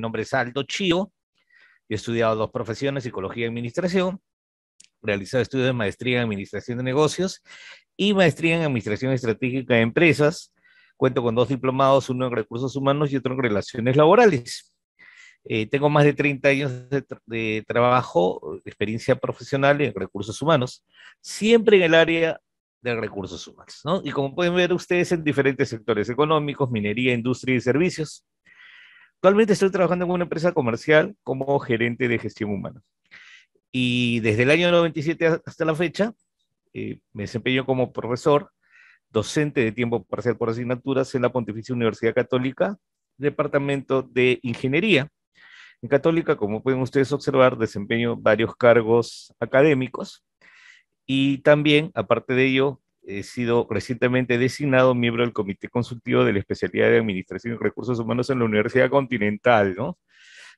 nombre es Aldo Chío. he estudiado dos profesiones, psicología y administración. Realizado estudios de maestría en administración de negocios y maestría en administración estratégica de empresas. Cuento con dos diplomados, uno en recursos humanos y otro en relaciones laborales. Eh, tengo más de 30 años de, de trabajo, experiencia profesional en recursos humanos, siempre en el área de recursos humanos. ¿no? Y como pueden ver ustedes en diferentes sectores económicos, minería, industria y servicios, Actualmente estoy trabajando en una empresa comercial como gerente de gestión humana. Y desde el año 97 hasta la fecha, eh, me desempeño como profesor, docente de tiempo parcial por asignaturas en la Pontificia Universidad Católica, Departamento de Ingeniería. En Católica, como pueden ustedes observar, desempeño varios cargos académicos y también, aparte de ello, he sido recientemente designado miembro del Comité Consultivo de la Especialidad de Administración y Recursos Humanos en la Universidad Continental, ¿no?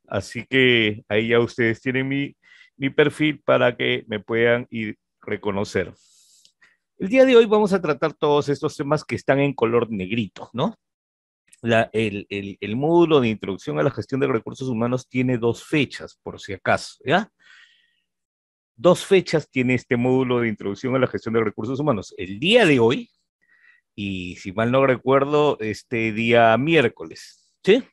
Así que ahí ya ustedes tienen mi, mi perfil para que me puedan ir reconocer. El día de hoy vamos a tratar todos estos temas que están en color negrito, ¿no? La, el, el módulo de introducción a la gestión de recursos humanos tiene dos fechas, por si acaso, ¿ya? Dos fechas tiene este módulo de introducción a la gestión de recursos humanos. El día de hoy, y si mal no recuerdo, este día miércoles. ¿Sí?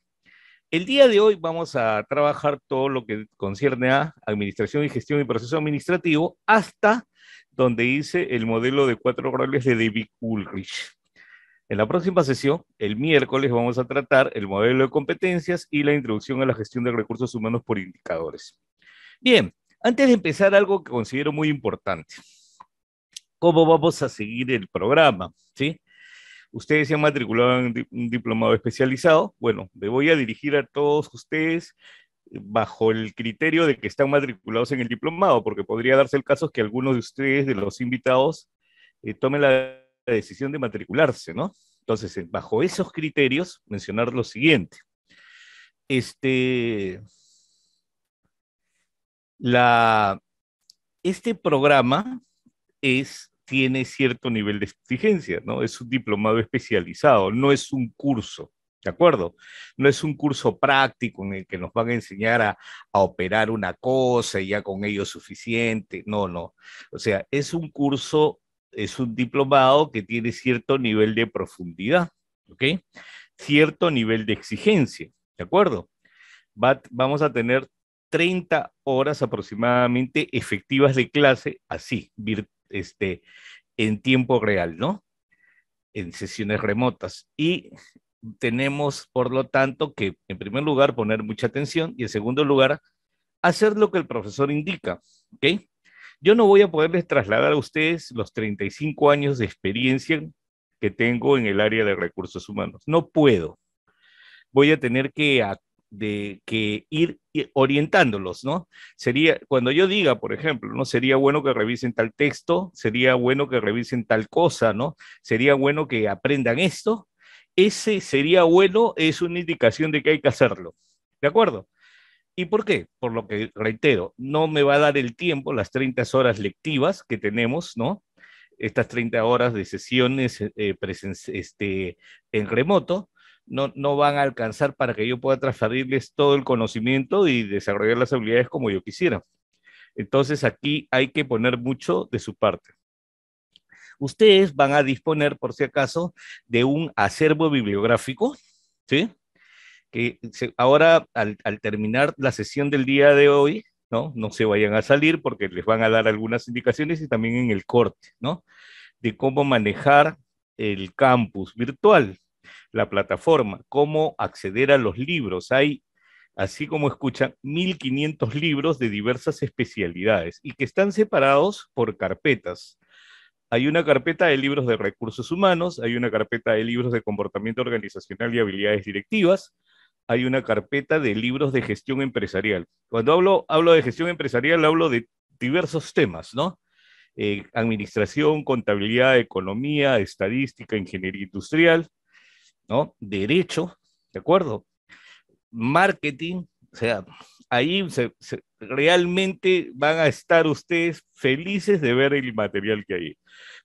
El día de hoy vamos a trabajar todo lo que concierne a administración y gestión y proceso administrativo hasta donde hice el modelo de cuatro roles de David Ulrich. En la próxima sesión, el miércoles, vamos a tratar el modelo de competencias y la introducción a la gestión de recursos humanos por indicadores. Bien, antes de empezar, algo que considero muy importante. ¿Cómo vamos a seguir el programa? ¿Sí? Ustedes se han matriculado en un diplomado especializado. Bueno, me voy a dirigir a todos ustedes eh, bajo el criterio de que están matriculados en el diplomado, porque podría darse el caso que algunos de ustedes, de los invitados, eh, tomen la decisión de matricularse, ¿no? Entonces, eh, bajo esos criterios, mencionar lo siguiente. Este, la, este programa es, tiene cierto nivel de exigencia, ¿no? Es un diplomado especializado, no es un curso, ¿de acuerdo? No es un curso práctico en el que nos van a enseñar a, operar una cosa y ya con ello suficiente, no, no. O sea, es un curso, es un diplomado que tiene cierto nivel de profundidad, ¿ok? Cierto nivel de exigencia, ¿de acuerdo? Va, vamos a tener 30 horas aproximadamente efectivas de clase, así, este, en tiempo real, ¿no? En sesiones remotas. Y tenemos, por lo tanto, que en primer lugar poner mucha atención y en segundo lugar, hacer lo que el profesor indica, ¿ok? Yo no voy a poderles trasladar a ustedes los 35 años de experiencia que tengo en el área de recursos humanos. No puedo. Voy a tener que de que ir eh, orientándolos, ¿no? Sería, cuando yo diga, por ejemplo, ¿no? Sería bueno que revisen tal texto, sería bueno que revisen tal cosa, ¿no? Sería bueno que aprendan esto. Ese sería bueno es una indicación de que hay que hacerlo. ¿De acuerdo? ¿Y por qué? Por lo que reitero, no me va a dar el tiempo, las 30 horas lectivas que tenemos, ¿no? Estas 30 horas de sesiones eh, este, en remoto, no, van a alcanzar para que yo pueda transferirles todo el conocimiento y desarrollar las habilidades como yo quisiera. Entonces aquí hay que poner mucho de su parte. Ustedes van a disponer, por si acaso, de un acervo bibliográfico, ¿sí? Que ahora, al, al terminar la sesión del día de hoy, ¿no? No se vayan a salir porque les van a dar algunas indicaciones y también en el corte, ¿no? De cómo manejar el campus virtual, la plataforma, cómo acceder a los libros. Hay, así como escuchan, 1.500 libros de diversas especialidades y que están separados por carpetas. Hay una carpeta de libros de recursos humanos, hay una carpeta de libros de comportamiento organizacional y habilidades directivas, hay una carpeta de libros de gestión empresarial. Cuando hablo, hablo de gestión empresarial, hablo de diversos temas, ¿no? Eh, administración, contabilidad, economía, estadística, ingeniería industrial. ¿no? Derecho, ¿de acuerdo? Marketing, o sea, ahí realmente van a estar ustedes felices de ver el material que hay.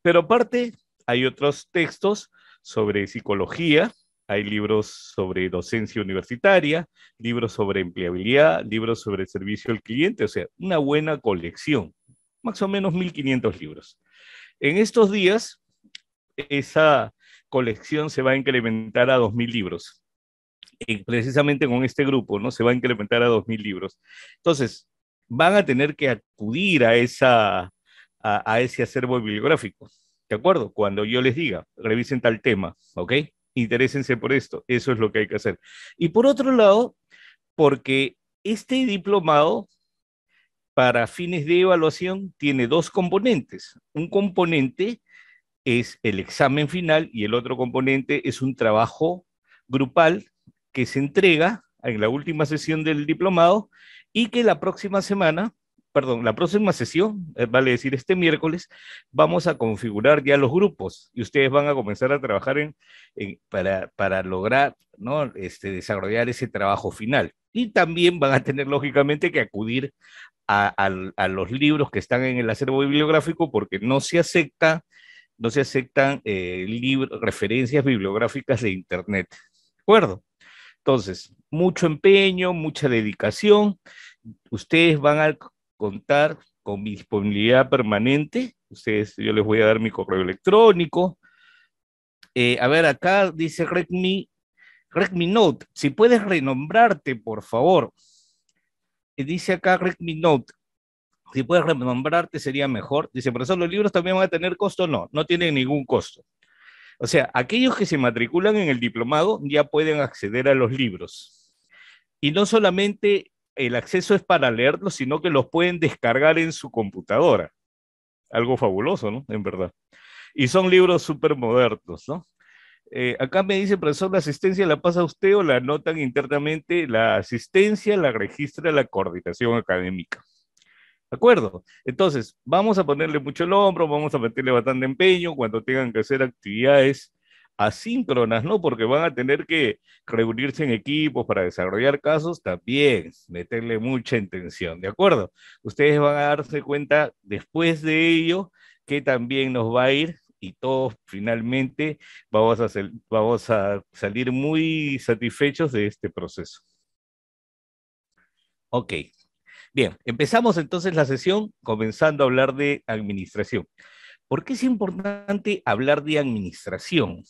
Pero aparte, hay otros textos sobre psicología, hay libros sobre docencia universitaria, libros sobre empleabilidad, libros sobre servicio al cliente, o sea, una buena colección, más o menos 1.500 libros. En estos días, esa, colección se va a incrementar a dos mil libros. precisamente con este grupo, ¿no? Se va a incrementar a dos mil libros. Entonces, van a tener que acudir a, esa, a, a ese acervo bibliográfico. ¿De acuerdo? Cuando yo les diga, revisen tal tema, ¿ok? Interésense por esto, eso es lo que hay que hacer. Y por otro lado, porque este diplomado para fines de evaluación tiene dos componentes. Un componente es el examen final y el otro componente es un trabajo grupal que se entrega en la última sesión del diplomado y que la próxima semana, perdón, la próxima sesión, eh, vale decir este miércoles, vamos a configurar ya los grupos y ustedes van a comenzar a trabajar para, lograr ¿no? Este, desarrollar ese trabajo final. Y también van a tener, lógicamente, que acudir a, a los libros que están en el acervo bibliográfico porque no se acepta no se aceptan eh, referencias bibliográficas de Internet. ¿De acuerdo? Entonces, mucho empeño, mucha dedicación. Ustedes van a contar con mi disponibilidad permanente. Ustedes, yo les voy a dar mi correo electrónico. Eh, a ver, acá dice Redmi, Redmi Note, si puedes renombrarte, por favor. dice acá Redmi Note, si puedes renombrarte sería mejor. Dice, profesor, ¿los libros también van a tener costo? No, no tienen ningún costo. O sea, aquellos que se matriculan en el diplomado ya pueden acceder a los libros. Y no solamente el acceso es para leerlos, sino que los pueden descargar en su computadora. Algo fabuloso, ¿no? En verdad. Y son libros súper modernos, ¿no? Eh, acá me dice, profesor, ¿la asistencia la pasa usted o la anotan internamente? La asistencia la registra la coordinación académica. ¿De acuerdo? Entonces, vamos a ponerle mucho el hombro, vamos a meterle bastante empeño cuando tengan que hacer actividades asíncronas, ¿no? Porque van a tener que reunirse en equipos para desarrollar casos, también meterle mucha intención, ¿de acuerdo? Ustedes van a darse cuenta después de ello que también nos va a ir y todos finalmente vamos a, salir muy satisfechos de este proceso. Ok, Bien, empezamos entonces la sesión comenzando a hablar de administración. ¿Por qué es importante hablar de administración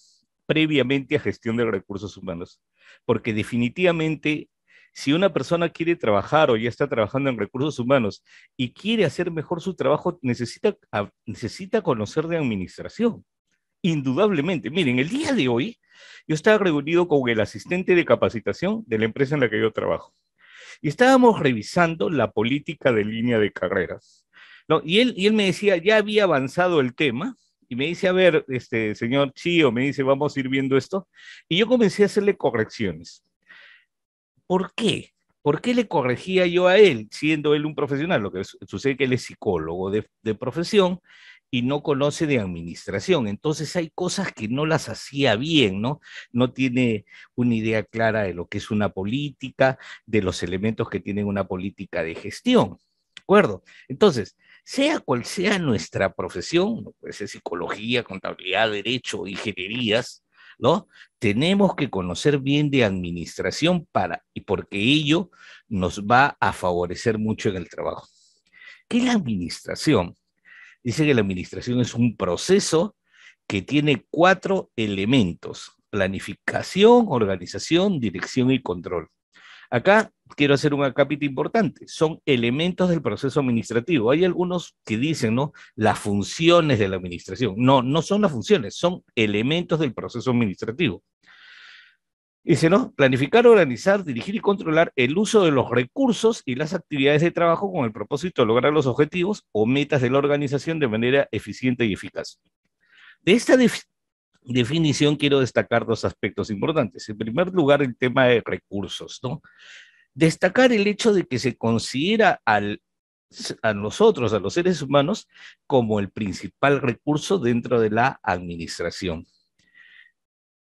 previamente a gestión de recursos humanos? Porque definitivamente si una persona quiere trabajar o ya está trabajando en recursos humanos y quiere hacer mejor su trabajo, necesita, necesita conocer de administración. Indudablemente. Miren, el día de hoy yo estaba reunido con el asistente de capacitación de la empresa en la que yo trabajo y estábamos revisando la política de línea de carreras. Y, él, y él me decía, ya había avanzado el tema, y me dice, a ver, este señor Chío, me dice, vamos a ir viendo esto. Y yo comencé a hacerle correcciones. ¿Por qué? ¿Por qué le corregía yo a él, siendo él un profesional? Lo que sucede que él es psicólogo de profesión y no conoce de administración. Entonces hay cosas que no las hacía bien, ¿no? No tiene una idea clara de lo que es una política, de los elementos que tienen una política de gestión. ¿De acuerdo? Entonces, sea cual sea nuestra profesión, no puede ser psicología, contabilidad, derecho, ingenierías, ¿no? Tenemos que conocer bien de administración para, y porque ello nos va a favorecer mucho en el trabajo. ¿Qué es la administración? Dice que la administración es un proceso que tiene cuatro elementos, planificación, organización, dirección y control. Acá quiero hacer un capita importante, son elementos del proceso administrativo. Hay algunos que dicen, ¿no? Las funciones de la administración. No, no son las funciones, son elementos del proceso administrativo. Dice, ¿no? Planificar, organizar, dirigir y controlar el uso de los recursos y las actividades de trabajo con el propósito de lograr los objetivos o metas de la organización de manera eficiente y eficaz. De esta definición quiero destacar dos aspectos importantes. En primer lugar, el tema de recursos, ¿no? Destacar el hecho de que se considera a nosotros, a los seres humanos, como el principal recurso dentro de la administración.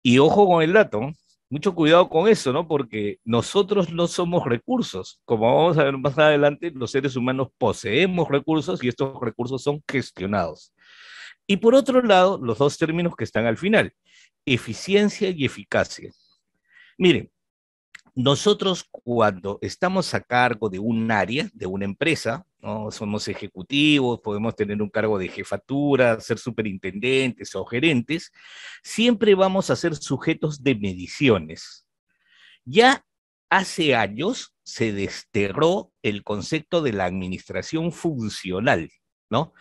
Y ojo con el dato, mucho cuidado con eso, ¿no? Porque nosotros no somos recursos. Como vamos a ver más adelante, los seres humanos poseemos recursos y estos recursos son gestionados. Y por otro lado, los dos términos que están al final, eficiencia y eficacia. Miren, nosotros cuando estamos a cargo de un área, de una empresa, ¿no? somos ejecutivos, podemos tener un cargo de jefatura, ser superintendentes o gerentes, siempre vamos a ser sujetos de mediciones. Ya hace años se desterró el concepto de la administración funcional, ¿no?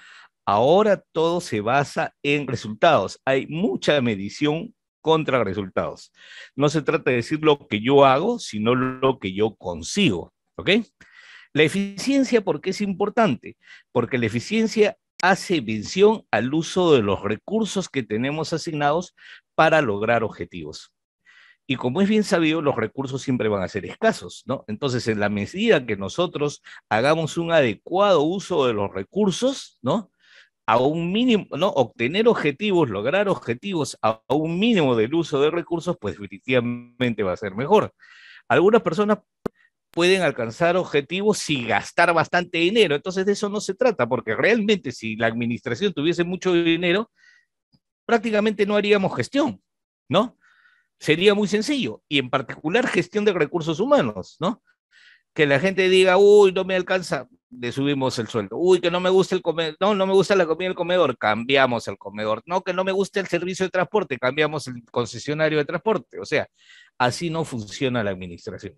Ahora todo se basa en resultados. Hay mucha medición contra resultados. No se trata de decir lo que yo hago, sino lo que yo consigo. ¿Ok? La eficiencia, ¿por qué es importante? Porque la eficiencia hace mención al uso de los recursos que tenemos asignados para lograr objetivos. Y como es bien sabido, los recursos siempre van a ser escasos, ¿no? Entonces, en la medida que nosotros hagamos un adecuado uso de los recursos, ¿no? a un mínimo, ¿no? Obtener objetivos, lograr objetivos a, un mínimo del uso de recursos, pues definitivamente va a ser mejor. Algunas personas pueden alcanzar objetivos sin gastar bastante dinero. Entonces de eso no se trata, porque realmente si la administración tuviese mucho dinero, prácticamente no haríamos gestión, ¿no? Sería muy sencillo, y en particular gestión de recursos humanos, ¿no? Que la gente diga, uy, no me alcanza, le subimos el sueldo. Uy, que no me gusta el comedor, no, no me gusta la comida del comedor, cambiamos el comedor. No, que no me gusta el servicio de transporte, cambiamos el concesionario de transporte. O sea, así no funciona la administración.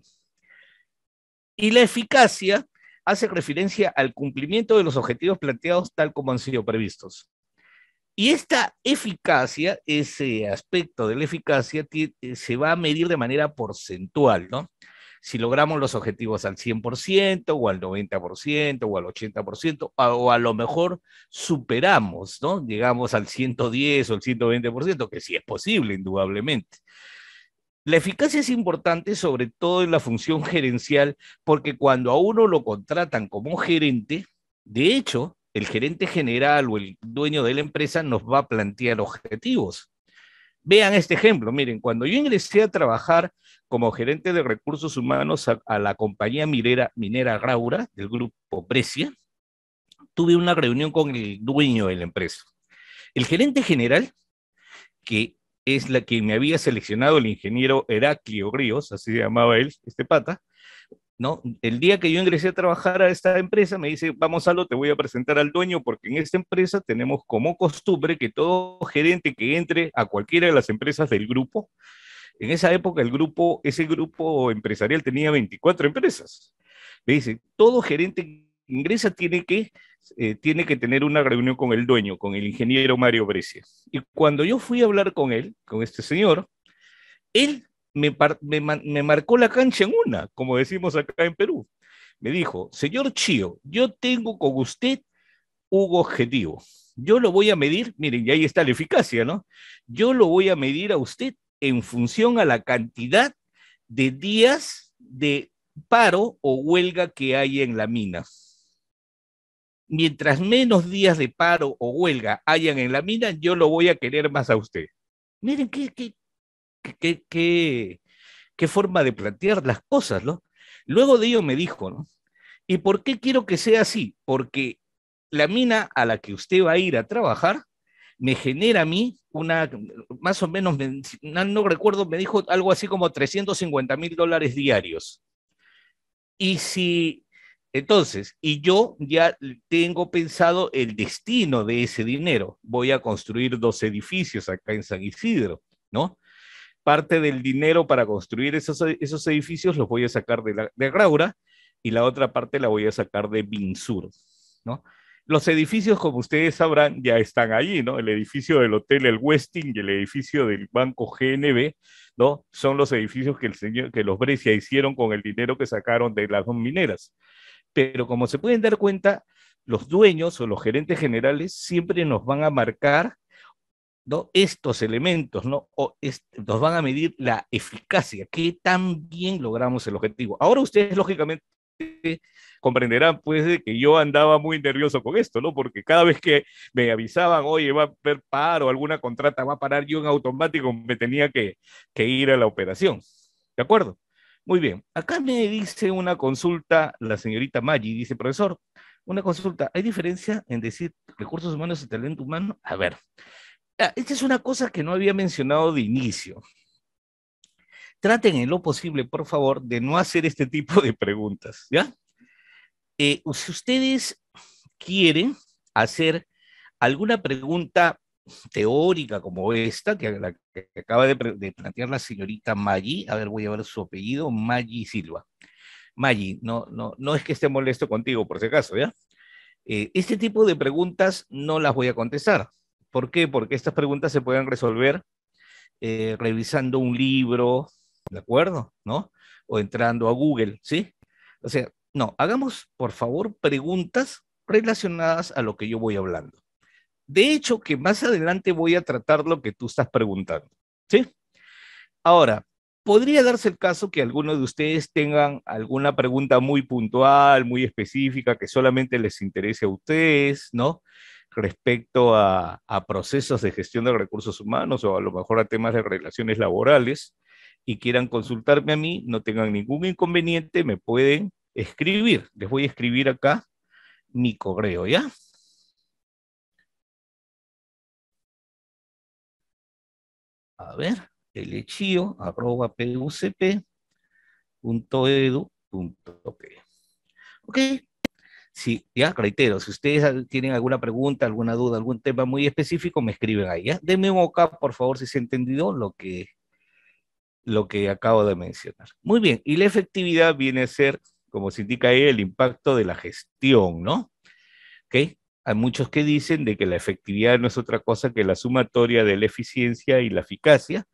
Y la eficacia hace referencia al cumplimiento de los objetivos planteados tal como han sido previstos. Y esta eficacia, ese aspecto de la eficacia, eh, se va a medir de manera porcentual, ¿no? si logramos los objetivos al 100% o al 90% o al 80% o a lo mejor superamos, ¿no? Llegamos al 110 o al 120%, que sí es posible, indudablemente. La eficacia es importante sobre todo en la función gerencial porque cuando a uno lo contratan como gerente, de hecho, el gerente general o el dueño de la empresa nos va a plantear objetivos Vean este ejemplo, miren, cuando yo ingresé a trabajar como gerente de recursos humanos a, la compañía minera, minera del grupo Brescia, tuve una reunión con el dueño de la empresa. El gerente general, que es la que me había seleccionado el ingeniero Heraclio Ríos, así se llamaba él, este pata, el día que yo ingresé a trabajar a esta empresa, me dice, vamos a lo, te voy a presentar al dueño, porque en esta empresa tenemos como costumbre que todo gerente que entre a cualquiera de las empresas del grupo, en esa época el grupo, ese grupo empresarial tenía 24 empresas. Me dice, todo gerente que ingresa tiene que, eh, tiene que tener una reunión con el dueño, con el ingeniero Mario Brescia. Y cuando yo fui a hablar con él, con este señor, él me, me, marcó la cancha en una, como decimos acá en Perú. Me dijo, señor Chío, yo tengo con usted un objetivo. Yo lo voy a medir, miren, y ahí está la eficacia, ¿no? Yo lo voy a medir a usted en función a la cantidad de días de paro o huelga que hay en la mina. Mientras menos días de paro o huelga hayan en la mina, yo lo voy a querer más a usted. Miren qué, qué, qué, forma de plantear las cosas, ¿no? Luego de ello me dijo, ¿no? ¿Y por qué quiero que sea así? Porque la mina a la que usted va a ir a trabajar me genera a mí una, más o menos, no, recuerdo, me dijo algo así como 350 mil dólares diarios. Y si, entonces, y yo ya tengo pensado el destino de ese dinero. Voy a construir dos edificios acá en San Isidro, ¿no? parte del dinero para construir esos, edificios los voy a sacar de, la, y la otra parte la voy a sacar de Binsur, ¿no? Los edificios, como ustedes sabrán, ya están allí, ¿no? El edificio del Hotel El Westing y el edificio del Banco GNB, ¿no? Son los edificios que, el que los Brescia hicieron con el dinero que sacaron de las mineras. Pero como se pueden dar cuenta, los dueños o los gerentes generales siempre nos van a marcar estos elementos, ¿no? nos van a medir la eficacia, qué tan bien logramos el objetivo. Ahora ustedes, lógicamente, comprenderán, pues, que yo andaba muy nervioso con esto, ¿no? Porque cada vez que me avisaban, oye, va a haber paro, alguna contrata va a parar, yo en automático me tenía que, que ir a la operación. ¿De acuerdo? Muy bien. Acá me dice una consulta, la señorita Maggi, dice, profesor, una consulta, ¿hay diferencia en decir recursos humanos y talento humano? A ver, Ah, esta es una cosa que no había mencionado de inicio. Traten en lo posible, por favor, de no hacer este tipo de preguntas, ¿ya? Eh, si ustedes quieren hacer alguna pregunta teórica como esta, que, acaba de, plantear la señorita Maggi, a ver, voy a ver su apellido, Maggi Silva. Maggi, no, no, no es que esté molesto contigo, por si acaso, ¿ya? Eh, este tipo de preguntas no las voy a contestar. ¿Por qué? Porque estas preguntas se pueden resolver eh, revisando un libro, ¿de acuerdo? ¿No? O entrando a Google, ¿sí? O sea, no, hagamos, por favor, preguntas relacionadas a lo que yo voy hablando. De hecho, que más adelante voy a tratar lo que tú estás preguntando, ¿sí? Ahora, podría darse el caso que alguno de ustedes tengan alguna pregunta muy puntual, muy específica, que solamente les interese a ustedes, ¿no? respecto a, procesos de gestión de recursos humanos o a lo mejor a temas de relaciones laborales y quieran consultarme a mí, no tengan ningún inconveniente, me pueden escribir. Les voy a escribir acá mi correo, ¿ya? A ver, lchio, arroba punto .edu Ok, si, ya reitero, si ustedes tienen alguna pregunta, alguna duda, algún tema muy específico, me escriben ahí. ¿ya? Denme un por favor, si se ha entendido lo que, lo que acabo de mencionar. Muy bien, y la efectividad viene a ser, como se indica ahí, el impacto de la gestión, ¿no? Hay muchos que dicen de que la efectividad no es otra cosa que la sumatoria de la eficiencia y la eficacia,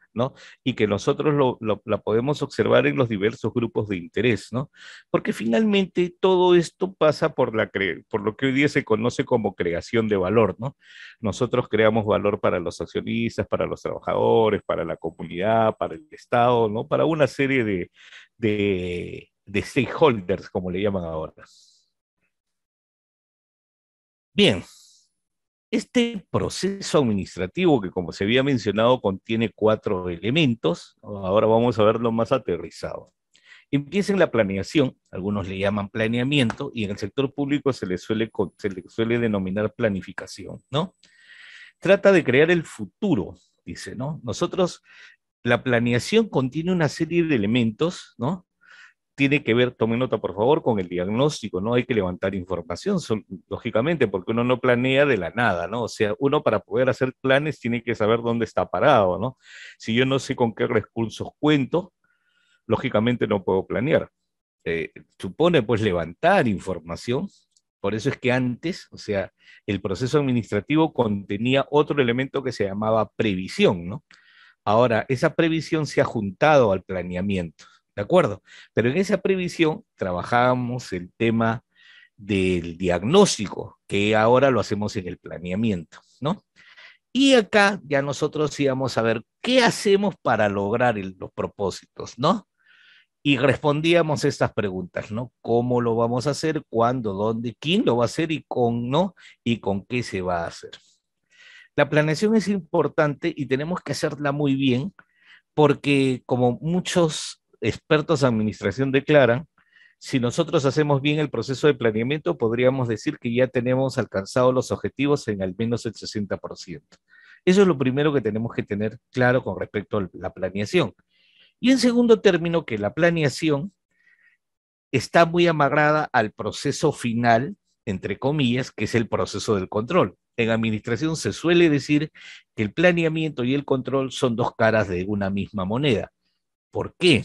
y que nosotros lo, la podemos observar en los diversos grupos de interés, ¿no? Porque finalmente todo esto pasa por, la por lo que hoy día se conoce como creación de valor, ¿no? Nosotros creamos valor para los accionistas, para los trabajadores, para la comunidad, para el Estado, ¿no? Para una serie de, de stakeholders, como le llaman ahora. Bien, este proceso administrativo, que como se había mencionado, contiene cuatro elementos, ahora vamos a verlo más aterrizado. Empieza en la planeación, algunos le llaman planeamiento, y en el sector público se le suele, se le suele denominar planificación, ¿no? Trata de crear el futuro, dice, ¿no? Nosotros, la planeación contiene una serie de elementos, ¿no? tiene que ver, tome nota por favor, con el diagnóstico, ¿no? Hay que levantar información, lógicamente, porque uno no planea de la nada, ¿no? O sea, uno para poder hacer planes tiene que saber dónde está parado, ¿no? Si yo no sé con qué recursos cuento, lógicamente no puedo planear. Eh, supone pues levantar información, por eso es que antes, o sea, el proceso administrativo contenía otro elemento que se llamaba previsión, ¿no? Ahora, esa previsión se ha juntado al planeamiento. ¿de acuerdo? Pero en esa previsión trabajábamos el tema del diagnóstico, que ahora lo hacemos en el planeamiento, ¿no? Y acá ya nosotros íbamos a ver qué hacemos para lograr los propósitos, ¿no? Y respondíamos estas preguntas, ¿no? ¿Cómo lo vamos a hacer? ¿Cuándo? ¿Dónde? ¿Quién lo va a hacer? ¿Y con no? ¿Y con qué se va a hacer? La planeación es importante y tenemos que hacerla muy bien porque como muchos expertos en administración declaran, si nosotros hacemos bien el proceso de planeamiento, podríamos decir que ya tenemos alcanzado los objetivos en al menos el 60%. Eso es lo primero que tenemos que tener claro con respecto a la planeación. Y en segundo término, que la planeación está muy amagrada al proceso final, entre comillas, que es el proceso del control. En administración se suele decir que el planeamiento y el control son dos caras de una misma moneda. ¿Por qué?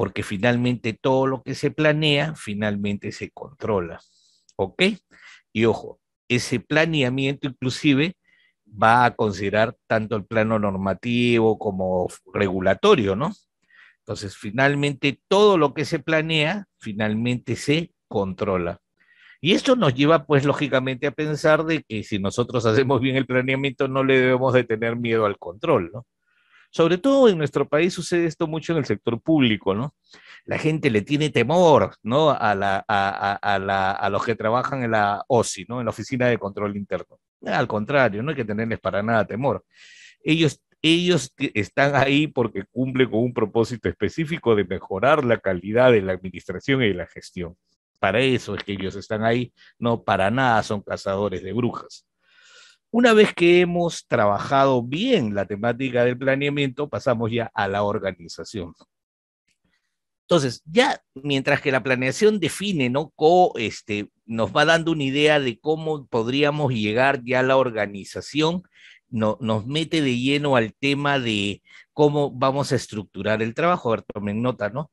porque finalmente todo lo que se planea, finalmente se controla. ¿Ok? Y ojo, ese planeamiento inclusive va a considerar tanto el plano normativo como regulatorio, ¿no? Entonces, finalmente todo lo que se planea, finalmente se controla. Y esto nos lleva, pues, lógicamente a pensar de que si nosotros hacemos bien el planeamiento, no le debemos de tener miedo al control, ¿no? Sobre todo en nuestro país sucede esto mucho en el sector público, ¿no? La gente le tiene temor, ¿no? A, la, a, los que trabajan en la OSI, ¿no? En la Oficina de Control Interno. Al contrario, no hay que tenerles para nada temor. Ellos ellos están ahí porque cumplen con un propósito específico de mejorar la calidad de la administración y la gestión. Para eso es que ellos están ahí, no para nada son cazadores de brujas. Una vez que hemos trabajado bien la temática del planeamiento, pasamos ya a la organización. Entonces, ya mientras que la planeación define, ¿no? este, nos va dando una idea de cómo podríamos llegar ya a la organización, nos mete de lleno al tema de cómo vamos a estructurar el trabajo. A ver, tomen nota, ¿no?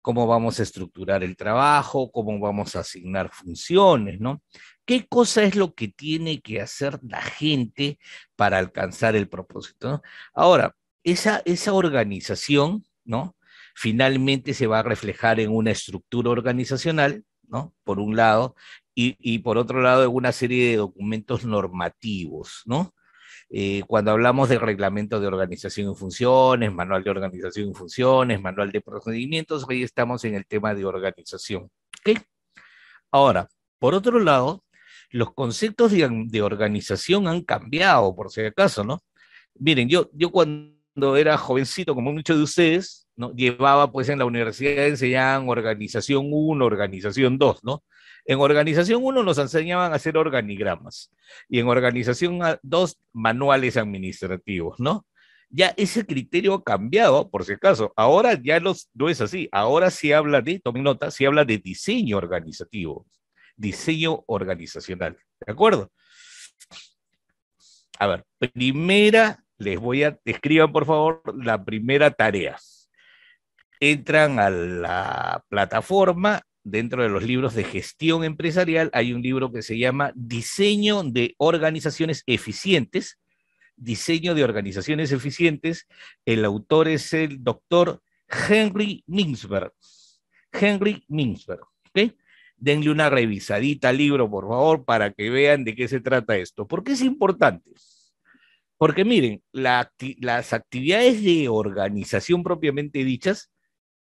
Cómo vamos a estructurar el trabajo, cómo vamos a asignar funciones, ¿no? ¿Qué cosa es lo que tiene que hacer la gente para alcanzar el propósito? Ahora, esa, esa organización, ¿no? Finalmente se va a reflejar en una estructura organizacional, ¿no? Por un lado, y, y por otro lado, en una serie de documentos normativos, ¿no? Eh, cuando hablamos de reglamento de organización y funciones, manual de organización y funciones, manual de procedimientos, ahí estamos en el tema de organización. ¿okay? Ahora, por otro lado, los conceptos de, organización han cambiado, por si acaso, ¿no? Miren, yo, yo cuando era jovencito, como muchos de ustedes, ¿no? llevaba pues en la universidad enseñaban organización 1, organización 2, ¿no? En organización 1 nos enseñaban a hacer organigramas y en organización 2 manuales administrativos, ¿no? ya ese criterio ha cambiado, por si acaso. Ahora ya los, no es así. Ahora se habla de, tomen nota, se habla de diseño organizativo diseño organizacional. ¿De acuerdo? A ver, primera, les voy a, escriban por favor la primera tarea. Entran a la plataforma, dentro de los libros de gestión empresarial hay un libro que se llama Diseño de Organizaciones Eficientes. Diseño de Organizaciones Eficientes. El autor es el doctor Henry Minsberg. Henry Minsberg. ¿okay? denle una revisadita al libro, por favor, para que vean de qué se trata esto. ¿Por qué es importante? Porque miren, las actividades de organización propiamente dichas,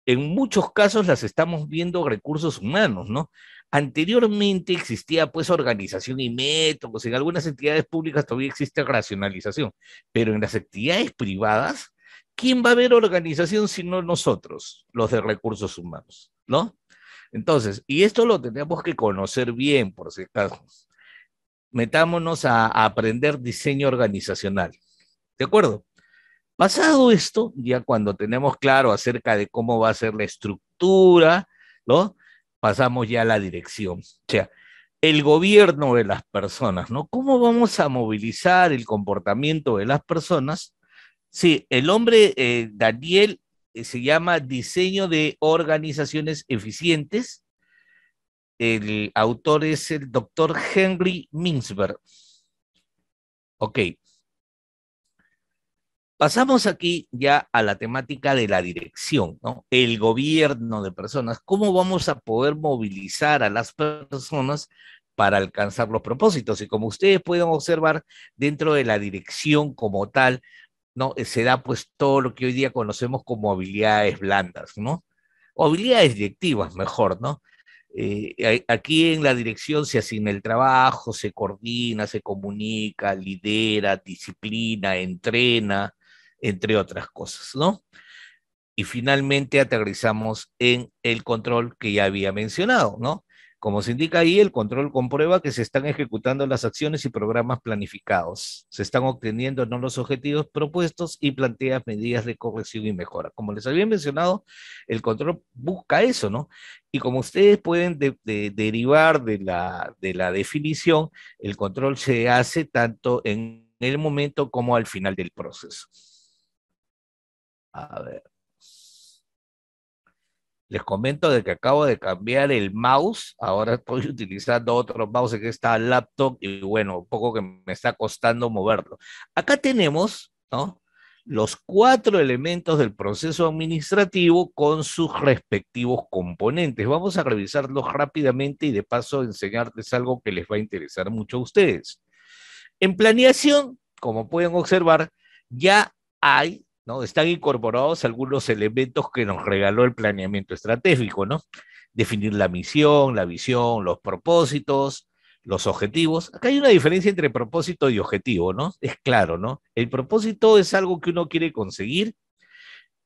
en muchos casos las estamos viendo recursos humanos, ¿no? Anteriormente existía pues organización y métodos, en algunas entidades públicas todavía existe racionalización, pero en las actividades privadas, ¿quién va a ver organización sino nosotros, los de recursos humanos, ¿no? Entonces, y esto lo tenemos que conocer bien, por si acaso. Metámonos a, aprender diseño organizacional. ¿De acuerdo? Pasado esto, ya cuando tenemos claro acerca de cómo va a ser la estructura, ¿no? Pasamos ya a la dirección. O sea, el gobierno de las personas, ¿no? ¿Cómo vamos a movilizar el comportamiento de las personas? Sí, el hombre eh, Daniel eh, se llama Diseño de Organizaciones Eficientes. El autor es el doctor Henry Minsberg. Ok. Pasamos aquí ya a la temática de la dirección, ¿no? El gobierno de personas. ¿Cómo vamos a poder movilizar a las personas para alcanzar los propósitos? Y como ustedes pueden observar, dentro de la dirección como tal, eh, se da pues todo lo que hoy día conocemos como habilidades blandas, ¿no? O habilidades directivas, mejor, ¿no? Eh, aquí en la dirección se asigna el trabajo, se coordina, se comunica, lidera, disciplina, entrena, entre otras cosas, ¿no? Y finalmente aterrizamos en el control que ya había mencionado, ¿no? Como se indica ahí, el control comprueba que se están ejecutando las acciones y programas planificados. Se están obteniendo no los objetivos propuestos y plantea medidas de corrección y mejora. Como les había mencionado, el control busca eso, ¿no? Y como ustedes pueden derivar de la definición, el control se hace tanto en el momento como al final del proceso. A ver. Les comento de que acabo de cambiar el mouse, ahora estoy utilizando otro mouse que está al laptop y bueno, un poco que me está costando moverlo. Acá tenemos, Los cuatro elementos del proceso administrativo con sus respectivos componentes. Vamos a revisarlos rápidamente y de paso enseñarles algo que les va a interesar mucho a ustedes. En planeación, como pueden observar, ya hay están incorporados algunos elementos que nos regaló el planeamiento estratégico, ¿no? Definir la misión, la visión, los propósitos, los objetivos. Acá hay una diferencia entre propósito y objetivo, ¿no? Es claro, ¿no? El propósito es algo que uno quiere conseguir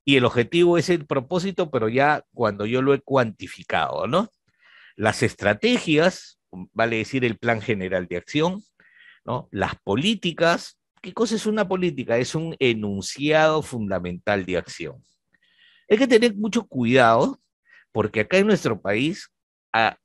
y el objetivo es el propósito, pero ya cuando yo lo he cuantificado, ¿no? Las estrategias, vale decir el plan general de acción, ¿no? Las políticas, ¿Qué cosa es una política? Es un enunciado fundamental de acción. Hay que tener mucho cuidado porque acá en nuestro país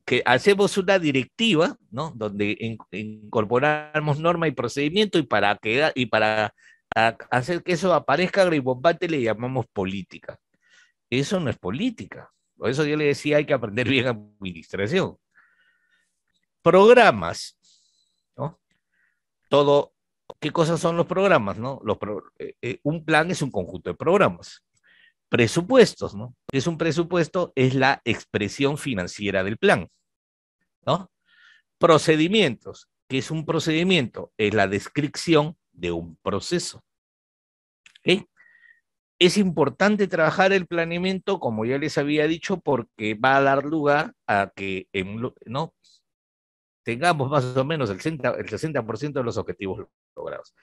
que hacemos una directiva, ¿no? Donde incorporamos norma y procedimiento y para, que, y para hacer que eso aparezca combate le llamamos política. Eso no es política. Por eso yo le decía, hay que aprender bien administración. Programas, ¿no? Todo qué cosas son los programas, ¿no? Eh, eh, un plan es un conjunto de programas. Presupuestos, ¿no? Es un presupuesto, es la expresión financiera del plan, ¿no? Procedimientos, ¿Qué es un procedimiento, es la descripción de un proceso. Es importante trabajar el planeamiento, como ya les había dicho, porque va a dar lugar a que ¿no? tengamos más o menos el 60%, el 60 de los objetivos grados.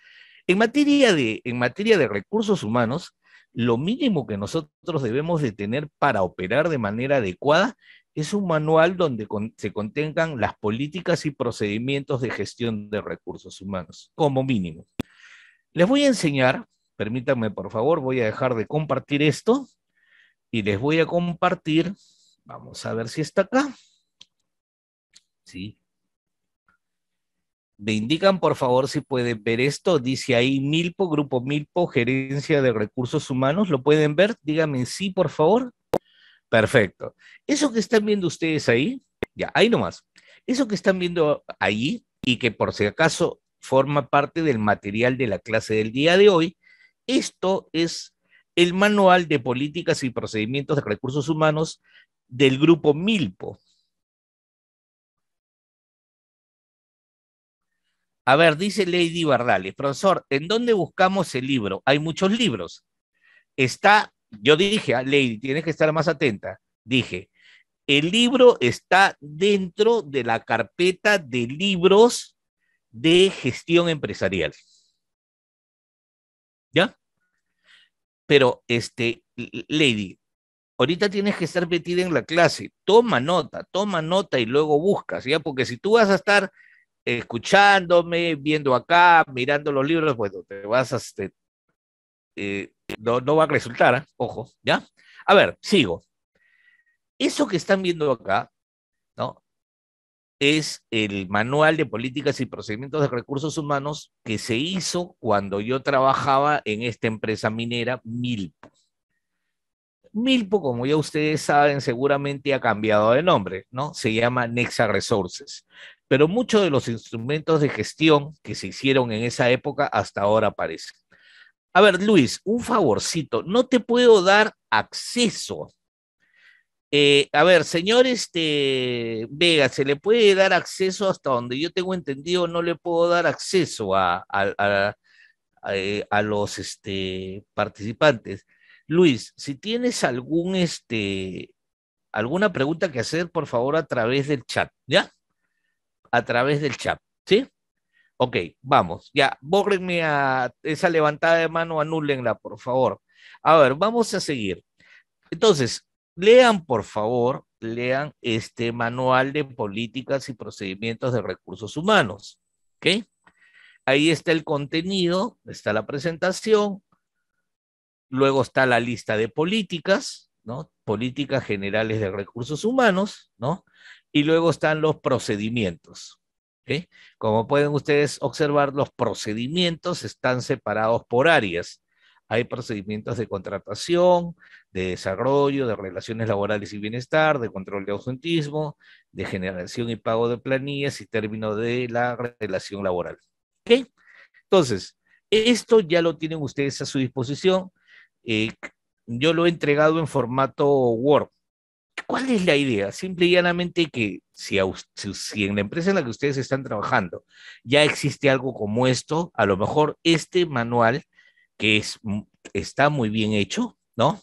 En materia de, en materia de recursos humanos, lo mínimo que nosotros debemos de tener para operar de manera adecuada es un manual donde se contengan las políticas y procedimientos de gestión de recursos humanos, como mínimo. Les voy a enseñar, permítanme por favor, voy a dejar de compartir esto y les voy a compartir, vamos a ver si está acá. Sí, me indican, por favor, si pueden ver esto. Dice ahí Milpo, Grupo Milpo, Gerencia de Recursos Humanos. ¿Lo pueden ver? Díganme sí, por favor. Perfecto. Eso que están viendo ustedes ahí, ya, ahí nomás. Eso que están viendo ahí y que por si acaso forma parte del material de la clase del día de hoy, esto es el manual de políticas y procedimientos de recursos humanos del grupo Milpo. A ver, dice Lady Barrales, profesor, ¿en dónde buscamos el libro? Hay muchos libros. Está, yo dije, a ah, Lady, tienes que estar más atenta. Dije, el libro está dentro de la carpeta de libros de gestión empresarial. ¿Ya? Pero, este, Lady, ahorita tienes que estar metida en la clase. Toma nota, toma nota y luego buscas, ¿ya? Porque si tú vas a estar escuchándome, viendo acá, mirando los libros, bueno, te vas a... Este, eh, no, va a resultar, ¿eh? ojo, ¿ya? A ver, sigo. Eso que están viendo acá, ¿no? Es el manual de políticas y procedimientos de recursos humanos que se hizo cuando yo trabajaba en esta empresa minera Milpo. Milpo, como ya ustedes saben, seguramente ha cambiado de nombre, ¿no? Se llama Nexa Resources pero muchos de los instrumentos de gestión que se hicieron en esa época hasta ahora aparecen. A ver, Luis, un favorcito, no te puedo dar acceso. Eh, a ver, señor este, Vega, ¿se le puede dar acceso hasta donde yo tengo entendido? No le puedo dar acceso a, a, a, eh, a los este, participantes. Luis, si tienes algún, este, alguna pregunta que hacer, por favor, a través del chat, ¿ya? a través del chat, ¿sí? Ok, vamos, ya, bórrenme a esa levantada de mano, anúlenla, por favor. A ver, vamos a seguir. Entonces, lean, por favor, lean este manual de políticas y procedimientos de recursos humanos, ¿ok? Ahí está el contenido, está la presentación, luego está la lista de políticas, ¿no? Políticas generales de recursos humanos, ¿no? Y luego están los procedimientos. Como pueden ustedes observar, los procedimientos están separados por áreas. Hay procedimientos de contratación, de desarrollo, de relaciones laborales y bienestar, de control de ausentismo, de generación y pago de planillas y término de la relación laboral. Entonces, esto ya lo tienen ustedes a su disposición. Eh, yo lo he entregado en formato Word. ¿Cuál es la idea? Simple y llanamente que si, en la empresa en la que ustedes están trabajando ya existe algo como esto, a lo mejor este manual que es, está muy bien hecho, ¿no?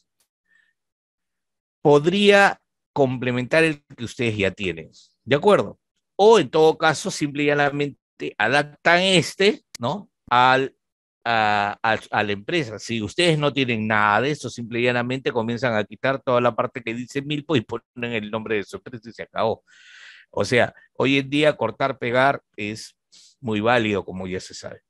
Podría complementar el que ustedes ya tienen, ¿de acuerdo? O en todo caso, simple y llanamente adaptan este, ¿no? Al, a, la empresa. Si ustedes no tienen nada de eso, simple llanamente comienzan a quitar toda la parte que dice mil, y ponen el nombre de su empresa y se acabó. O sea, hoy en día cortar, pegar es muy válido, como ya se sabe.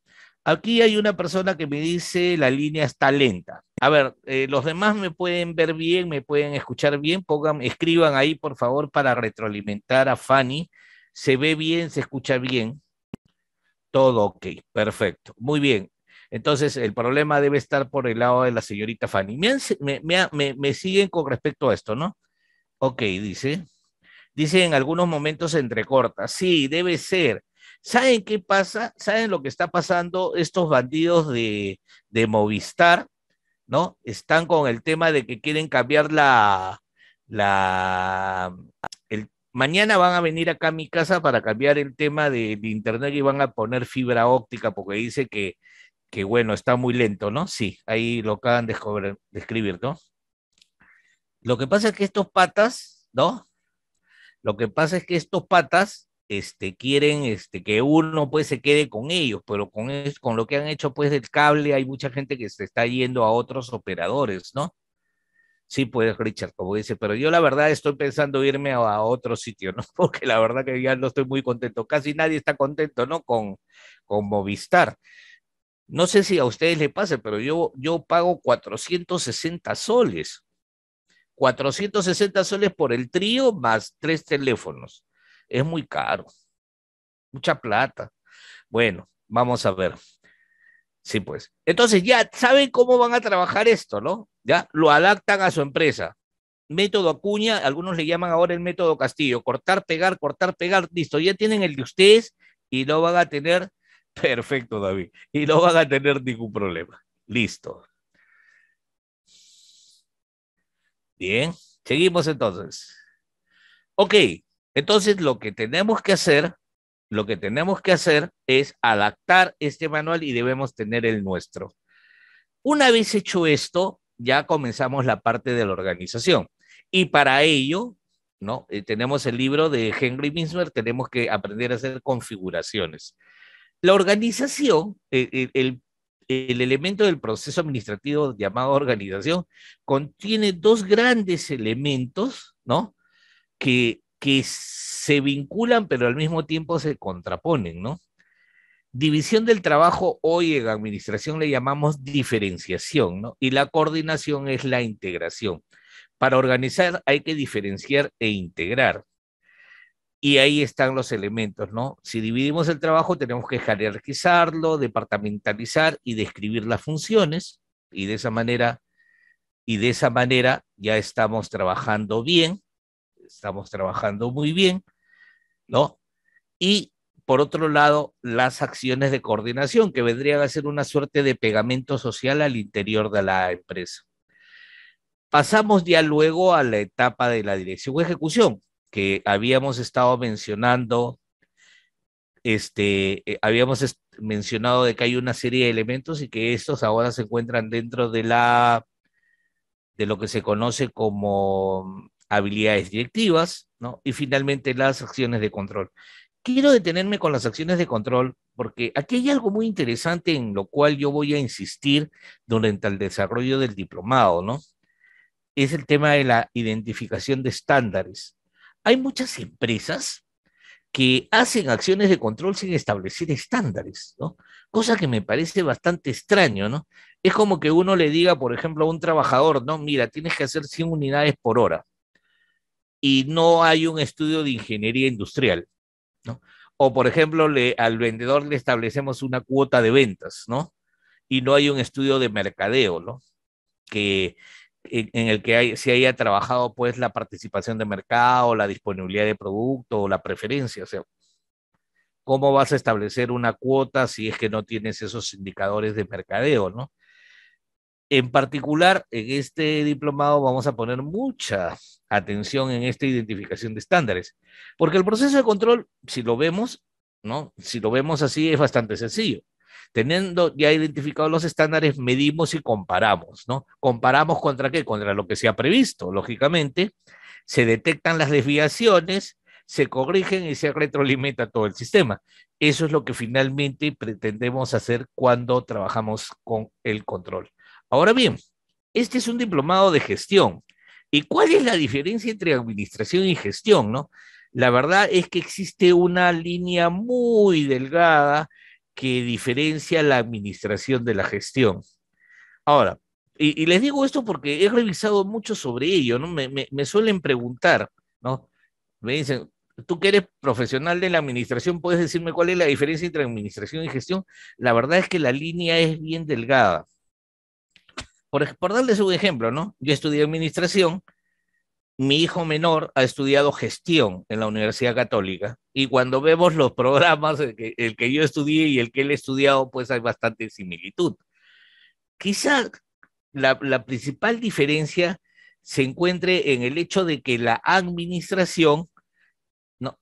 Aquí hay una persona que me dice la línea está lenta. A ver, eh, los demás me pueden ver bien, me pueden escuchar bien. Pongan, escriban ahí, por favor, para retroalimentar a Fanny. Se ve bien, se escucha bien. Todo ok, perfecto. Muy bien. Entonces, el problema debe estar por el lado de la señorita Fanny. Me, me, siguen con respecto a esto, ¿no? Ok, dice. Dice en algunos momentos entrecorta. Sí, debe ser. ¿Saben qué pasa? ¿Saben lo que está pasando? Estos bandidos de, Movistar, ¿no? Están con el tema de que quieren cambiar la, la, el, mañana van a venir acá a mi casa para cambiar el tema del internet y van a poner fibra óptica porque dice que que bueno, está muy lento, ¿no? Sí, ahí lo acaban de, escribir, ¿no? Lo que pasa es que estos patas, ¿no? Lo que pasa es que estos patas este, quieren este, que uno pues se quede con ellos, pero con, con lo que han hecho pues del cable hay mucha gente que se está yendo a otros operadores, ¿no? Sí, pues Richard, como dice, pero yo la verdad estoy pensando irme a, otro sitio, ¿no? Porque la verdad que ya no estoy muy contento, casi nadie está contento, ¿no? Con, con Movistar. No sé si a ustedes les pasa, pero yo, yo pago 460 soles. 460 soles por el trío más tres teléfonos. Es muy caro. Mucha plata. Bueno, vamos a ver. Sí, pues. Entonces ya saben cómo van a trabajar esto, ¿no? Ya lo adaptan a su empresa. Método Acuña, algunos le llaman ahora el método Castillo. Cortar, pegar, cortar, pegar, listo. Ya tienen el de ustedes y no van a tener Perfecto, David. Y no van a tener ningún problema. Listo. Bien, seguimos entonces. Ok, entonces lo que tenemos que hacer, lo que tenemos que hacer es adaptar este manual y debemos tener el nuestro. Una vez hecho esto, ya comenzamos la parte de la organización. Y para ello, ¿no? Eh, tenemos el libro de Henry Minsmer, tenemos que aprender a hacer configuraciones. La organización, eh, eh, el, elemento del proceso administrativo llamado organización, contiene dos grandes elementos, ¿no? Que, se vinculan, pero al mismo tiempo se contraponen, ¿no? División del trabajo, hoy en administración le llamamos diferenciación, ¿no? Y la coordinación es la integración. Para organizar hay que diferenciar e integrar. Y ahí están los elementos, ¿no? Si dividimos el trabajo, tenemos que jerarquizarlo, departamentalizar y describir las funciones, y de esa manera, y de esa manera ya estamos trabajando bien, estamos trabajando muy bien, ¿no? Y por otro lado, las acciones de coordinación, que vendrían a ser una suerte de pegamento social al interior de la empresa. Pasamos ya luego a la etapa de la dirección o ejecución, que habíamos estado mencionando, este, eh, habíamos mencionado de que hay una serie de elementos y que estos ahora se encuentran dentro de la de lo que se conoce como habilidades directivas, ¿no? Y finalmente las acciones de control. Quiero detenerme con las acciones de control porque aquí hay algo muy interesante en lo cual yo voy a insistir durante el desarrollo del diplomado, ¿no? Es el tema de la identificación de estándares hay muchas empresas que hacen acciones de control sin establecer estándares, ¿no? Cosa que me parece bastante extraño, ¿no? Es como que uno le diga, por ejemplo, a un trabajador, no, mira, tienes que hacer 100 unidades por hora y no hay un estudio de ingeniería industrial, ¿no? O, por ejemplo, al vendedor le establecemos una cuota de ventas, ¿no? Y no hay un estudio de mercadeo, ¿no? Que en el que hay, se haya trabajado pues la participación de mercado, la disponibilidad de producto, la preferencia, o sea, ¿cómo vas a establecer una cuota si es que no tienes esos indicadores de mercadeo, no? En particular, en este diplomado vamos a poner mucha atención en esta identificación de estándares, porque el proceso de control, si lo vemos, ¿no? Si lo vemos así, es bastante sencillo. Teniendo ya identificados los estándares, medimos y comparamos, ¿no? Comparamos contra qué? Contra lo que se ha previsto, lógicamente. Se detectan las desviaciones, se corrigen y se retroalimenta todo el sistema. Eso es lo que finalmente pretendemos hacer cuando trabajamos con el control. Ahora bien, este es un diplomado de gestión. ¿Y cuál es la diferencia entre administración y gestión, no? La verdad es que existe una línea muy delgada que diferencia la administración de la gestión. Ahora, y, les digo esto porque he revisado mucho sobre ello, ¿no? Me, suelen preguntar, ¿no? Me dicen, tú que eres profesional de la administración, ¿puedes decirme cuál es la diferencia entre administración y gestión? La verdad es que la línea es bien delgada. Por, por darles un ejemplo, ¿no? Yo estudié administración, mi hijo menor ha estudiado gestión en la Universidad Católica y cuando vemos los programas, el que, yo estudié y el que él ha estudiado, pues hay bastante similitud. Quizá la, principal diferencia se encuentre en el hecho de que la administración, no,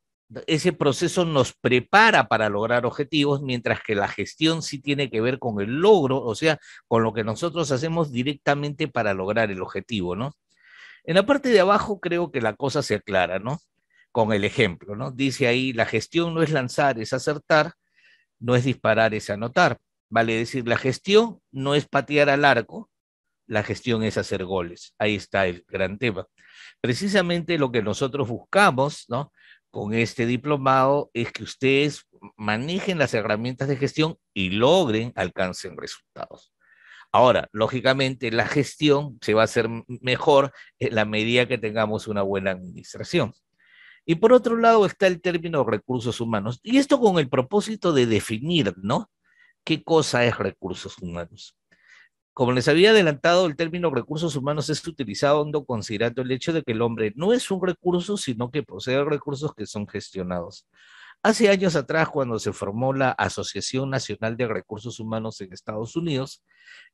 ese proceso nos prepara para lograr objetivos, mientras que la gestión sí tiene que ver con el logro, o sea, con lo que nosotros hacemos directamente para lograr el objetivo, ¿no? En la parte de abajo creo que la cosa se aclara, ¿no? Con el ejemplo, ¿no? Dice ahí, la gestión no es lanzar, es acertar, no es disparar, es anotar. Vale decir, la gestión no es patear al arco, la gestión es hacer goles. Ahí está el gran tema. Precisamente lo que nosotros buscamos, ¿no? Con este diplomado es que ustedes manejen las herramientas de gestión y logren, alcancen resultados. Ahora, lógicamente, la gestión se va a hacer mejor en la medida que tengamos una buena administración. Y por otro lado está el término recursos humanos. Y esto con el propósito de definir, ¿no? ¿Qué cosa es recursos humanos? Como les había adelantado, el término recursos humanos es utilizado considerando el hecho de que el hombre no es un recurso, sino que posee recursos que son gestionados. Hace años atrás, cuando se formó la Asociación Nacional de Recursos Humanos en Estados Unidos,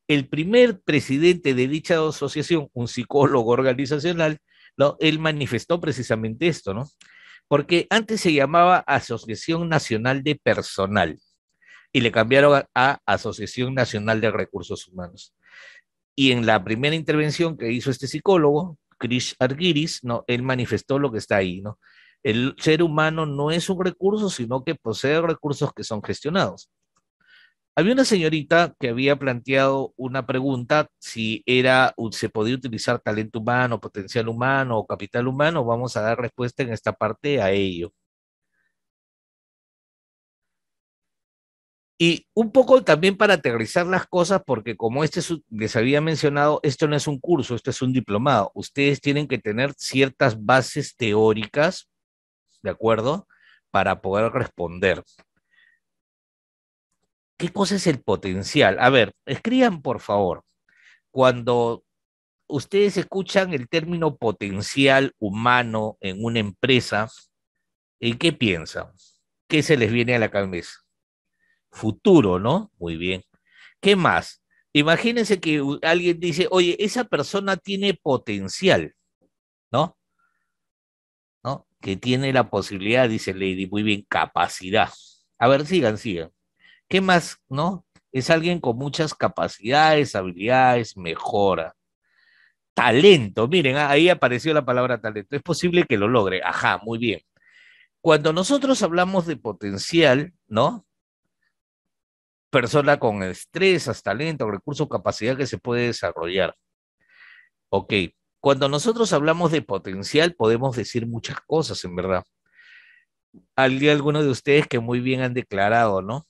el primer presidente de dicha asociación, un psicólogo organizacional, ¿no? él manifestó precisamente esto, ¿no? Porque antes se llamaba Asociación Nacional de Personal y le cambiaron a, Asociación Nacional de Recursos Humanos. Y en la primera intervención que hizo este psicólogo, Chris Argiris, ¿no? él manifestó lo que está ahí, ¿no? el ser humano no es un recurso, sino que posee recursos que son gestionados. Había una señorita que había planteado una pregunta si era se podía utilizar talento humano, potencial humano o capital humano. Vamos a dar respuesta en esta parte a ello. Y un poco también para aterrizar las cosas, porque como este les había mencionado, esto no es un curso, esto es un diplomado. Ustedes tienen que tener ciertas bases teóricas ¿de acuerdo? Para poder responder. ¿Qué cosa es el potencial? A ver, escriban por favor, cuando ustedes escuchan el término potencial humano en una empresa, ¿en qué piensan? ¿Qué se les viene a la cabeza? Futuro, ¿no? Muy bien. ¿Qué más? Imagínense que alguien dice, oye, esa persona tiene potencial, ¿no? que tiene la posibilidad, dice Lady, muy bien, capacidad. A ver, sigan, sigan. ¿Qué más, no? Es alguien con muchas capacidades, habilidades, mejora. Talento, miren, ah, ahí apareció la palabra talento. Es posible que lo logre. Ajá, muy bien. Cuando nosotros hablamos de potencial, ¿no? Persona con destrezas, talento, recursos, capacidad que se puede desarrollar. Ok, cuando nosotros hablamos de potencial, podemos decir muchas cosas, en verdad. Hay algunos de ustedes que muy bien han declarado, ¿no?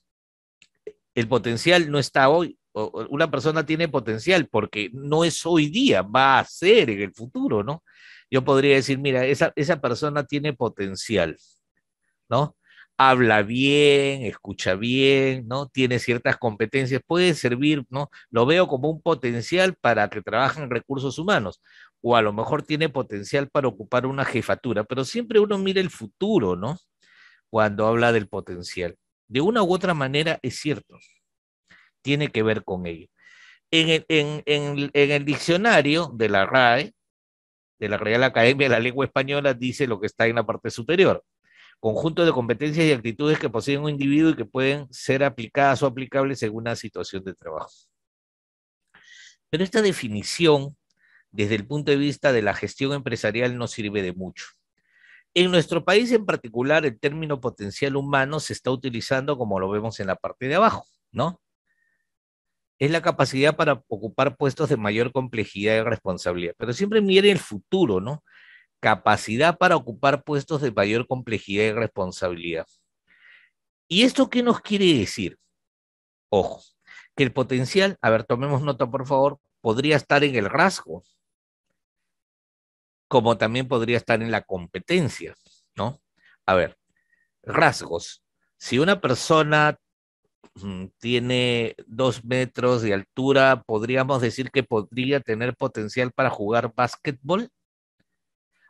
El potencial no está hoy. Una persona tiene potencial porque no es hoy día, va a ser en el futuro, ¿no? Yo podría decir, mira, esa, esa persona tiene potencial, ¿no? habla bien, escucha bien, ¿no? Tiene ciertas competencias, puede servir, ¿no? Lo veo como un potencial para que trabajen recursos humanos o a lo mejor tiene potencial para ocupar una jefatura, pero siempre uno mira el futuro, ¿no? Cuando habla del potencial. De una u otra manera es cierto, tiene que ver con ello. En el, en el diccionario de la RAE, de la Real Academia de la Lengua Española, dice lo que está en la parte superior, conjunto de competencias y actitudes que posee un individuo y que pueden ser aplicadas o aplicables según la situación de trabajo. Pero esta definición, desde el punto de vista de la gestión empresarial, no sirve de mucho. En nuestro país en particular, el término potencial humano se está utilizando como lo vemos en la parte de abajo, ¿no? Es la capacidad para ocupar puestos de mayor complejidad y responsabilidad. Pero siempre mire el futuro, ¿no? capacidad para ocupar puestos de mayor complejidad y responsabilidad. ¿Y esto qué nos quiere decir? Ojo, que el potencial, a ver, tomemos nota por favor, podría estar en el rasgo, como también podría estar en la competencia, ¿no? A ver, rasgos. Si una persona mm, tiene dos metros de altura, podríamos decir que podría tener potencial para jugar básquetbol.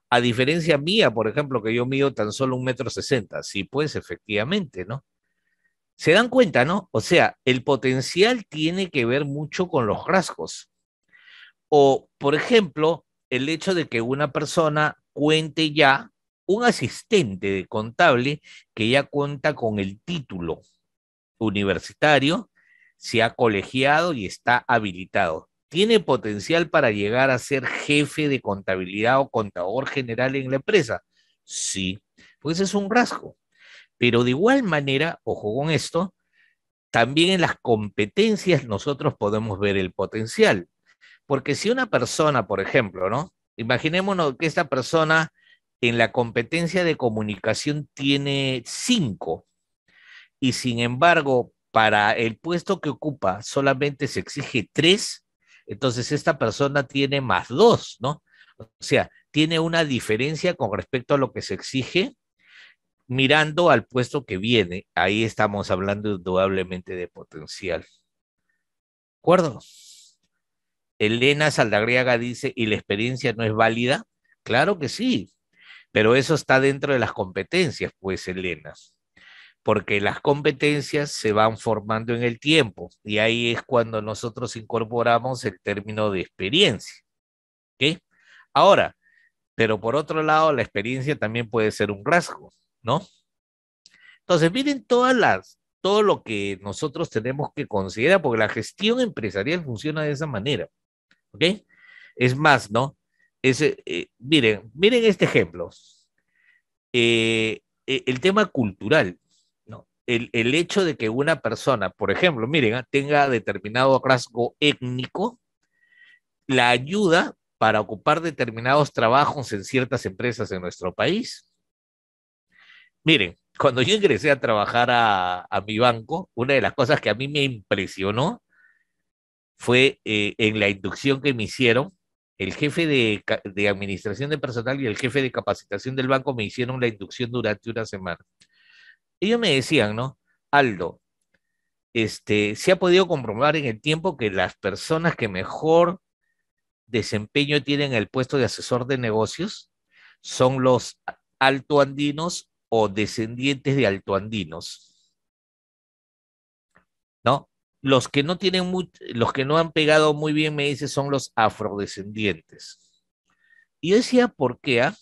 A diferencia mía, por ejemplo, que yo mido tan solo un metro sesenta. Sí, pues efectivamente, ¿no? Se dan cuenta, ¿no? O sea, el potencial tiene que ver mucho con los rasgos. O, por ejemplo, el hecho de que una persona cuente ya un asistente de contable que ya cuenta con el título universitario, se ha colegiado y está habilitado tiene potencial para llegar a ser jefe de contabilidad o contador general en la empresa. Sí, pues es un rasgo. Pero de igual manera, ojo con esto, también en las competencias nosotros podemos ver el potencial. Porque si una persona, por ejemplo, ¿no? Imaginémonos que esta persona en la competencia de comunicación tiene cinco y sin embargo para el puesto que ocupa solamente se exige tres, entonces, esta persona tiene más dos, ¿no? O sea, tiene una diferencia con respecto a lo que se exige mirando al puesto que viene. Ahí estamos hablando indudablemente de potencial. ¿De acuerdo? Elena Saldagriaga dice, ¿y la experiencia no es válida? Claro que sí, pero eso está dentro de las competencias, pues, Elena porque las competencias se van formando en el tiempo y ahí es cuando nosotros incorporamos el término de experiencia. ¿Ok? Ahora, pero por otro lado, la experiencia también puede ser un rasgo, ¿no? Entonces, miren todas las, todo lo que nosotros tenemos que considerar, porque la gestión empresarial funciona de esa manera, ¿ok? Es más, ¿no? Es, eh, eh, miren, miren este ejemplo. Eh, el tema cultural el, hecho de que una persona, por ejemplo, miren, ah, tenga determinado rasgo étnico, la ayuda para ocupar determinados trabajos en ciertas empresas en nuestro país. Miren, cuando yo ingresé a trabajar a, mi banco, una de las cosas que a mí me impresionó fue eh, en la inducción que me hicieron, el jefe de administración de personal y el jefe de capacitación del banco me hicieron la inducción durante una semana ellos me decían, ¿no? Aldo, este, se ha podido comprobar en el tiempo que las personas que mejor desempeño tienen el puesto de asesor de negocios son los altoandinos o descendientes de altoandinos. ¿No? Los que no tienen los que no han pegado muy bien, me dice, son los afrodescendientes. Y yo decía, ¿por qué? Ah?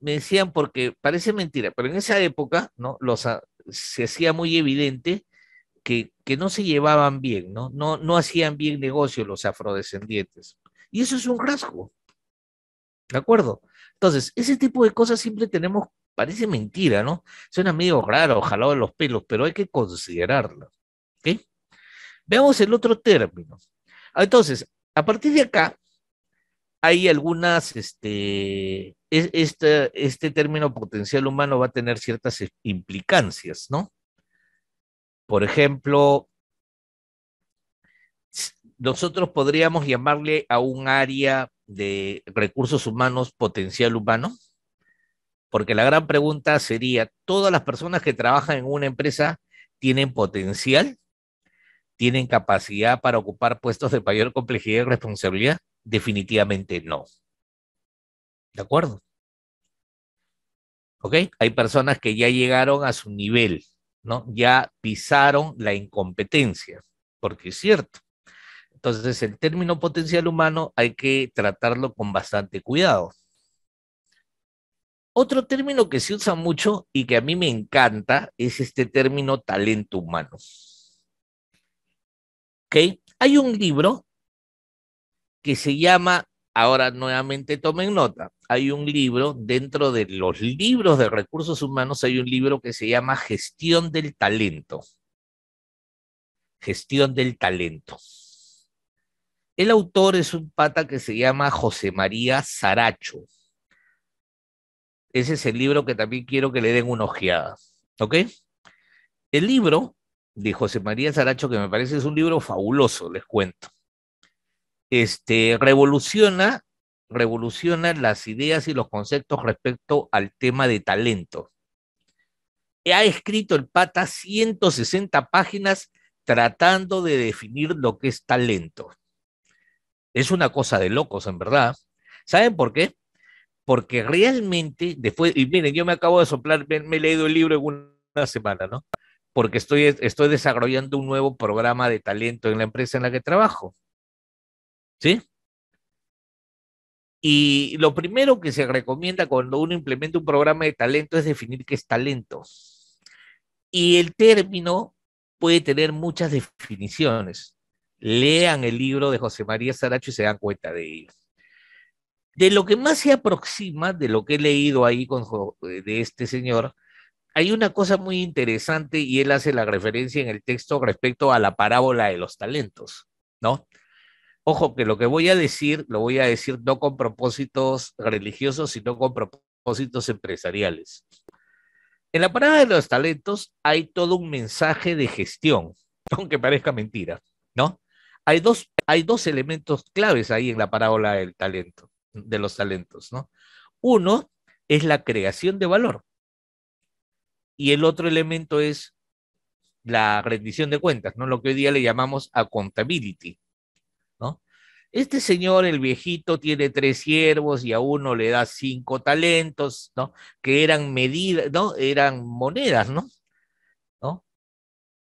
me decían, porque parece mentira, pero en esa época, ¿no? Los, ah, se hacía muy evidente que, no se llevaban bien, ¿no? ¿no? No hacían bien negocio los afrodescendientes. Y eso es un rasgo. ¿De acuerdo? Entonces, ese tipo de cosas siempre tenemos, parece mentira, ¿no? Suena medio raro, jalado de los pelos, pero hay que considerarlo. Veamos el otro término. Ah, entonces, a partir de acá, hay algunas, este, este, este término potencial humano va a tener ciertas implicancias, ¿no? Por ejemplo, nosotros podríamos llamarle a un área de recursos humanos potencial humano, porque la gran pregunta sería, ¿todas las personas que trabajan en una empresa tienen potencial? ¿Tienen capacidad para ocupar puestos de mayor complejidad y responsabilidad? definitivamente no. ¿De acuerdo? ¿Ok? Hay personas que ya llegaron a su nivel, ¿no? Ya pisaron la incompetencia, porque es cierto. Entonces, el término potencial humano hay que tratarlo con bastante cuidado. Otro término que se usa mucho y que a mí me encanta es este término talento humano. ¿Ok? Hay un libro que se llama, ahora nuevamente tomen nota, hay un libro, dentro de los libros de recursos humanos hay un libro que se llama Gestión del Talento. Gestión del Talento. El autor es un pata que se llama José María Saracho. Ese es el libro que también quiero que le den una ojeada. ¿Ok? El libro de José María Saracho, que me parece es un libro fabuloso, les cuento este, revoluciona, revoluciona las ideas y los conceptos respecto al tema de talento. Ha escrito el pata 160 páginas tratando de definir lo que es talento. Es una cosa de locos, en verdad. ¿Saben por qué? Porque realmente, después, y miren, yo me acabo de soplar, me, he leído el libro en una semana, ¿no? Porque estoy, estoy desarrollando un nuevo programa de talento en la empresa en la que trabajo ¿Sí? Y lo primero que se recomienda cuando uno implementa un programa de talento es definir qué es talento. Y el término puede tener muchas definiciones. Lean el libro de José María Saracho y se dan cuenta de ello. De lo que más se aproxima, de lo que he leído ahí con, eh, de este señor, hay una cosa muy interesante y él hace la referencia en el texto respecto a la parábola de los talentos, ¿no? Ojo que lo que voy a decir, lo voy a decir no con propósitos religiosos, sino con propósitos empresariales. En la parábola de los talentos hay todo un mensaje de gestión, aunque parezca mentira, ¿no? Hay dos, hay dos elementos claves ahí en la parábola del talento, de los talentos, ¿no? Uno es la creación de valor y el otro elemento es la rendición de cuentas, ¿no? Lo que hoy día le llamamos accountability, este señor, el viejito, tiene tres siervos y a uno le da cinco talentos, ¿no? Que eran medidas, ¿no? Eran monedas, ¿no?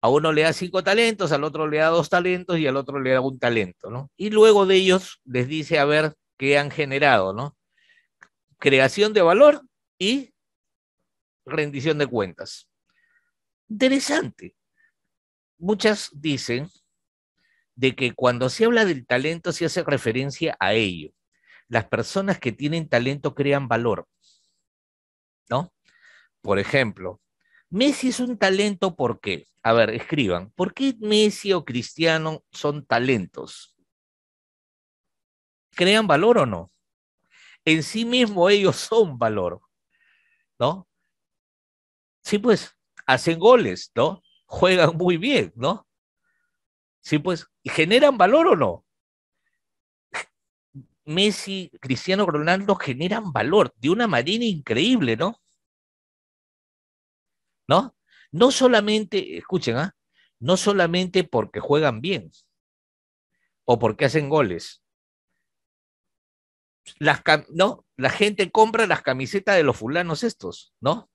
A uno le da cinco talentos, al otro le da dos talentos y al otro le da un talento, ¿no? Y luego de ellos les dice a ver qué han generado, ¿no? Creación de valor y rendición de cuentas. Interesante. Muchas dicen de que cuando se habla del talento se hace referencia a ello. Las personas que tienen talento crean valor, ¿no? Por ejemplo, Messi es un talento, ¿por qué? A ver, escriban, ¿por qué Messi o Cristiano son talentos? ¿Crean valor o no? En sí mismo ellos son valor, ¿no? Sí, pues hacen goles, ¿no? Juegan muy bien, ¿no? Sí, pues, ¿generan valor o no? Messi, Cristiano Ronaldo generan valor de una manera increíble, ¿no? ¿No? No solamente, escuchen, ¿ah? no solamente porque juegan bien o porque hacen goles. Las no, la gente compra las camisetas de los fulanos estos, ¿no?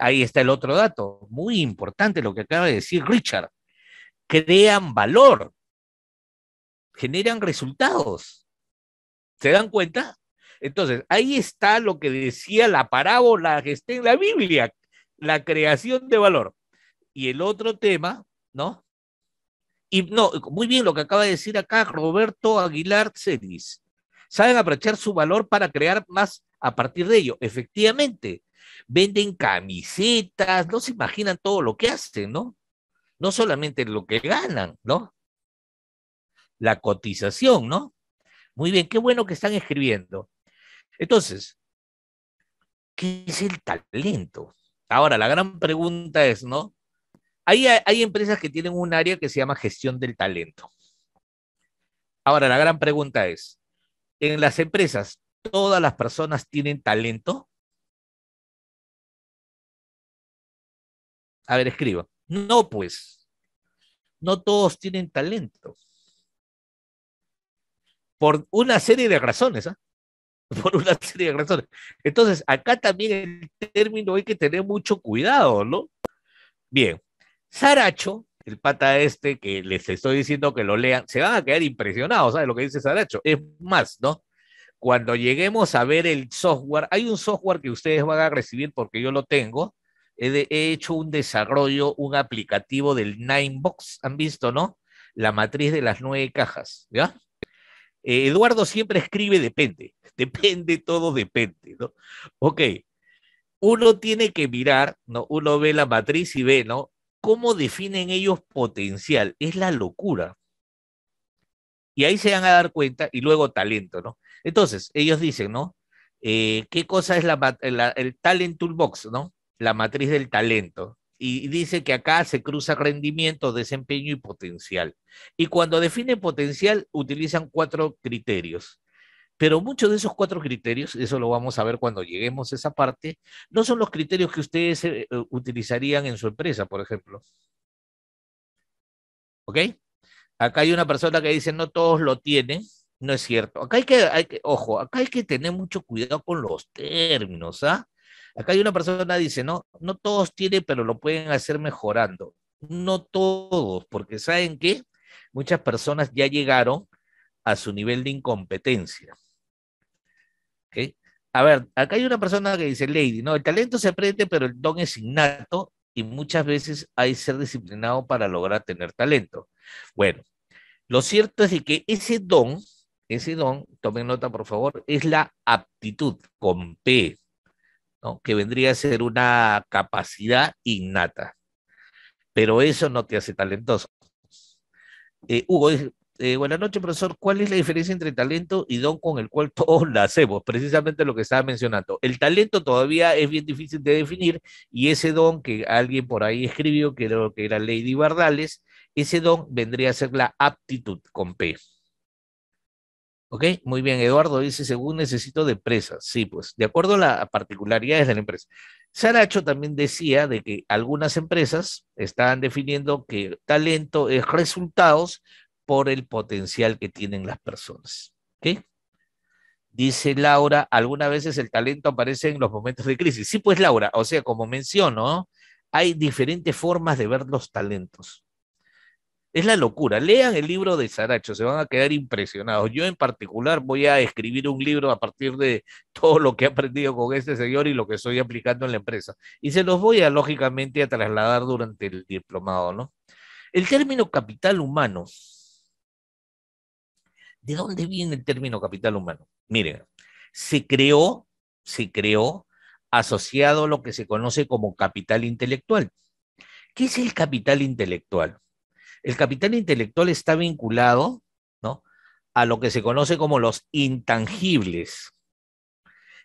ahí está el otro dato, muy importante lo que acaba de decir Richard crean valor, generan resultados. ¿Se dan cuenta? Entonces, ahí está lo que decía la parábola que está en la Biblia, la creación de valor. Y el otro tema, ¿no? Y no, muy bien lo que acaba de decir acá Roberto Aguilar Cedis, Saben aprovechar su valor para crear más a partir de ello. Efectivamente, venden camisetas, no se imaginan todo lo que hacen, ¿no? no solamente lo que ganan, ¿no? La cotización, ¿no? Muy bien, qué bueno que están escribiendo. Entonces, ¿qué es el talento? Ahora, la gran pregunta es, ¿no? Hay, hay empresas que tienen un área que se llama gestión del talento. Ahora, la gran pregunta es, ¿en las empresas todas las personas tienen talento? A ver, escriba. No, pues, no todos tienen talento. Por una serie de razones, ¿ah? Por una serie de razones. Entonces, acá también el término hay que tener mucho cuidado, ¿no? Bien, Saracho, el pata este que les estoy diciendo que lo lean, se van a quedar impresionados, ¿sabes lo que dice Saracho? Es más, ¿no? Cuando lleguemos a ver el software, hay un software que ustedes van a recibir porque yo lo tengo, he, hecho un desarrollo, un aplicativo del Ninebox, han visto, ¿no? La matriz de las nueve cajas, ¿ya? Eh, Eduardo siempre escribe depende, depende, todo depende, ¿no? Ok, uno tiene que mirar, ¿no? Uno ve la matriz y ve, ¿no? ¿Cómo definen ellos potencial? Es la locura. Y ahí se van a dar cuenta, y luego talento, ¿no? Entonces, ellos dicen, ¿no? Eh, ¿Qué cosa es el Talent Toolbox, ¿no? la matriz del talento y dice que acá se cruza rendimiento, desempeño y potencial. Y cuando define potencial utilizan cuatro criterios. Pero muchos de esos cuatro criterios, eso lo vamos a ver cuando lleguemos a esa parte, no son los criterios que ustedes eh, utilizarían en su empresa, por ejemplo. ¿Ok? Acá hay una persona que dice, no todos lo tienen. No es cierto. Acá hay que, hay ojo, acá hay que tener mucho cuidado con los términos, ¿ah? Acá hay una persona que dice, no, no todos tienen, pero lo pueden hacer mejorando. No todos, porque ¿saben que Muchas personas ya llegaron a su nivel de incompetencia. A ver, acá hay una persona que dice, Lady, no, el talento se aprende, pero el don es innato y muchas veces hay que ser disciplinado para lograr tener talento. Bueno, lo cierto es que ese don, ese don, tomen nota por favor, es la aptitud con P, que vendría a ser una capacidad innata. Pero eso no te hace talentoso. Eh, Hugo, eh, buenas noches, profesor. ¿Cuál es la diferencia entre talento y don con el cual todos nacemos? Precisamente lo que estaba mencionando. El talento todavía es bien difícil de definir y ese don que alguien por ahí escribió, que lo que era Lady Bardales, ese don vendría a ser la aptitud con P. Ok, muy bien. Eduardo dice, según necesito de presas. Sí, pues, de acuerdo a las particularidades de la empresa. Saracho también decía de que algunas empresas estaban definiendo que talento es resultados por el potencial que tienen las personas. ¿Ok? Dice Laura, algunas veces el talento aparece en los momentos de crisis. Sí, pues Laura, o sea, como menciono, hay diferentes formas de ver los talentos. Es la locura. Lean el libro de Saracho, se van a quedar impresionados. Yo en particular voy a escribir un libro a partir de todo lo que he aprendido con este señor y lo que estoy aplicando en la empresa. Y se los voy a, lógicamente, a trasladar durante el diplomado, ¿no? El término capital humano. ¿De dónde viene el término capital humano? Miren, se creó, se creó asociado a lo que se conoce como capital intelectual. ¿Qué es el capital intelectual? El capital intelectual está vinculado ¿no? a lo que se conoce como los intangibles.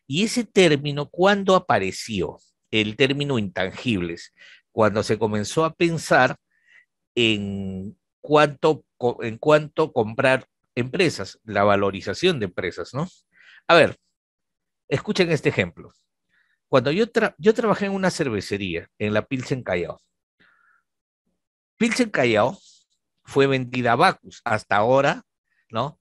Y ese término, ¿cuándo apareció? El término intangibles, cuando se comenzó a pensar en cuánto, en cuánto comprar empresas, la valorización de empresas, ¿no? A ver, escuchen este ejemplo. Cuando yo, yo trabajé en una cervecería, en la Pilsen Callao. Pilsen Callao fue vendida a Bacus. Hasta ahora, ¿no?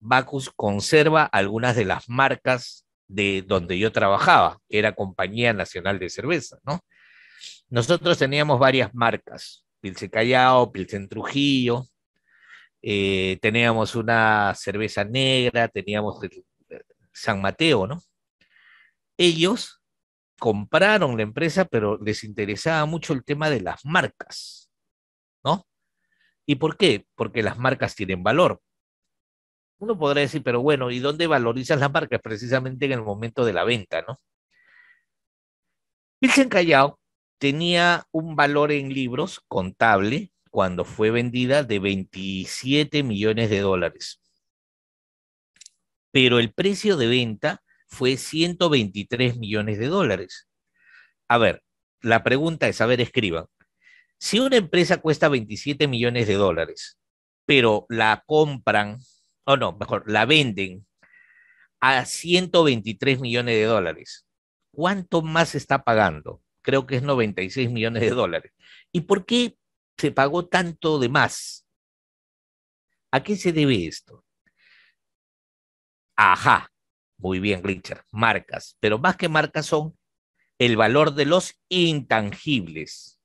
Bacus conserva algunas de las marcas de donde yo trabajaba, que era Compañía Nacional de Cerveza, ¿no? Nosotros teníamos varias marcas, pilce Callao, Pilsen Trujillo, eh, teníamos una cerveza negra, teníamos San Mateo, ¿no? Ellos compraron la empresa, pero les interesaba mucho el tema de las marcas. ¿Y por qué? Porque las marcas tienen valor. Uno podrá decir, pero bueno, ¿y dónde valorizas las marcas? Precisamente en el momento de la venta, ¿no? Pilsen Callao tenía un valor en libros contable cuando fue vendida de 27 millones de dólares. Pero el precio de venta fue 123 millones de dólares. A ver, la pregunta es, a ver, escriban, si una empresa cuesta 27 millones de dólares, pero la compran, o no, mejor, la venden a 123 millones de dólares, ¿cuánto más está pagando? Creo que es 96 millones de dólares. ¿Y por qué se pagó tanto de más? ¿A qué se debe esto? Ajá, muy bien, Richard, marcas, pero más que marcas son el valor de los intangibles.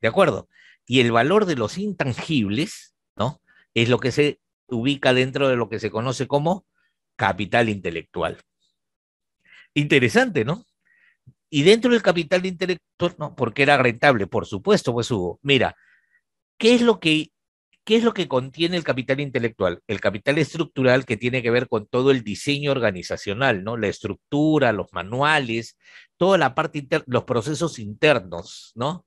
¿de acuerdo? Y el valor de los intangibles, ¿no? Es lo que se ubica dentro de lo que se conoce como capital intelectual. Interesante, ¿no? Y dentro del capital intelectual, no, porque era rentable, por supuesto, pues hubo Mira, ¿qué es lo que ¿Qué es lo que contiene el capital intelectual? El capital estructural que tiene que ver con todo el diseño organizacional, ¿no? La estructura, los manuales, toda la parte interna, los procesos internos, ¿no?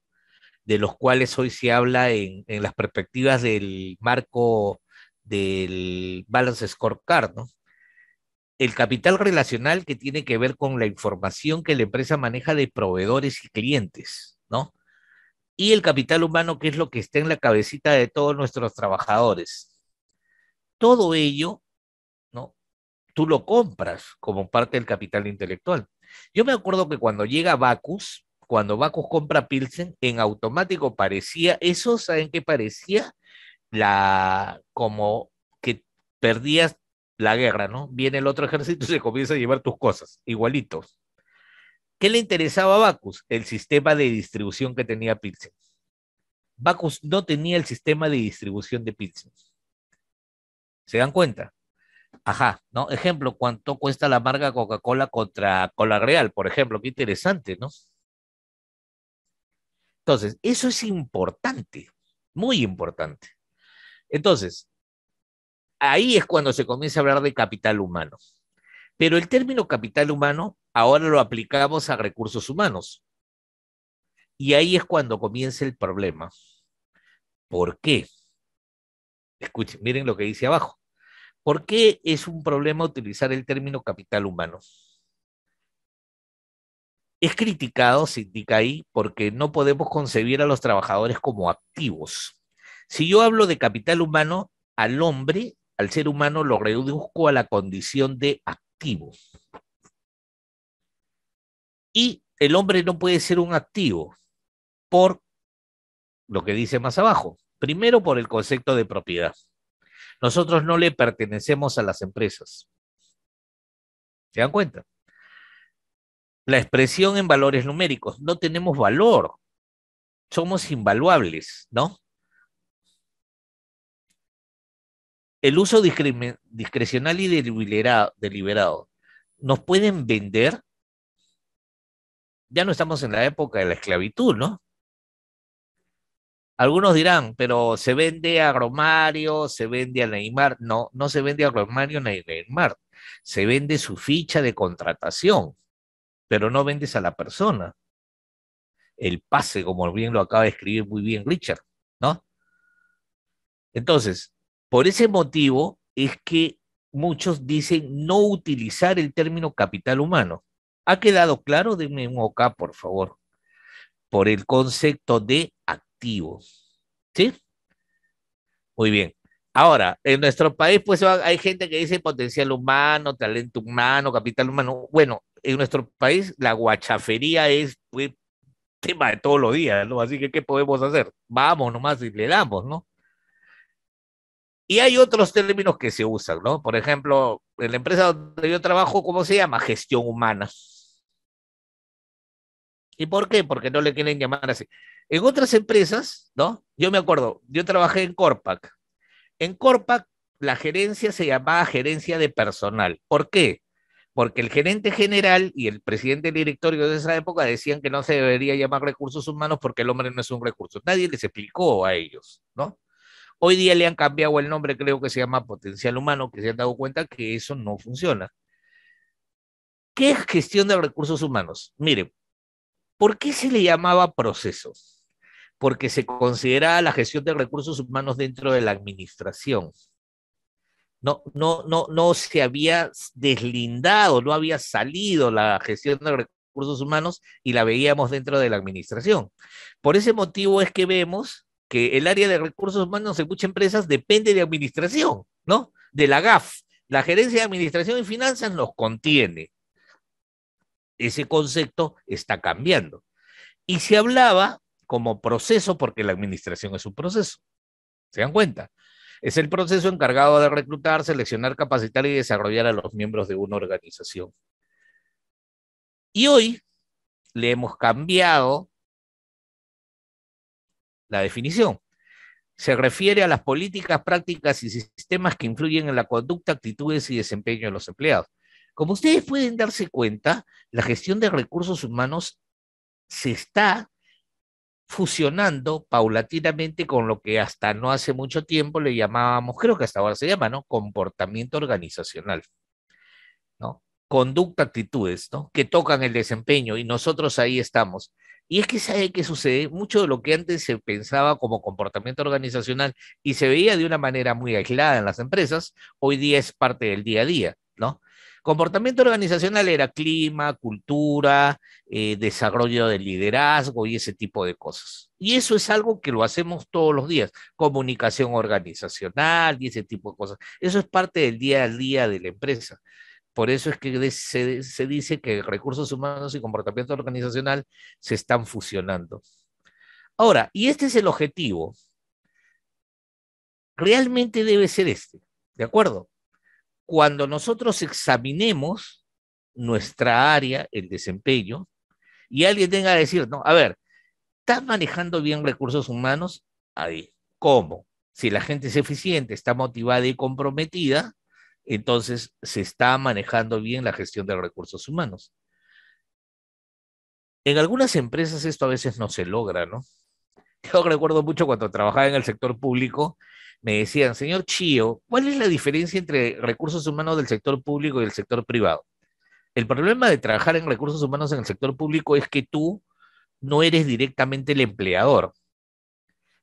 de los cuales hoy se habla en, las perspectivas del marco del Balance Scorecard, ¿no? El capital relacional que tiene que ver con la información que la empresa maneja de proveedores y clientes, ¿no? Y el capital humano, que es lo que está en la cabecita de todos nuestros trabajadores. Todo ello, ¿no? Tú lo compras como parte del capital intelectual. Yo me acuerdo que cuando llega Bacus, cuando Bacus compra Pilsen, en automático parecía, eso, ¿saben qué parecía? La, como que perdías la guerra, ¿no? Viene el otro ejército y se comienza a llevar tus cosas, igualitos. ¿Qué le interesaba a Bacus? El sistema de distribución que tenía Pilsen. Bacus no tenía el sistema de distribución de Pilsen. ¿Se dan cuenta? Ajá, ¿no? Ejemplo, ¿cuánto cuesta la marca Coca-Cola contra Cola Real, por ejemplo? Qué interesante, ¿no? Entonces, eso es importante, muy importante. Entonces, ahí es cuando se comienza a hablar de capital humano. Pero el término capital humano ahora lo aplicamos a recursos humanos. Y ahí es cuando comienza el problema. ¿Por qué? Escuchen, miren lo que dice abajo. ¿Por qué es un problema utilizar el término capital humano? Es criticado, se indica ahí, porque no podemos concebir a los trabajadores como activos. Si yo hablo de capital humano, al hombre, al ser humano, lo reduzco a la condición de activo. Y el hombre no puede ser un activo por lo que dice más abajo. Primero, por el concepto de propiedad. Nosotros no le pertenecemos a las empresas. ¿Se dan cuenta? la expresión en valores numéricos. No tenemos valor. Somos invaluables, ¿no? El uso discrecional y deliberado, deliberado. ¿Nos pueden vender? Ya no estamos en la época de la esclavitud, ¿no? Algunos dirán, pero se vende a Romario, se vende a Neymar. No, no se vende a Romario ni a Neymar. Se vende su ficha de contratación pero no vendes a la persona. El pase, como bien lo acaba de escribir muy bien Richard, ¿no? Entonces, por ese motivo es que muchos dicen no utilizar el término capital humano. ¿Ha quedado claro? de un OK, por favor, por el concepto de activos. ¿Sí? Muy bien. Ahora, en nuestro país, pues hay gente que dice potencial humano, talento humano, capital humano. Bueno, en nuestro país la guachafería es tema de todos los días, ¿no? Así que, ¿qué podemos hacer? Vamos nomás y le damos, ¿no? Y hay otros términos que se usan, ¿no? Por ejemplo, en la empresa donde yo trabajo, ¿cómo se llama? Gestión humana. ¿Y por qué? Porque no le quieren llamar así. En otras empresas, ¿no? Yo me acuerdo, yo trabajé en Corpac. En Corpac, la gerencia se llamaba gerencia de personal. ¿Por qué? porque el gerente general y el presidente del directorio de esa época decían que no se debería llamar recursos humanos porque el hombre no es un recurso. Nadie les explicó a ellos, ¿no? Hoy día le han cambiado el nombre, creo que se llama potencial humano, que se han dado cuenta que eso no funciona. ¿Qué es gestión de recursos humanos? Mire, ¿por qué se le llamaba procesos? Porque se consideraba la gestión de recursos humanos dentro de la administración no, no, no, no se había deslindado, no había salido la gestión de recursos humanos y la veíamos dentro de la administración. Por ese motivo es que vemos que el área de recursos humanos en muchas empresas depende de administración, ¿no? De la GAF. La gerencia de administración y finanzas nos contiene. Ese concepto está cambiando. Y se hablaba como proceso, porque la administración es un proceso. ¿Se dan cuenta? Es el proceso encargado de reclutar, seleccionar, capacitar y desarrollar a los miembros de una organización. Y hoy le hemos cambiado la definición. Se refiere a las políticas, prácticas y sistemas que influyen en la conducta, actitudes y desempeño de los empleados. Como ustedes pueden darse cuenta, la gestión de recursos humanos se está fusionando paulatinamente con lo que hasta no hace mucho tiempo le llamábamos, creo que hasta ahora se llama, ¿no? Comportamiento organizacional, ¿no? Conducta, actitudes, ¿no? Que tocan el desempeño y nosotros ahí estamos. Y es que sabe que sucede, mucho de lo que antes se pensaba como comportamiento organizacional y se veía de una manera muy aislada en las empresas, hoy día es parte del día a día, ¿no? Comportamiento organizacional era clima, cultura, eh, desarrollo de liderazgo y ese tipo de cosas. Y eso es algo que lo hacemos todos los días, comunicación organizacional y ese tipo de cosas. Eso es parte del día a día de la empresa. Por eso es que se, se dice que recursos humanos y comportamiento organizacional se están fusionando. Ahora, y este es el objetivo. Realmente debe ser este, ¿de acuerdo? cuando nosotros examinemos nuestra área, el desempeño, y alguien tenga que decir, no, a ver, ¿estás manejando bien recursos humanos? Ahí, ¿cómo? Si la gente es eficiente, está motivada y comprometida, entonces se está manejando bien la gestión de los recursos humanos. En algunas empresas esto a veces no se logra, ¿no? Yo recuerdo mucho cuando trabajaba en el sector público me decían, señor Chío, ¿cuál es la diferencia entre recursos humanos del sector público y el sector privado? El problema de trabajar en recursos humanos en el sector público es que tú no eres directamente el empleador,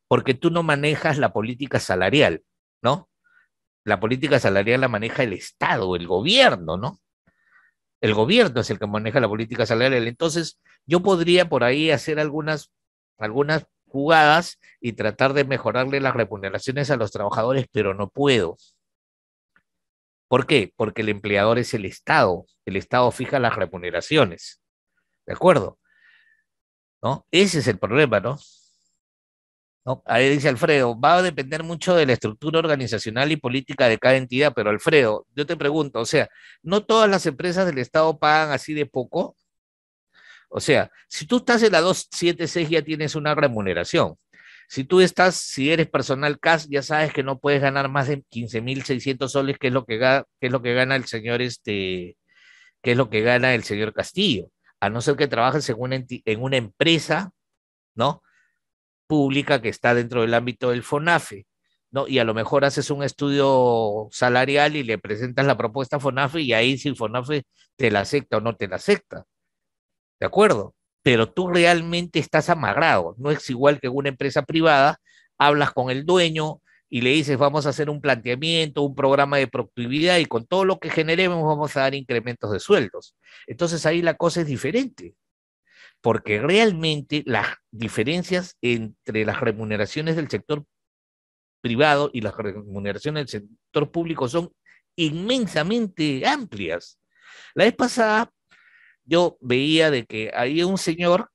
porque tú no manejas la política salarial, ¿no? La política salarial la maneja el Estado, el gobierno, ¿no? El gobierno es el que maneja la política salarial. Entonces, yo podría por ahí hacer algunas, algunas jugadas y tratar de mejorarle las remuneraciones a los trabajadores, pero no puedo. ¿Por qué? Porque el empleador es el Estado. El Estado fija las remuneraciones. ¿De acuerdo? ¿No? Ese es el problema, ¿no? ¿No? Ahí dice Alfredo, va a depender mucho de la estructura organizacional y política de cada entidad, pero Alfredo, yo te pregunto, o sea, ¿no todas las empresas del Estado pagan así de poco? O sea, si tú estás en la 276 ya tienes una remuneración. Si tú estás, si eres personal CAS, ya sabes que no puedes ganar más de 15.600 soles, que es lo que, gana, es lo que gana el señor este, que es lo que gana el señor Castillo, a no ser que trabajes en una, en una empresa, ¿no? pública que está dentro del ámbito del FONAFE, ¿no? Y a lo mejor haces un estudio salarial y le presentas la propuesta a FONAFE y ahí si FONAFE te la acepta o no te la acepta. ¿de acuerdo? Pero tú realmente estás amagrado, no es igual que una empresa privada, hablas con el dueño y le dices, vamos a hacer un planteamiento, un programa de productividad y con todo lo que generemos vamos a dar incrementos de sueldos. Entonces ahí la cosa es diferente, porque realmente las diferencias entre las remuneraciones del sector privado y las remuneraciones del sector público son inmensamente amplias. La vez pasada yo veía de que hay un señor,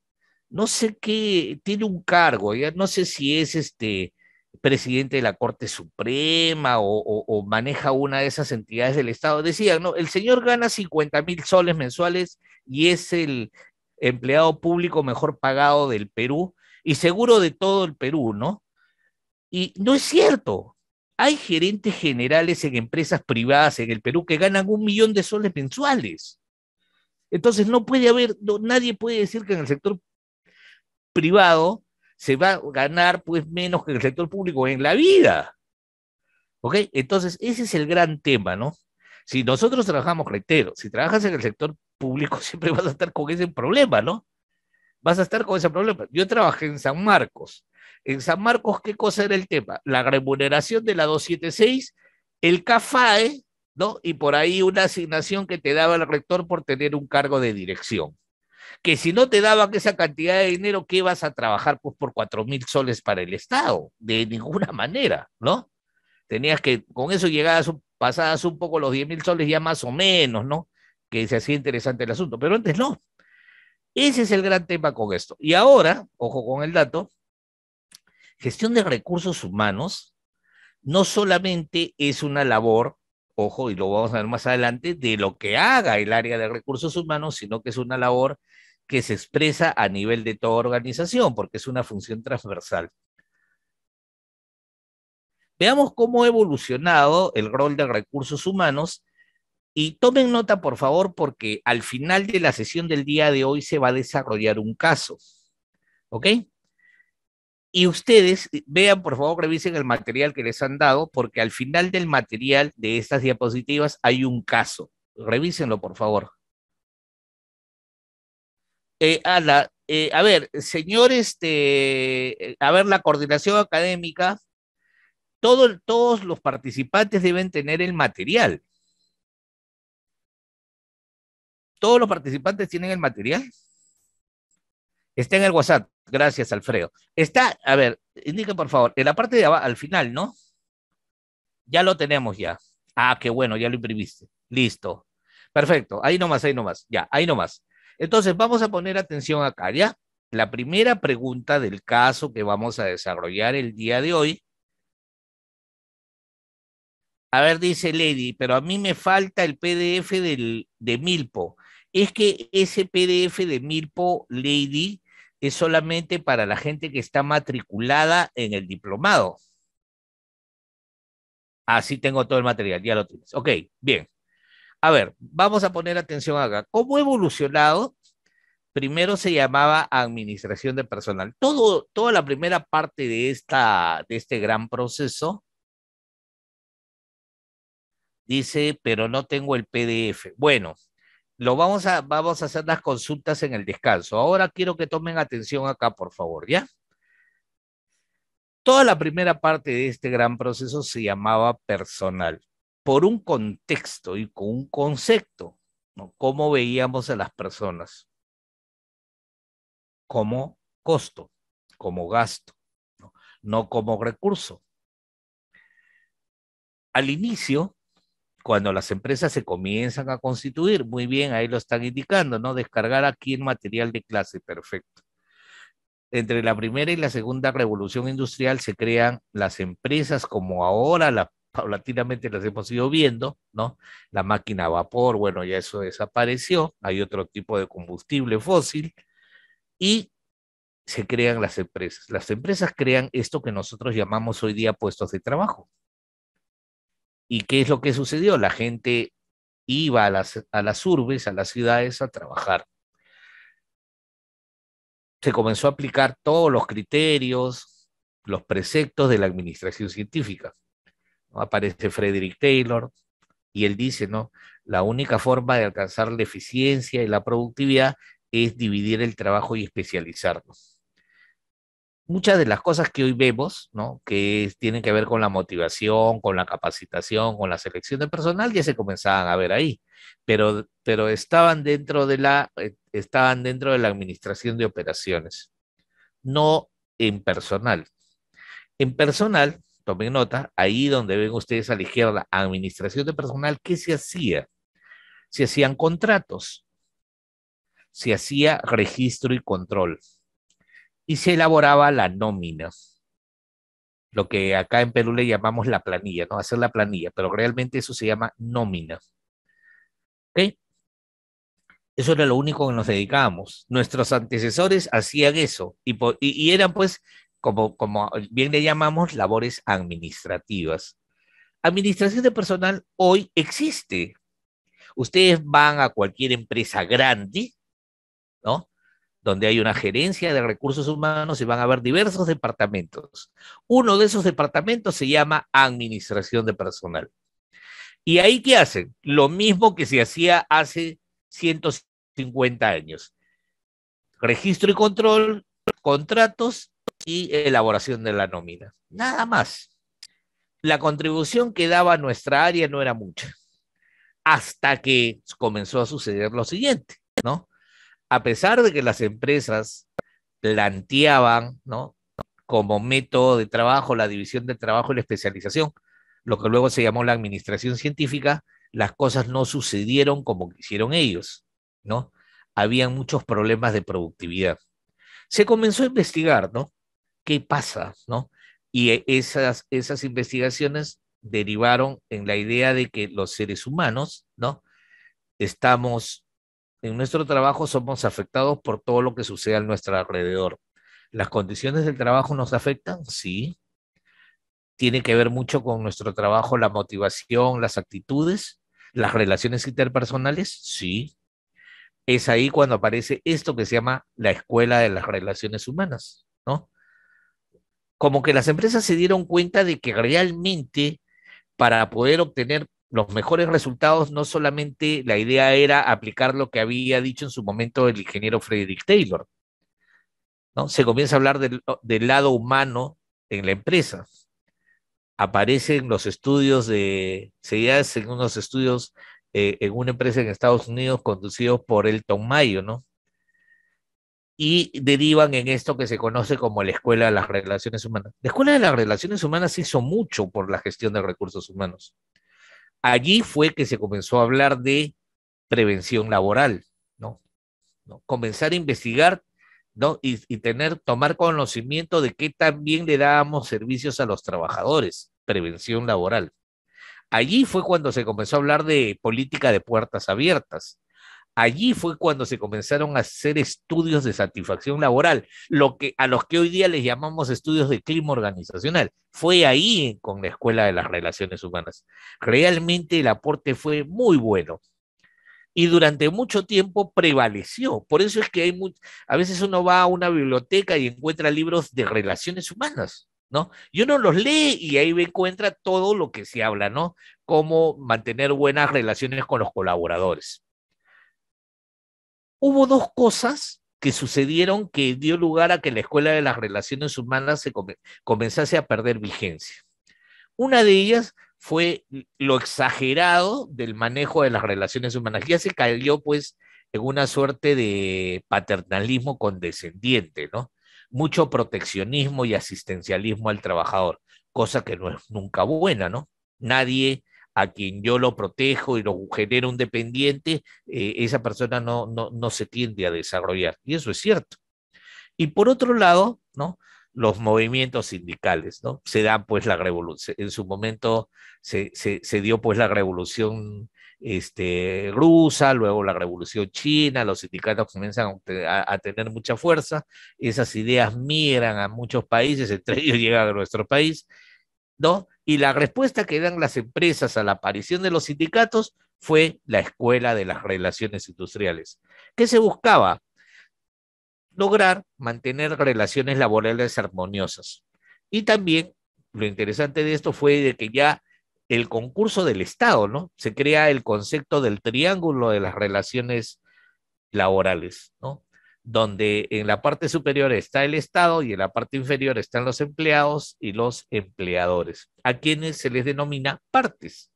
no sé qué, tiene un cargo, no sé si es este presidente de la Corte Suprema o, maneja una de esas entidades del Estado. decía no, el señor gana 50 mil soles mensuales y es el empleado público mejor pagado del Perú y seguro de todo el Perú, ¿no? Y no es cierto. Hay gerentes generales en empresas privadas en el Perú que ganan un millón de soles mensuales. Entonces no puede haber, nadie puede decir que en el sector privado se va a ganar pues menos que en el sector público en la vida. ¿Ok? Entonces ese es el gran tema, ¿no? Si nosotros trabajamos, reitero, si trabajas en el sector público siempre vas a estar con ese problema, ¿no? Vas a estar con ese problema. Yo trabajé en San Marcos. En San Marcos, ¿qué cosa era el tema? La remuneración de la 276, el CAFAE ¿no? Y por ahí una asignación que te daba el rector por tener un cargo de dirección. Que si no te daban esa cantidad de dinero, ¿qué vas a trabajar pues, por cuatro mil soles para el Estado? De ninguna manera, ¿no? Tenías que, con eso llegabas, pasadas un poco los diez mil soles ya más o menos, ¿no? Que se hacía interesante el asunto, pero antes no. Ese es el gran tema con esto. Y ahora, ojo con el dato, gestión de recursos humanos no solamente es una labor ojo, y lo vamos a ver más adelante, de lo que haga el área de recursos humanos, sino que es una labor que se expresa a nivel de toda organización, porque es una función transversal. Veamos cómo ha evolucionado el rol de recursos humanos y tomen nota, por favor, porque al final de la sesión del día de hoy se va a desarrollar un caso. ¿Ok? Y ustedes eh, vean, por favor, revisen el material que les han dado, porque al final del material de estas diapositivas hay un caso. Revísenlo, por favor. Eh, eh a, ver, señores, este, eh, a ver, la coordinación académica, todos los participantes deben tener el material. ¿Todos los participantes tienen el material? Está en el WhatsApp. Gracias, Alfredo. Está, a ver, indique, por favor, en la parte de abajo, al final, ¿no? Ya lo tenemos ya. Ah, qué bueno, ya lo imprimiste. Listo. Perfecto. Ahí nomás, ahí nomás. Ya, ahí nomás. Entonces, vamos a poner atención acá, ¿ya? La primera pregunta del caso que vamos a desarrollar el día de hoy. A ver, dice Lady, pero a mí me falta el PDF de Milpo. Es que ese PDF de Milpo, Lady, es solamente para la gente que está matriculada en el diplomado. Así tengo todo el material, ya lo tienes. Ok, bien. A ver, vamos a poner atención acá. ¿Cómo ha evolucionado? Primero se llamaba administración de personal. Todo, toda la primera parte de, esta, de este gran proceso dice, pero no tengo el PDF. Bueno, lo vamos a, vamos a hacer las consultas en el descanso. Ahora quiero que tomen atención acá, por favor, ¿ya? Toda la primera parte de este gran proceso se llamaba personal, por un contexto y con un concepto, ¿no? Cómo veíamos a las personas como costo, como gasto, no, no como recurso. Al inicio, cuando las empresas se comienzan a constituir, muy bien, ahí lo están indicando, ¿no? Descargar aquí el material de clase, perfecto. Entre la primera y la segunda revolución industrial se crean las empresas como ahora la, paulatinamente las hemos ido viendo, ¿no? La máquina a vapor, bueno, ya eso desapareció, hay otro tipo de combustible fósil y se crean las empresas. Las empresas crean esto que nosotros llamamos hoy día puestos de trabajo. ¿Y qué es lo que sucedió? La gente iba a las, urbes, a las ciudades a trabajar. Se comenzó a aplicar todos los criterios, los preceptos de la administración científica. Aparece Frederick Taylor y él dice, ¿no? La única forma de alcanzar la eficiencia y la productividad es dividir el trabajo y especializarnos muchas de las cosas que hoy vemos, ¿no? Que tienen que ver con la motivación, con la capacitación, con la selección de personal, ya se comenzaban a ver ahí, pero, pero estaban, dentro de la, eh, estaban dentro de la administración de operaciones, no en personal. En personal, tomen nota, ahí donde ven ustedes a la izquierda, administración de personal, ¿qué se hacía? Se hacían contratos, se hacía registro y control y se elaboraba la nómina, lo que acá en Perú le llamamos la planilla, ¿no? Hacer la planilla, pero realmente eso se llama nómina. ¿Ok? Eso era lo único que nos dedicábamos. Nuestros antecesores hacían eso y, y eran pues, como, como, bien le llamamos, labores administrativas. Administración de personal hoy existe. Ustedes van a cualquier empresa grande, ¿no? donde hay una gerencia de recursos humanos y van a haber diversos departamentos. Uno de esos departamentos se llama administración de personal. ¿Y ahí qué hacen? Lo mismo que se hacía hace 150 años. Registro y control, contratos y elaboración de la nómina. Nada más. La contribución que daba nuestra área no era mucha. Hasta que comenzó a suceder lo siguiente, ¿no? a pesar de que las empresas planteaban, ¿no? Como método de trabajo, la división de trabajo y la especialización, lo que luego se llamó la administración científica, las cosas no sucedieron como quisieron ellos, ¿no? Habían muchos problemas de productividad. Se comenzó a investigar, ¿no? ¿Qué pasa, ¿no? Y e, esas, esas investigaciones derivaron en la idea de que los seres humanos, ¿no? Estamos en nuestro trabajo somos afectados por todo lo que sucede a nuestro alrededor. ¿Las condiciones del trabajo nos afectan? Sí. Tiene que ver mucho con nuestro trabajo, la motivación, las actitudes, las relaciones interpersonales, sí. Es ahí cuando aparece esto que se llama la escuela de las relaciones humanas, ¿no? Como que las empresas se dieron cuenta de que realmente para poder obtener los mejores resultados, no solamente la idea era aplicar lo que había dicho en su momento el ingeniero Frederick Taylor. ¿no? Se comienza a hablar del, lado humano en la empresa. Aparecen los estudios de, se hacen unos estudios eh, en una empresa en Estados Unidos conducidos por Elton Mayo, ¿no? y derivan en esto que se conoce como la Escuela de las Relaciones Humanas. La Escuela de las Relaciones Humanas hizo mucho por la gestión de recursos humanos. Allí fue que se comenzó a hablar de prevención laboral, ¿no? ¿No? Comenzar a investigar, ¿no? Y, y, tener, tomar conocimiento de que también le dábamos servicios a los trabajadores, prevención laboral. Allí fue cuando se comenzó a hablar de política de puertas abiertas, Allí fue cuando se comenzaron a hacer estudios de satisfacción laboral, lo que, a los que hoy día les llamamos estudios de clima organizacional. Fue ahí con la Escuela de las Relaciones Humanas. Realmente el aporte fue muy bueno y durante mucho tiempo prevaleció. Por eso es que hay a veces uno va a una biblioteca y encuentra libros de relaciones humanas, ¿no? Y uno los lee y ahí encuentra todo lo que se habla, ¿no? Cómo mantener buenas relaciones con los colaboradores hubo dos cosas que sucedieron que dio lugar a que la Escuela de las Relaciones Humanas se comenzase a perder vigencia. Una de ellas fue lo exagerado del manejo de las relaciones humanas. Ya se cayó pues en una suerte de paternalismo condescendiente, ¿no? Mucho proteccionismo y asistencialismo al trabajador, cosa que no es nunca buena, ¿no? Nadie a quien yo lo protejo y lo genero un dependiente, eh, esa persona no, no, se tiende a desarrollar. Y eso es cierto. Y por otro lado, ¿no? los movimientos sindicales, ¿no? Se dan pues la revolución, en su momento se, dio pues la revolución este, rusa, luego la revolución china, los sindicatos comienzan a, tener mucha fuerza, esas ideas migran a muchos países, entre ellos llega a nuestro país, ¿no? Y la respuesta que dan las empresas a la aparición de los sindicatos fue la escuela de las relaciones industriales. ¿Qué se buscaba? Lograr mantener relaciones laborales armoniosas. Y también lo interesante de esto fue de que ya el concurso del Estado, ¿no? Se crea el concepto del triángulo de las relaciones laborales, ¿no? donde en la parte superior está el Estado y en la parte inferior están los empleados y los empleadores, a quienes se les denomina partes.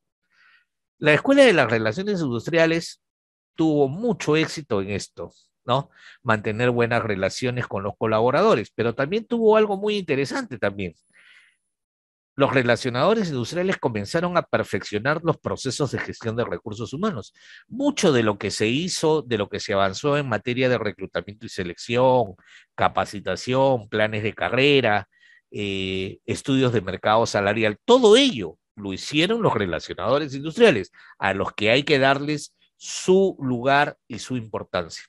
La Escuela de las Relaciones Industriales tuvo mucho éxito en esto, ¿no? Mantener buenas relaciones con los colaboradores, pero también tuvo algo muy interesante también los relacionadores industriales comenzaron a perfeccionar los procesos de gestión de recursos humanos. Mucho de lo que se hizo, de lo que se avanzó en materia de reclutamiento y selección, capacitación, planes de carrera, eh, estudios de mercado salarial, todo ello lo hicieron los relacionadores industriales, a los que hay que darles su lugar y su importancia.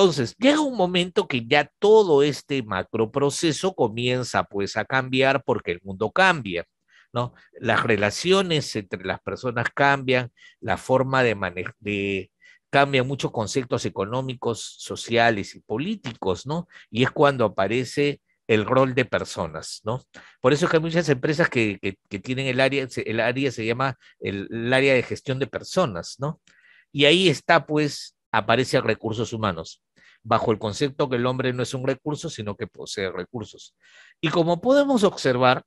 Entonces, llega un momento que ya todo este macroproceso comienza pues a cambiar porque el mundo cambia. ¿No? Las relaciones entre las personas cambian, la forma de manejar, cambian muchos conceptos económicos, sociales y políticos, ¿no? Y es cuando aparece el rol de personas, ¿no? Por eso es que hay muchas empresas que, tienen el área, el área se llama el, el, área de gestión de personas, ¿no? Y ahí está, pues, aparece recursos humanos bajo el concepto que el hombre no es un recurso, sino que posee recursos. Y como podemos observar,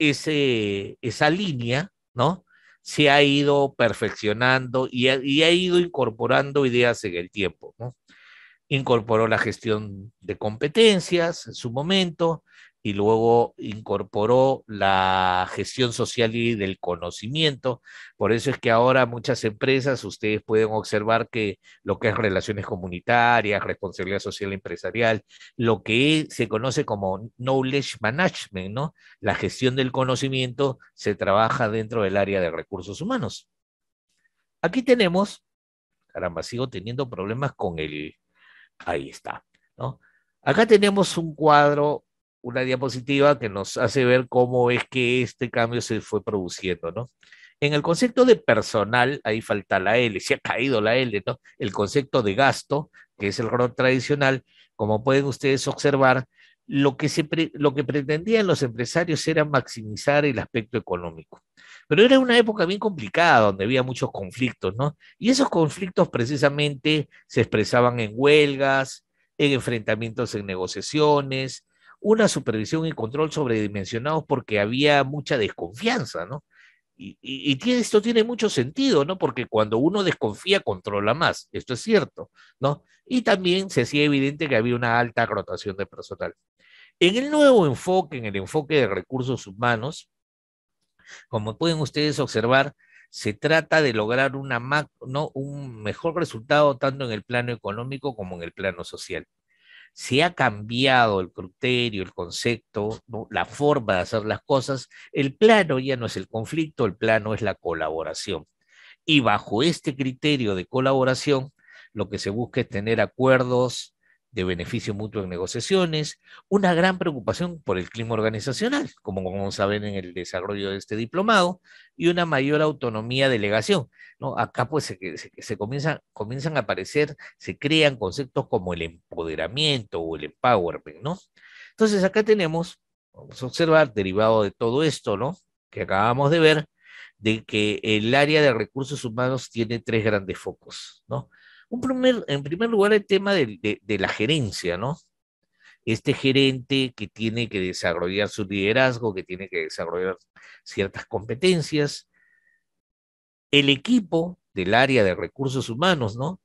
ese, esa línea, ¿no? Se ha ido perfeccionando y ha, ido incorporando ideas en el tiempo, Incorporó la gestión de competencias en su momento, y luego incorporó la gestión social y del conocimiento. Por eso es que ahora muchas empresas, ustedes pueden observar que lo que es relaciones comunitarias, responsabilidad social empresarial, lo que se conoce como knowledge management, ¿no? La gestión del conocimiento se trabaja dentro del área de recursos humanos. Aquí tenemos, caramba, sigo teniendo problemas con el, ahí está, ¿no? Acá tenemos un cuadro una diapositiva que nos hace ver cómo es que este cambio se fue produciendo, ¿no? En el concepto de personal, ahí falta la L, se ha caído la L, ¿no? El concepto de gasto, que es el rol tradicional, como pueden ustedes observar, lo que, se lo que pretendían los empresarios era maximizar el aspecto económico. Pero era una época bien complicada, donde había muchos conflictos, ¿no? Y esos conflictos precisamente se expresaban en huelgas, en enfrentamientos en negociaciones, una supervisión y control sobredimensionados porque había mucha desconfianza, ¿no? Y, esto tiene mucho sentido, ¿no? Porque cuando uno desconfía, controla más, esto es cierto, ¿no? Y también se hacía evidente que había una alta rotación de personal. En el nuevo enfoque, en el enfoque de recursos humanos, como pueden ustedes observar, se trata de lograr un mejor resultado tanto en el plano económico como en el plano social se ha cambiado el criterio, el concepto, la forma de hacer las cosas. El plano ya no es el conflicto, el plano es la colaboración. Y bajo este criterio de colaboración, lo que se busca es tener acuerdos de beneficio mutuo en negociaciones, una gran preocupación por el clima organizacional, como vamos a ver en el desarrollo de este diplomado, y una mayor autonomía de delegación. ¿no? Acá pues se, comienzan, comienzan a aparecer, se crean conceptos como el empoderamiento o el empowerment, ¿no? Entonces acá tenemos, vamos a observar, derivado de todo esto, ¿no? Que acabamos de ver, de que el área de recursos humanos tiene tres grandes focos, ¿no? primer, en primer lugar, el tema de, de la gerencia, ¿no? Este gerente que tiene que desarrollar su liderazgo, que tiene que desarrollar ciertas competencias, el equipo del área de recursos humanos, ¿no?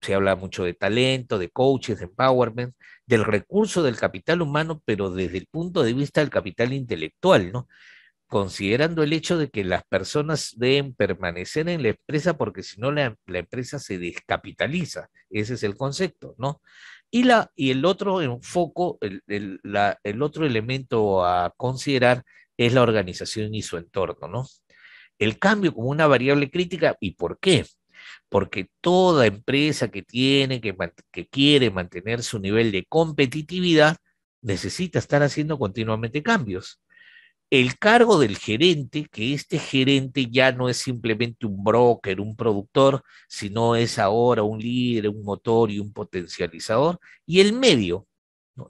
Se habla mucho de talento, de coaches, de empowerment, del recurso del capital humano, pero desde el punto de vista del capital intelectual, ¿no? considerando el hecho de que las personas deben permanecer en la empresa porque si no la, empresa se descapitaliza. Ese es el concepto, ¿no? Y, la, y el otro enfoco, el, el, el otro elemento a considerar es la organización y su entorno, ¿no? El cambio como una variable crítica, ¿y por qué? Porque toda empresa que tiene, que, que quiere mantener su nivel de competitividad, necesita estar haciendo continuamente cambios el cargo del gerente, que este gerente ya no es simplemente un broker, un productor, sino es ahora un líder, un motor y un potencializador, y el medio,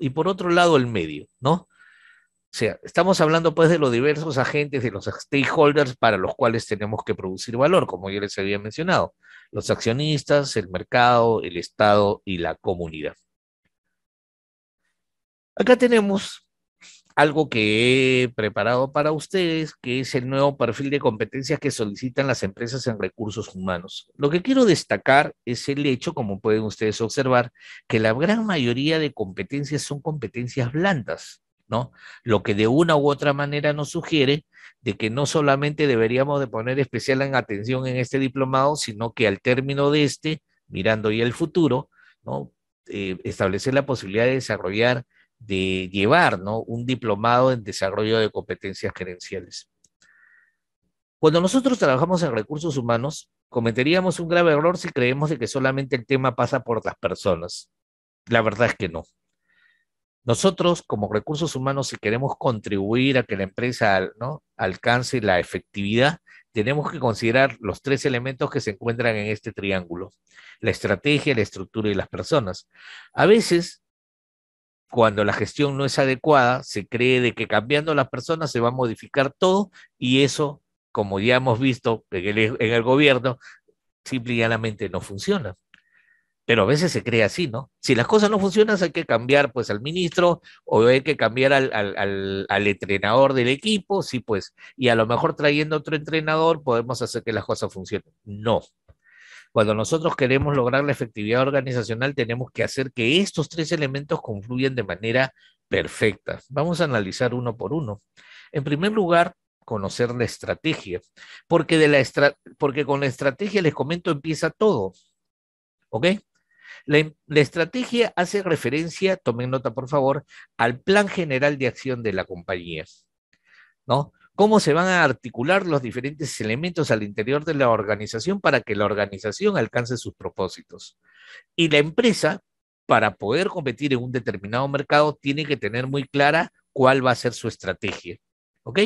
y por otro lado el medio, ¿no? O sea, estamos hablando pues de los diversos agentes, de los stakeholders para los cuales tenemos que producir valor, como ya les había mencionado, los accionistas, el mercado, el Estado y la comunidad. Acá tenemos algo que he preparado para ustedes, que es el nuevo perfil de competencias que solicitan las empresas en recursos humanos. Lo que quiero destacar es el hecho, como pueden ustedes observar, que la gran mayoría de competencias son competencias blandas, ¿no? Lo que de una u otra manera nos sugiere de que no solamente deberíamos de poner especial atención en este diplomado, sino que al término de este, mirando ya el futuro, ¿no? Eh, establecer la posibilidad de desarrollar de llevar ¿no? un diplomado en desarrollo de competencias gerenciales. Cuando nosotros trabajamos en recursos humanos, cometeríamos un grave error si creemos de que solamente el tema pasa por las personas. La verdad es que no. Nosotros, como recursos humanos, si queremos contribuir a que la empresa ¿no? alcance la efectividad, tenemos que considerar los tres elementos que se encuentran en este triángulo, la estrategia, la estructura y las personas. A veces cuando la gestión no es adecuada, se cree de que cambiando las personas se va a modificar todo y eso, como ya hemos visto en el, gobierno, simple y no funciona. Pero a veces se cree así, ¿no? Si las cosas no funcionan, hay que cambiar pues al ministro o hay que cambiar al, al, entrenador del equipo, sí pues, y a lo mejor trayendo otro entrenador podemos hacer que las cosas funcionen. No, cuando nosotros queremos lograr la efectividad organizacional, tenemos que hacer que estos tres elementos confluyan de manera perfecta. Vamos a analizar uno por uno. En primer lugar, conocer la estrategia, porque, con la estrategia, les comento, empieza todo. ¿Ok? La, la, estrategia hace referencia, tomen nota por favor, al plan general de acción de la compañía, ¿no? cómo se van a articular los diferentes elementos al interior de la organización para que la organización alcance sus propósitos. Y la empresa, para poder competir en un determinado mercado, tiene que tener muy clara cuál va a ser su estrategia. ¿Ok?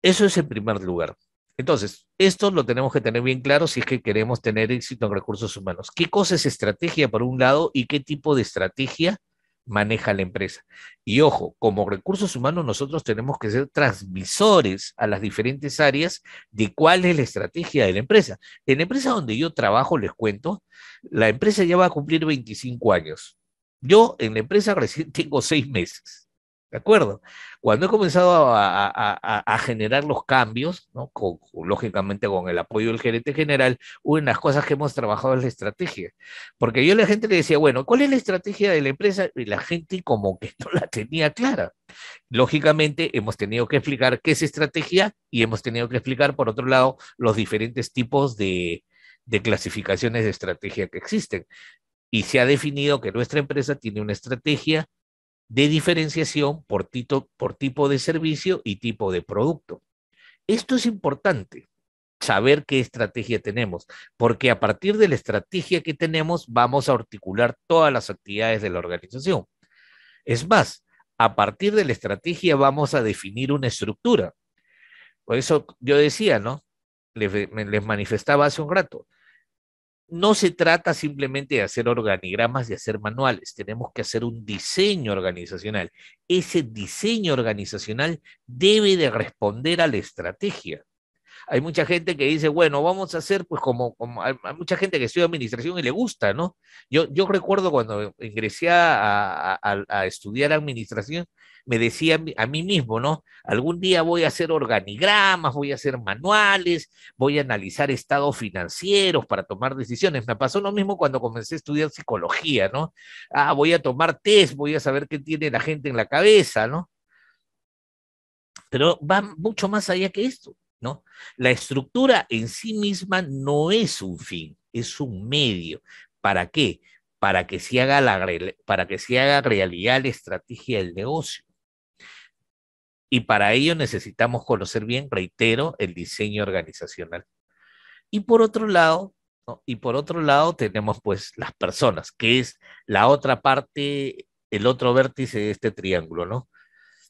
Eso es en primer lugar. Entonces, esto lo tenemos que tener bien claro si es que queremos tener éxito en recursos humanos. ¿Qué cosa es estrategia por un lado y qué tipo de estrategia maneja la empresa. Y ojo, como recursos humanos nosotros tenemos que ser transmisores a las diferentes áreas de cuál es la estrategia de la empresa. En la empresa donde yo trabajo, les cuento, la empresa ya va a cumplir 25 años. Yo en la empresa recién tengo seis meses. ¿De acuerdo? Cuando he comenzado a, generar los cambios, lógicamente con el apoyo del gerente general, una de las cosas que hemos trabajado es la estrategia. Porque yo a la gente le decía, bueno, ¿cuál es la estrategia de la empresa? Y la gente como que no la tenía clara. Lógicamente hemos tenido que explicar qué es estrategia y hemos tenido que explicar, por otro lado, los diferentes tipos de, de clasificaciones de estrategia que existen. Y se ha definido que nuestra empresa tiene una estrategia de diferenciación por, por tipo de servicio y tipo de producto. Esto es importante, saber qué estrategia tenemos, porque a partir de la estrategia que tenemos vamos a articular todas las actividades de la organización. Es más, a partir de la estrategia vamos a definir una estructura. Por eso yo decía, ¿no? les manifestaba hace un rato, no se trata simplemente de hacer organigramas y hacer manuales, tenemos que hacer un diseño organizacional. Ese diseño organizacional debe de responder a la estrategia. Hay mucha gente que dice, bueno, vamos a hacer, pues como, como hay, mucha gente que estudia administración y le gusta, ¿no? Yo, yo recuerdo cuando ingresé a, a estudiar administración, me decía a mí mismo, ¿no? Algún día voy a hacer organigramas, voy a hacer manuales, voy a analizar estados financieros para tomar decisiones. Me pasó lo mismo cuando comencé a estudiar psicología, ¿no? Ah, voy a tomar test, voy a saber qué tiene la gente en la cabeza, ¿no? Pero va mucho más allá que esto. ¿no? La estructura en sí misma no es un fin, es un medio. ¿Para qué? Para que se haga, la, para que se haga realidad la estrategia del negocio. Y para ello necesitamos conocer bien, reitero, el diseño organizacional. Y por otro lado, y por otro lado tenemos pues las personas, que es la otra parte, el otro vértice de este triángulo, ¿no?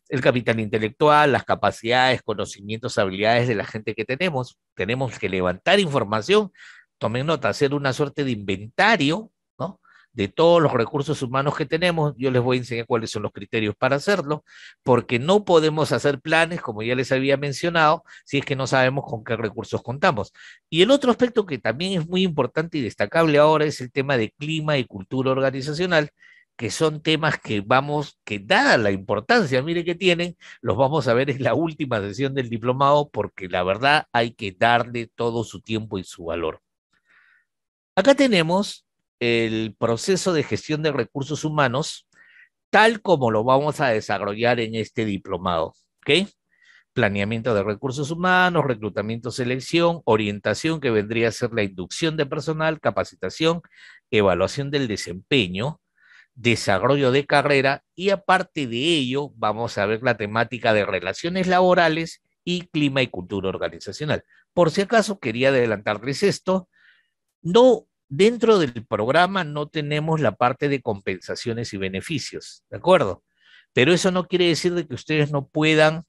el capital intelectual, las capacidades, conocimientos, habilidades de la gente que tenemos. Tenemos que levantar información, tomen nota, hacer una suerte de inventario, ¿no? De todos los recursos humanos que tenemos. Yo les voy a enseñar cuáles son los criterios para hacerlo, porque no podemos hacer planes, como ya les había mencionado, si es que no sabemos con qué recursos contamos. Y el otro aspecto que también es muy importante y destacable ahora es el tema de clima y cultura organizacional que son temas que vamos, que dada la importancia, mire que tienen, los vamos a ver en la última sesión del diplomado, porque la verdad hay que darle todo su tiempo y su valor. Acá tenemos el proceso de gestión de recursos humanos, tal como lo vamos a desarrollar en este diplomado, ¿ok? Planeamiento de recursos humanos, reclutamiento, selección, orientación, que vendría a ser la inducción de personal, capacitación, evaluación del desempeño, desarrollo de carrera y aparte de ello vamos a ver la temática de relaciones laborales y clima y cultura organizacional. Por si acaso quería adelantarles esto, no dentro del programa no tenemos la parte de compensaciones y beneficios, ¿de acuerdo? Pero eso no quiere decir de que ustedes no puedan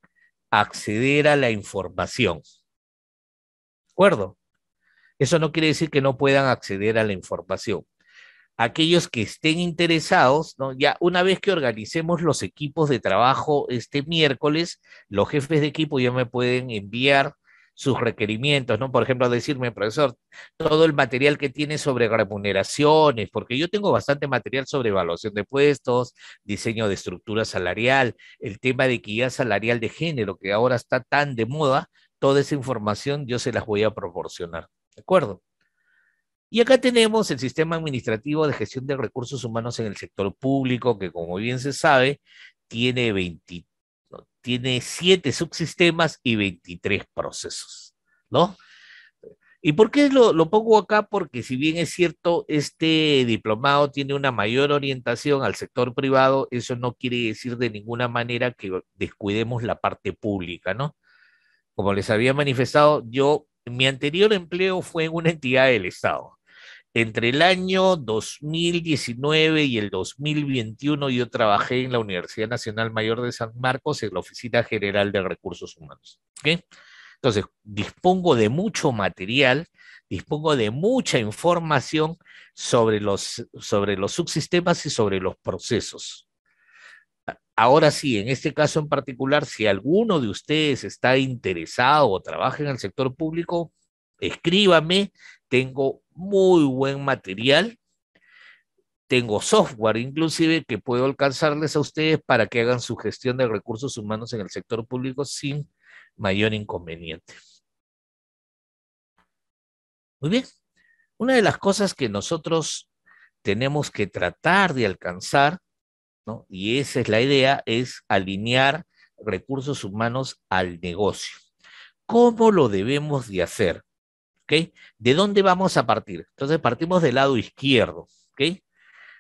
acceder a la información. ¿De acuerdo? Eso no quiere decir que no puedan acceder a la información aquellos que estén interesados, ¿no? ya una vez que organicemos los equipos de trabajo este miércoles, los jefes de equipo ya me pueden enviar sus requerimientos, ¿no? Por ejemplo, decirme, profesor, todo el material que tiene sobre remuneraciones, porque yo tengo bastante material sobre evaluación de puestos, diseño de estructura salarial, el tema de equidad salarial de género, que ahora está tan de moda, toda esa información yo se las voy a proporcionar, ¿de acuerdo? Y acá tenemos el sistema administrativo de gestión de recursos humanos en el sector público, que como bien se sabe, tiene, siete tiene subsistemas y 23 procesos, ¿no? ¿Y por qué lo, lo, pongo acá? Porque si bien es cierto, este diplomado tiene una mayor orientación al sector privado, eso no quiere decir de ninguna manera que descuidemos la parte pública, ¿no? Como les había manifestado, yo, mi anterior empleo fue en una entidad del Estado. Entre el año 2019 y el 2021 yo trabajé en la Universidad Nacional Mayor de San Marcos en la Oficina General de Recursos Humanos. Entonces, dispongo de mucho material, dispongo de mucha información sobre los, sobre los subsistemas y sobre los procesos. Ahora sí, en este caso en particular, si alguno de ustedes está interesado o trabaja en el sector público, escríbame. Tengo muy buen material. Tengo software inclusive que puedo alcanzarles a ustedes para que hagan su gestión de recursos humanos en el sector público sin mayor inconveniente. Muy bien. Una de las cosas que nosotros tenemos que tratar de alcanzar, ¿no? y esa es la idea, es alinear recursos humanos al negocio. ¿Cómo lo debemos de hacer? ¿De dónde vamos a partir? Entonces partimos del lado izquierdo,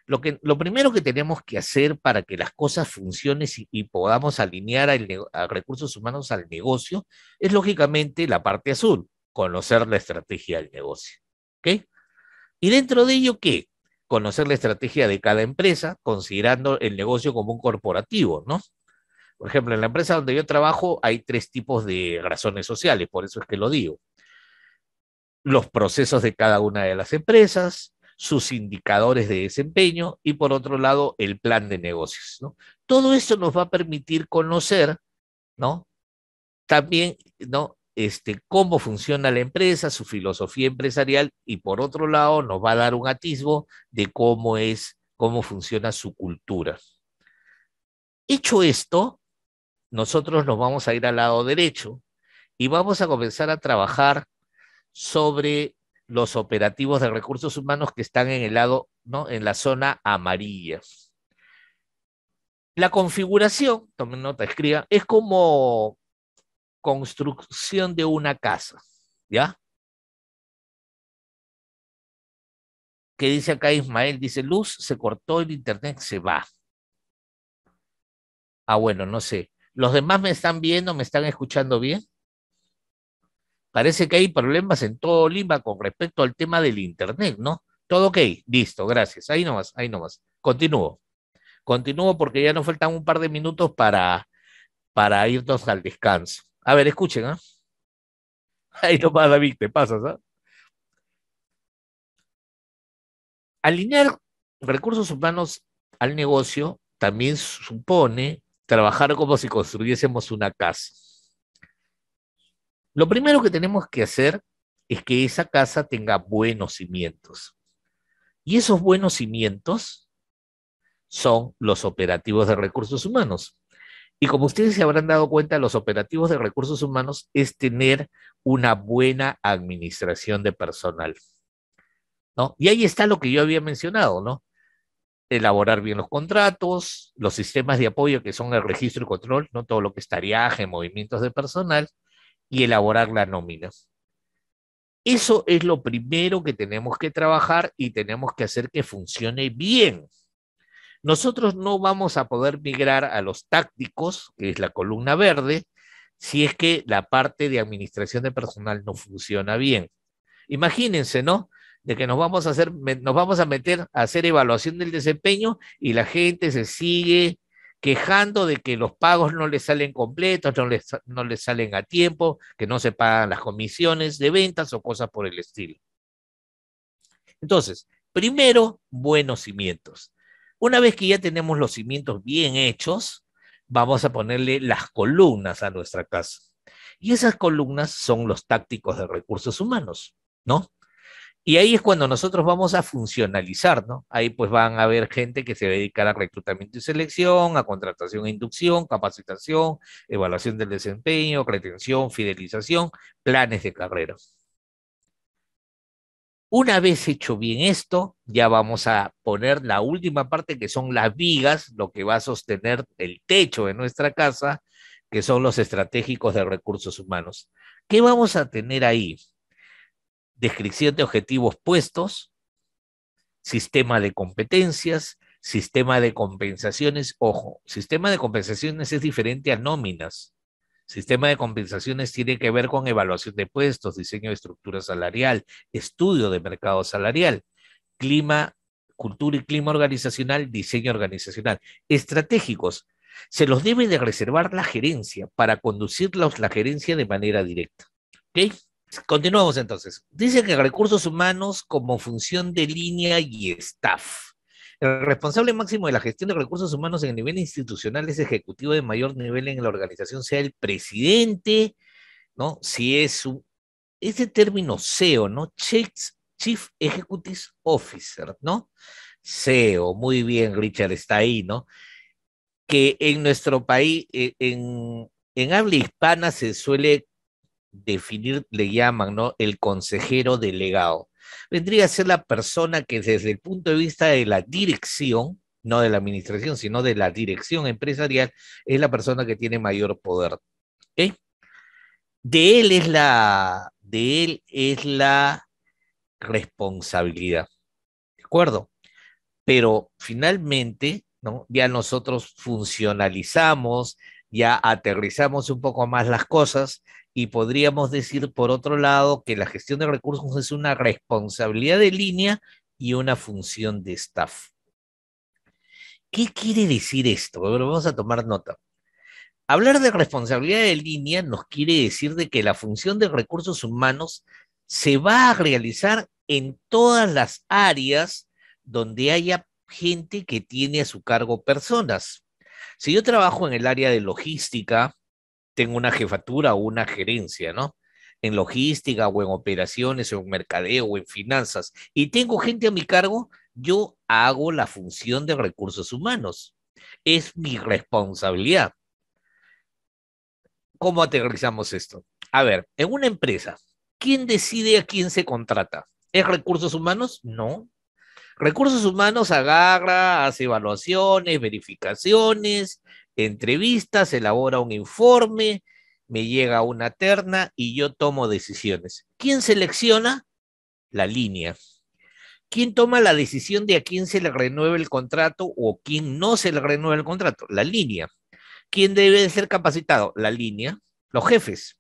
Lo, que, lo primero que tenemos que hacer para que las cosas funcionen y, podamos alinear a recursos humanos al negocio es lógicamente la parte azul, conocer la estrategia del negocio, Y dentro de ello, ¿qué? Conocer la estrategia de cada empresa, considerando el negocio como un corporativo, ¿no? Por ejemplo, en la empresa donde yo trabajo hay tres tipos de razones sociales, por eso es que lo digo los procesos de cada una de las empresas, sus indicadores de desempeño y por otro lado el plan de negocios. ¿no? Todo eso nos va a permitir conocer ¿no? también ¿no? este, cómo funciona la empresa, su filosofía empresarial y por otro lado nos va a dar un atisbo de cómo es, cómo funciona su cultura. Hecho esto, nosotros nos vamos a ir al lado derecho y vamos a comenzar a trabajar sobre los operativos de recursos humanos que están en el lado, ¿no? En la zona amarilla. La configuración, tomen nota, escriban, es como construcción de una casa, ¿ya? ¿Qué dice acá Ismael? Dice, luz, se cortó el internet, se va. Ah, bueno, no sé. ¿Los demás me están viendo, me están escuchando bien? parece que hay problemas en todo Lima con respecto al tema del Internet, ¿no? Todo ok, listo, gracias. Ahí nomás, ahí nomás. Continúo. Continúo porque ya nos faltan un par de minutos para, para irnos al descanso. A ver, escuchen, ¿ah? Ahí nomás, David, te pasas, ¿ah? Alinear recursos humanos al negocio también supone trabajar como si construyésemos una casa. Lo primero que tenemos que hacer es que esa casa tenga buenos cimientos. Y esos buenos cimientos son los operativos de recursos humanos. Y como ustedes se habrán dado cuenta, los operativos de recursos humanos es tener una buena administración de personal. Y ahí está lo que yo había mencionado, ¿no? Elaborar bien los contratos, los sistemas de apoyo que son el registro y control, no todo lo que es tareaje, movimientos de personal, y elaborar la nómina. Eso es lo primero que tenemos que trabajar y tenemos que hacer que funcione bien. Nosotros no vamos a poder migrar a los tácticos, que es la columna verde, si es que la parte de administración de personal no funciona bien. Imagínense, ¿no? De que nos vamos a hacer, nos vamos a meter a hacer evaluación del desempeño y la gente se sigue quejando de que los pagos no les salen completos, no les, salen a tiempo, que no se pagan las comisiones de ventas o cosas por el estilo. Entonces, primero, buenos cimientos. Una vez que ya tenemos los cimientos bien hechos, vamos a ponerle las columnas a nuestra casa. Y esas columnas son los tácticos de recursos humanos, ¿no? Y ahí es cuando nosotros vamos a funcionalizar, ¿no? Ahí pues van a haber gente que se va a a reclutamiento y selección, a contratación e inducción, capacitación, evaluación del desempeño, retención, fidelización, planes de carrera. Una vez hecho bien esto, ya vamos a poner la última parte que son las vigas, lo que va a sostener el techo de nuestra casa, que son los estratégicos de recursos humanos. ¿Qué vamos a tener ahí? descripción de objetivos puestos, sistema de competencias, sistema de compensaciones. Ojo, sistema de compensaciones es diferente a nóminas. Sistema de compensaciones tiene que ver con evaluación de puestos, diseño de estructura salarial, estudio de mercado salarial, clima, cultura y clima organizacional, diseño organizacional. Estratégicos. Se los debe de reservar la gerencia para conducirlos la gerencia de manera directa. ¿Ok? Continuamos entonces. Dice que recursos humanos como función de línea y staff. El responsable máximo de la gestión de recursos humanos en el nivel institucional es ejecutivo de mayor nivel en la organización, sea el presidente, ¿no? Si es un, ese término CEO, ¿no? Chief, Executive Officer, ¿no? CEO, muy bien, Richard, está ahí, ¿no? Que en nuestro país, eh, en, en habla hispana se suele definir, le llaman, ¿no? El consejero delegado. Vendría a ser la persona que desde el punto de vista de la dirección, no de la administración, sino de la dirección empresarial, es la persona que tiene mayor poder. De él es la, de él es la responsabilidad. ¿De acuerdo? Pero finalmente, ¿no? Ya nosotros funcionalizamos, ya aterrizamos un poco más las cosas, y podríamos decir, por otro lado, que la gestión de recursos es una responsabilidad de línea y una función de staff. ¿Qué quiere decir esto? vamos a tomar nota. Hablar de responsabilidad de línea nos quiere decir de que la función de recursos humanos se va a realizar en todas las áreas donde haya gente que tiene a su cargo personas. Si yo trabajo en el área de logística, tengo una jefatura o una gerencia, ¿no? En logística o en operaciones o en mercadeo o en finanzas y tengo gente a mi cargo, yo hago la función de recursos humanos. Es mi responsabilidad. ¿Cómo aterrizamos esto? A ver, en una empresa, ¿quién decide a quién se contrata? ¿Es recursos humanos? No. Recursos humanos agarra, hace evaluaciones, verificaciones, entrevistas, elabora un informe, me llega una terna y yo tomo decisiones. ¿Quién selecciona? La línea. ¿Quién toma la decisión de a quién se le renueva el contrato o quién no se le renueva el contrato? La línea. ¿Quién debe ser capacitado? La línea. Los jefes.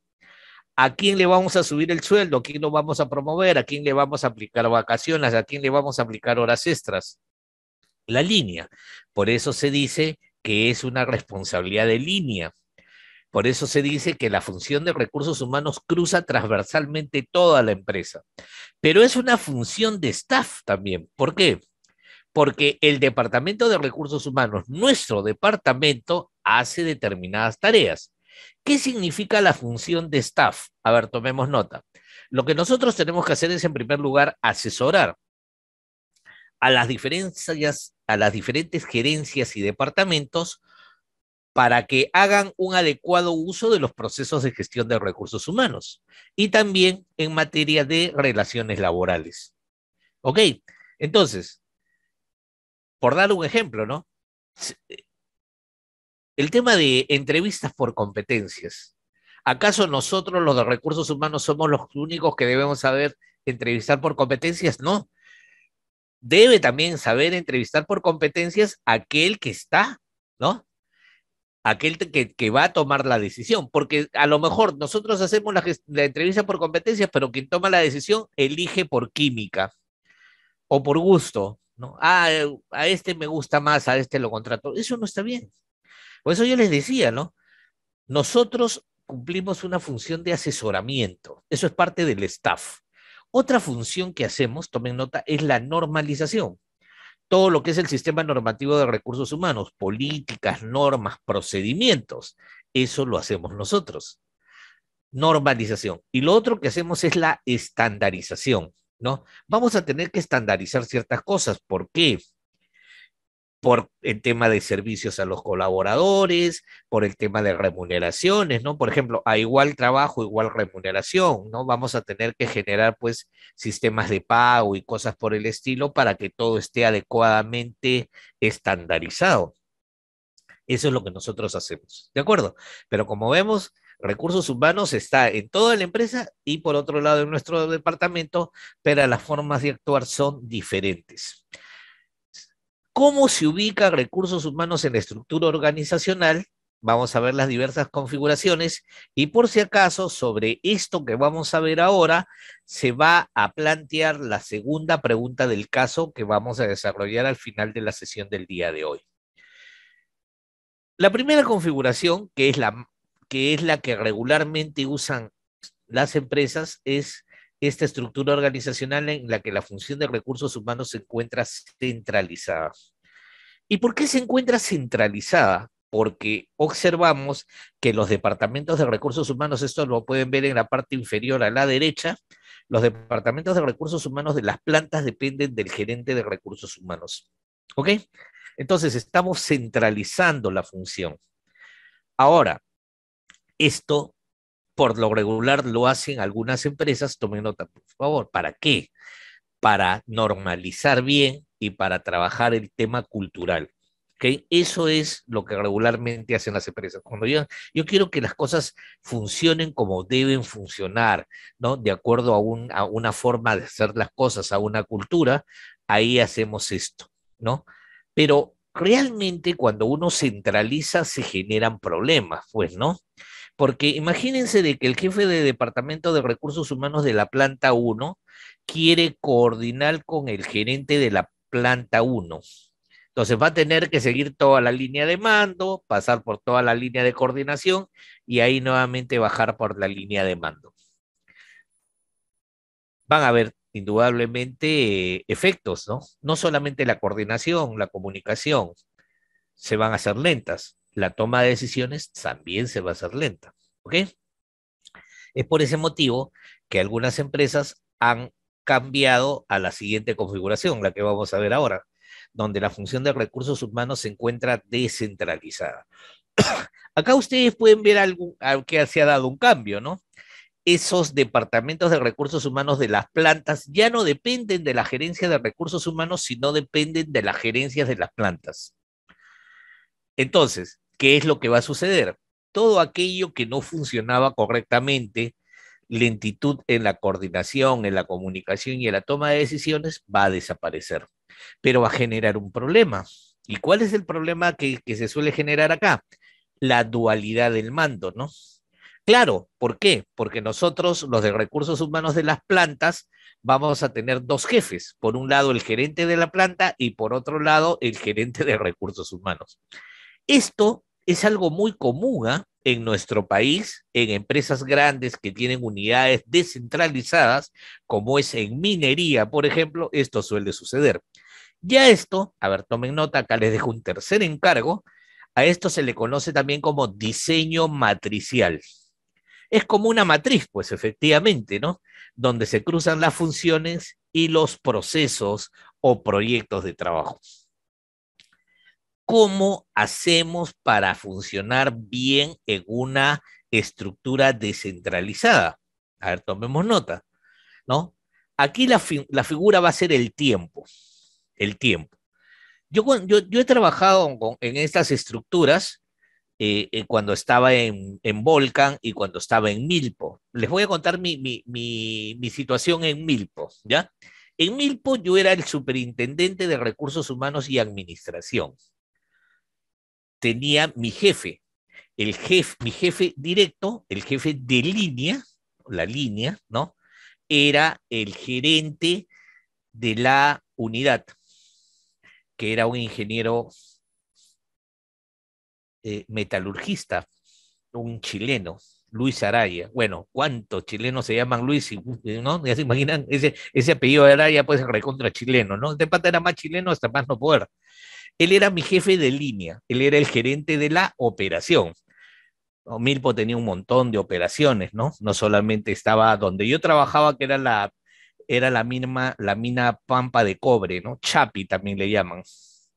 ¿A quién le vamos a subir el sueldo? ¿A quién lo vamos a promover? ¿A quién le vamos a aplicar vacaciones? ¿A quién le vamos a aplicar horas extras? La línea. Por eso se dice que es una responsabilidad de línea. Por eso se dice que la función de recursos humanos cruza transversalmente toda la empresa. Pero es una función de staff también. ¿Por qué? Porque el Departamento de Recursos Humanos, nuestro departamento, hace determinadas tareas. ¿Qué significa la función de staff? A ver, tomemos nota. Lo que nosotros tenemos que hacer es, en primer lugar, asesorar a las diferencias, a las diferentes gerencias y departamentos para que hagan un adecuado uso de los procesos de gestión de recursos humanos y también en materia de relaciones laborales. Ok, entonces, por dar un ejemplo, ¿no? El tema de entrevistas por competencias. ¿Acaso nosotros los de recursos humanos somos los únicos que debemos saber entrevistar por competencias? No, debe también saber entrevistar por competencias aquel que está, ¿no? Aquel que, va a tomar la decisión, porque a lo mejor nosotros hacemos la, la entrevista por competencias, pero quien toma la decisión elige por química o por gusto, ¿no? Ah, a este me gusta más, a este lo contrato. Eso no está bien. Por eso yo les decía, ¿no? Nosotros cumplimos una función de asesoramiento. Eso es parte del staff. Otra función que hacemos, tomen nota, es la normalización. Todo lo que es el sistema normativo de recursos humanos, políticas, normas, procedimientos, eso lo hacemos nosotros. Normalización. Y lo otro que hacemos es la estandarización, ¿no? Vamos a tener que estandarizar ciertas cosas. ¿Por qué? por el tema de servicios a los colaboradores, por el tema de remuneraciones, ¿no? Por ejemplo, a igual trabajo, igual remuneración, ¿no? Vamos a tener que generar, pues, sistemas de pago y cosas por el estilo para que todo esté adecuadamente estandarizado. Eso es lo que nosotros hacemos, ¿de acuerdo? Pero como vemos, recursos humanos está en toda la empresa y por otro lado en nuestro departamento, pero las formas de actuar son diferentes cómo se ubica recursos humanos en la estructura organizacional. Vamos a ver las diversas configuraciones y por si acaso sobre esto que vamos a ver ahora se va a plantear la segunda pregunta del caso que vamos a desarrollar al final de la sesión del día de hoy. La primera configuración, que es la que, es la que regularmente usan las empresas, es esta estructura organizacional en la que la función de recursos humanos se encuentra centralizada. ¿Y por qué se encuentra centralizada? Porque observamos que los departamentos de recursos humanos, esto lo pueden ver en la parte inferior a la derecha, los departamentos de recursos humanos de las plantas dependen del gerente de recursos humanos. ¿Ok? Entonces estamos centralizando la función. Ahora, esto por lo regular lo hacen algunas empresas, tomen nota, por favor, ¿para qué? Para normalizar bien y para trabajar el tema cultural. ¿okay? Eso es lo que regularmente hacen las empresas. Cuando yo, yo quiero que las cosas funcionen como deben funcionar, ¿no? De acuerdo a, a una forma de hacer las cosas, a una cultura, ahí hacemos esto, ¿no? Pero realmente cuando uno centraliza se generan problemas, pues, ¿no? Porque imagínense de que el jefe de Departamento de Recursos Humanos de la planta 1 quiere coordinar con el gerente de la planta 1. Entonces va a tener que seguir toda la línea de mando, pasar por toda la línea de coordinación y ahí nuevamente bajar por la línea de mando. Van a haber indudablemente efectos, ¿no? No solamente la coordinación, la comunicación se van a hacer lentas, la toma de decisiones también se va a hacer lenta. ¿Ok? Es por ese motivo que algunas empresas han cambiado a la siguiente configuración, la que vamos a ver ahora, donde la función de recursos humanos se encuentra descentralizada. Acá ustedes pueden ver algo, algo que se ha dado un cambio, ¿no? Esos departamentos de recursos humanos de las plantas ya no dependen de la gerencia de recursos humanos, sino dependen de las gerencias de las plantas. Entonces, ¿qué es lo que va a suceder? Todo aquello que no funcionaba correctamente, lentitud en la coordinación, en la comunicación y en la toma de decisiones, va a desaparecer, pero va a generar un problema. ¿Y cuál es el problema que, que se suele generar acá? La dualidad del mando, ¿no? Claro, ¿por qué? Porque nosotros, los de recursos humanos de las plantas, vamos a tener dos jefes. Por un lado, el gerente de la planta y por otro lado, el gerente de recursos humanos. Esto es algo muy común ¿ah? en nuestro país, en empresas grandes que tienen unidades descentralizadas, como es en minería, por ejemplo, esto suele suceder. Ya esto, a ver, tomen nota, acá les dejo un tercer encargo, a esto se le conoce también como diseño matricial. Es como una matriz, pues efectivamente, ¿no? Donde se cruzan las funciones y los procesos o proyectos de trabajo cómo hacemos para funcionar bien en una estructura descentralizada. A ver, tomemos nota, ¿no? Aquí la, figura va a ser el tiempo, el tiempo. Yo, he trabajado en estas estructuras eh, eh, cuando estaba en, Volcán Volcan y cuando estaba en Milpo. Les voy a contar mi, situación en Milpo, ¿ya? En Milpo yo era el superintendente de recursos humanos y administración, tenía mi jefe, el jefe, mi jefe directo, el jefe de línea, la línea, ¿no? Era el gerente de la unidad, que era un ingeniero eh, metalurgista, un chileno, Luis Araya. Bueno, ¿cuántos chilenos se llaman Luis? ¿No? Ya se imaginan, ese, ese apellido de Araya, pues recontra chileno, ¿no? De pata era más chileno hasta más no poder. Él era mi jefe de línea, él era el gerente de la operación. Milpo tenía un montón de operaciones, ¿no? No solamente estaba donde yo trabajaba, que era la, era la, misma, la mina Pampa de Cobre, ¿no? Chapi también le llaman,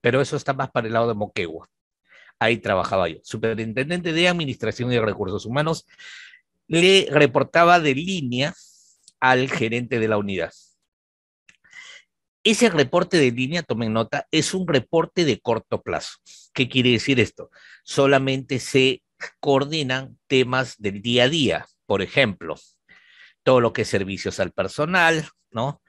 pero eso está más para el lado de Moquegua. Ahí trabajaba yo, superintendente de Administración y Recursos Humanos, le reportaba de línea al gerente de la unidad. Ese reporte de línea, tomen nota, es un reporte de corto plazo. ¿Qué quiere decir esto? Solamente se coordinan temas del día a día, por ejemplo, todo lo que es servicios al personal, ¿no?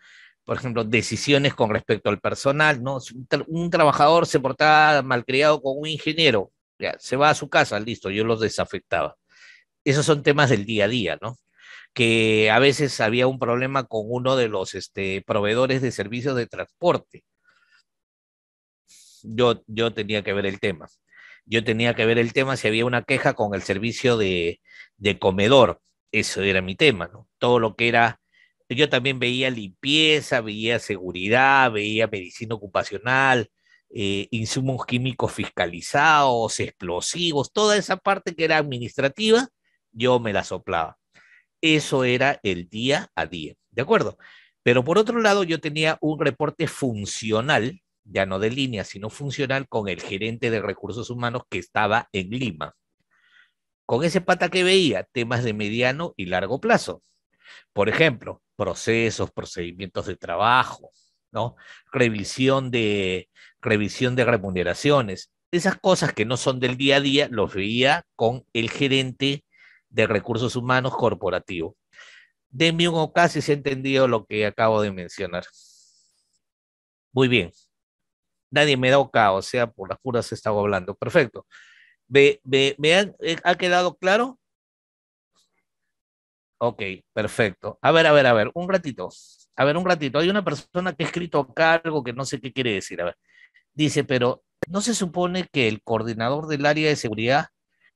Por ejemplo, decisiones con respecto al personal, ¿no? un, trabajador se portaba malcriado con un ingeniero, se va a su casa, listo, yo los desafectaba. Esos son temas del día a día, ¿no? que a veces había un problema con uno de los este, proveedores de servicios de transporte. Yo, yo tenía que ver el tema. Yo tenía que ver el tema si había una queja con el servicio de, comedor. Eso era mi tema, Todo lo que era yo también veía limpieza, veía seguridad, veía medicina ocupacional, eh, insumos químicos fiscalizados, explosivos, toda esa parte que era administrativa, yo me la soplaba. Eso era el día a día, ¿de acuerdo? Pero por otro lado, yo tenía un reporte funcional, ya no de línea, sino funcional con el gerente de recursos humanos que estaba en Lima. Con ese pata que veía temas de mediano y largo plazo. Por ejemplo, procesos, procedimientos de trabajo, ¿no? Revisión de, revisión de remuneraciones. Esas cosas que no son del día a día, los veía con el gerente de recursos humanos corporativo. De un casi se ha entendido lo que acabo de mencionar. Muy bien. Nadie me da ocaso o sea, por las puras he estado hablando. Perfecto. ¿Me, eh, ha quedado claro? Ok, perfecto. A ver, a ver, a ver, un ratito. A ver, un ratito. Hay una persona que ha escrito acá algo que no sé qué quiere decir. A ver. Dice, pero ¿no se supone que el coordinador del área de seguridad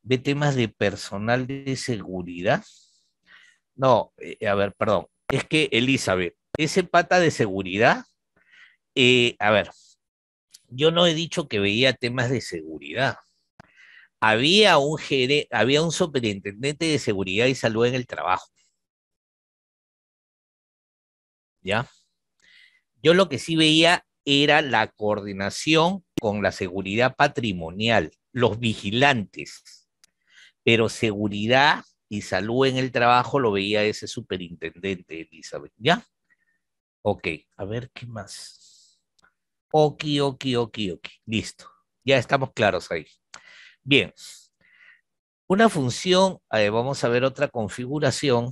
ve temas de personal de seguridad. No, eh, a ver, perdón. Es que Elizabeth, ese pata de seguridad, eh, a ver, yo no he dicho que veía temas de seguridad. Había un, había un superintendente de seguridad y salud en el trabajo. ¿Ya? Yo lo que sí veía era la coordinación con la seguridad patrimonial, los vigilantes pero seguridad y salud en el trabajo lo veía ese superintendente, Elizabeth, ¿ya? Ok, a ver, ¿qué más? Ok, ok, ok, ok, listo. Ya estamos claros ahí. Bien. Una función, vamos a ver otra configuración.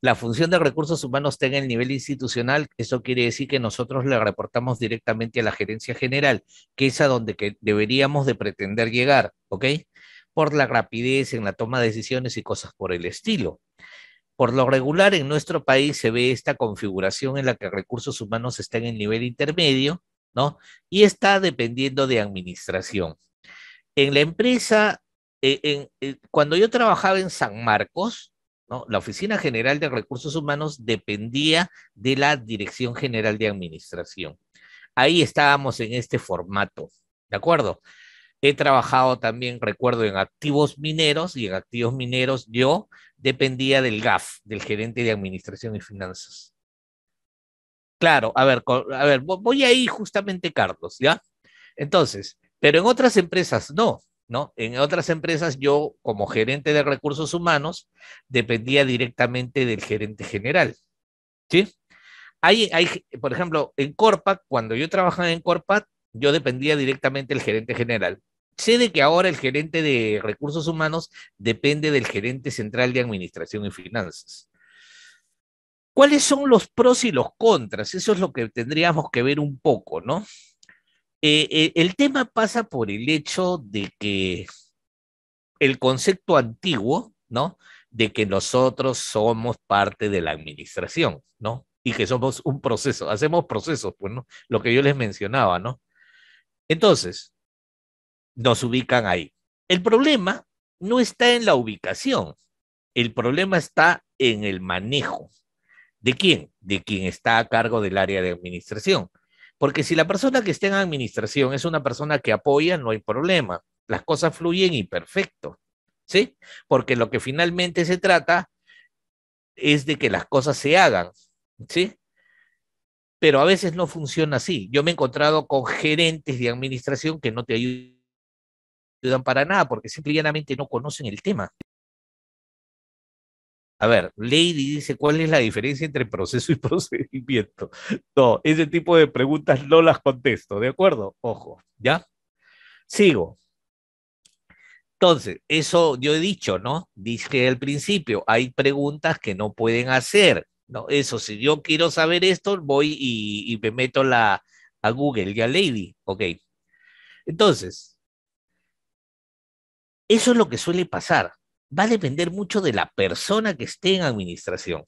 La función de recursos humanos está en el nivel institucional, eso quiere decir que nosotros le reportamos directamente a la gerencia general, que es a donde que deberíamos de pretender llegar, ¿ok? por la rapidez en la toma de decisiones y cosas por el estilo. Por lo regular, en nuestro país se ve esta configuración en la que recursos humanos están en nivel intermedio, ¿no? Y está dependiendo de administración. En la empresa, eh, eh, cuando yo trabajaba en San Marcos, ¿no? La Oficina General de Recursos Humanos dependía de la Dirección General de Administración. Ahí estábamos en este formato, ¿de acuerdo? He trabajado también, recuerdo, en activos mineros y en activos mineros yo dependía del GAF, del gerente de administración y finanzas. Claro, a ver, a ver, voy ahí justamente, Carlos, ¿ya? Entonces, pero en otras empresas no, ¿no? En otras empresas yo, como gerente de recursos humanos, dependía directamente del gerente general, ¿sí? Hay, hay, por ejemplo, en Corpac, cuando yo trabajaba en Corpac, yo dependía directamente del gerente general sé de que ahora el gerente de recursos humanos depende del gerente central de administración y finanzas. ¿Cuáles son los pros y los contras? Eso es lo que tendríamos que ver un poco, ¿no? Eh, eh, el tema pasa por el hecho de que el concepto antiguo, ¿no? De que nosotros somos parte de la administración, ¿no? Y que somos un proceso, hacemos procesos, pues, ¿no? Lo que yo les mencionaba, ¿no? Entonces, nos ubican ahí. El problema no está en la ubicación, el problema está en el manejo. ¿De quién? De quien está a cargo del área de administración. Porque si la persona que está en administración es una persona que apoya, no hay problema. Las cosas fluyen y perfecto. ¿Sí? Porque lo que finalmente se trata es de que las cosas se hagan. ¿Sí? Pero a veces no funciona así. Yo me he encontrado con gerentes de administración que no te ayudan ayudan para nada porque simplemente no conocen el tema. A ver, Lady dice, ¿cuál es la diferencia entre proceso y procedimiento? No, ese tipo de preguntas no las contesto, ¿de acuerdo? Ojo, ¿ya? Sigo. Entonces, eso yo he dicho, ¿no? Dije al principio, hay preguntas que no pueden hacer, ¿no? Eso, si yo quiero saber esto, voy y, me meto la, a Google y a Lady, ¿ok? Entonces, eso es lo que suele pasar. Va a depender mucho de la persona que esté en administración.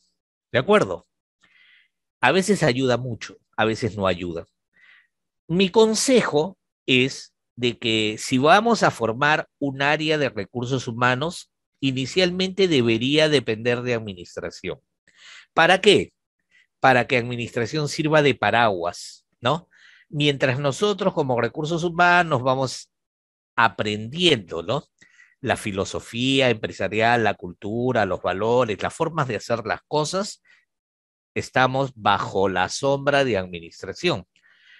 ¿De acuerdo? A veces ayuda mucho, a veces no ayuda. Mi consejo es de que si vamos a formar un área de recursos humanos, inicialmente debería depender de administración. ¿Para qué? Para que administración sirva de paraguas, ¿no? Mientras nosotros como recursos humanos vamos aprendiendo, ¿no? la filosofía empresarial, la cultura, los valores, las formas de hacer las cosas, estamos bajo la sombra de administración.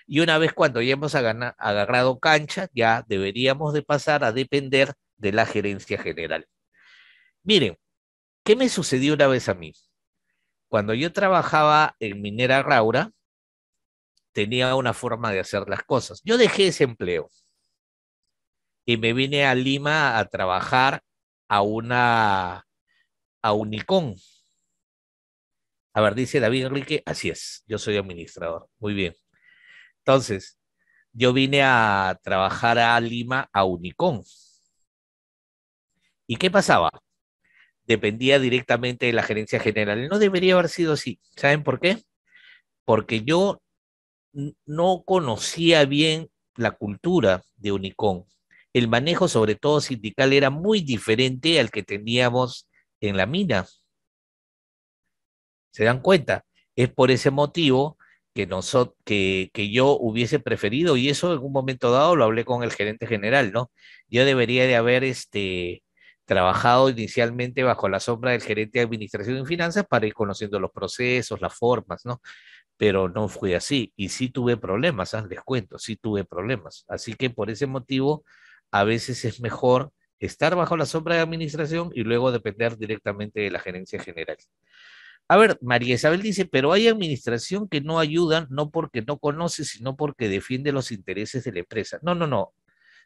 Y una vez cuando ya hemos agarrado cancha, ya deberíamos de pasar a depender de la gerencia general. Miren, ¿qué me sucedió una vez a mí? Cuando yo trabajaba en Minera Raura, tenía una forma de hacer las cosas. Yo dejé ese empleo y me vine a Lima a trabajar a una, a Unicom. A ver, dice David Enrique, así es, yo soy administrador. Muy bien. Entonces, yo vine a trabajar a Lima a Unicom. ¿Y qué pasaba? Dependía directamente de la gerencia general. No debería haber sido así. ¿Saben por qué? Porque yo no conocía bien la cultura de Unicom el manejo, sobre todo sindical, era muy diferente al que teníamos en la mina. ¿Se dan cuenta? Es por ese motivo que, yo hubiese preferido, y eso en un momento dado lo hablé con el gerente general, ¿no? Yo debería de haber este, trabajado inicialmente bajo la sombra del gerente de administración y finanzas para ir conociendo los procesos, las formas, ¿no? Pero no fue así y sí tuve problemas, les cuento, sí tuve problemas. Así que por ese motivo a veces es mejor estar bajo la sombra de administración y luego depender directamente de la gerencia general. A ver, María Isabel dice, pero hay administración que no ayuda no porque no conoce, sino porque defiende los intereses de la empresa. No, no, no.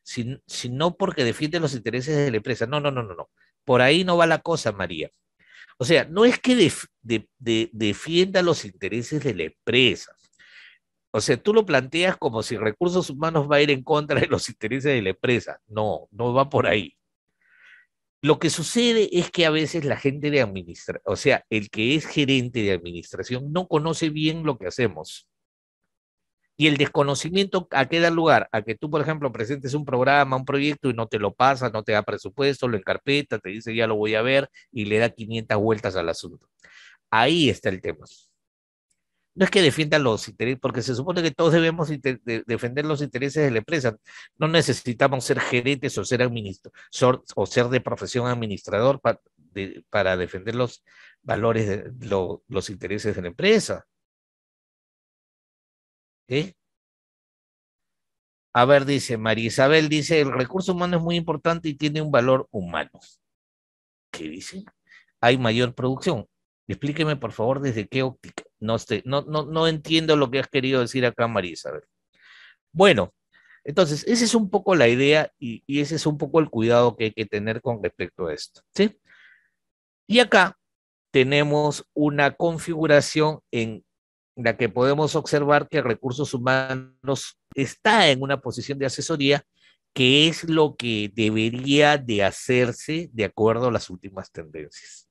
sino porque defiende los intereses de la empresa. No, no, no, no, no. Por ahí no va la cosa, María. O sea, no es que defienda los intereses de la empresa. O sea, tú lo planteas como si recursos humanos va a ir en contra de los intereses de la empresa. No, no va por ahí. Lo que sucede es que a veces la gente de administración, o sea, el que es gerente de administración no conoce bien lo que hacemos. Y el desconocimiento a qué da lugar? A que tú, por ejemplo, presentes un programa, un proyecto y no te lo pasa, no te da presupuesto, lo encarpeta, te dice ya lo voy a ver y le da 500 vueltas al asunto. Ahí está el tema no es que defienda los intereses, porque se supone que todos debemos defender los intereses de la empresa. No necesitamos ser gerentes o ser o ser de profesión administrador para defender los valores, de, los intereses de la empresa. ¿Eh? A ver, dice María Isabel, dice, el recurso humano es muy importante y tiene un valor humano. ¿Qué dice? Hay mayor producción. Explíqueme, por favor, desde qué óptica. No, no, entiendo lo que has querido decir acá, María Isabel. Bueno, entonces, esa es un poco la idea y, y, ese es un poco el cuidado que hay que tener con respecto a esto. ¿sí? Y acá tenemos una configuración en la que podemos observar que recursos humanos está en una posición de asesoría, que es lo que debería de hacerse de acuerdo a las últimas tendencias.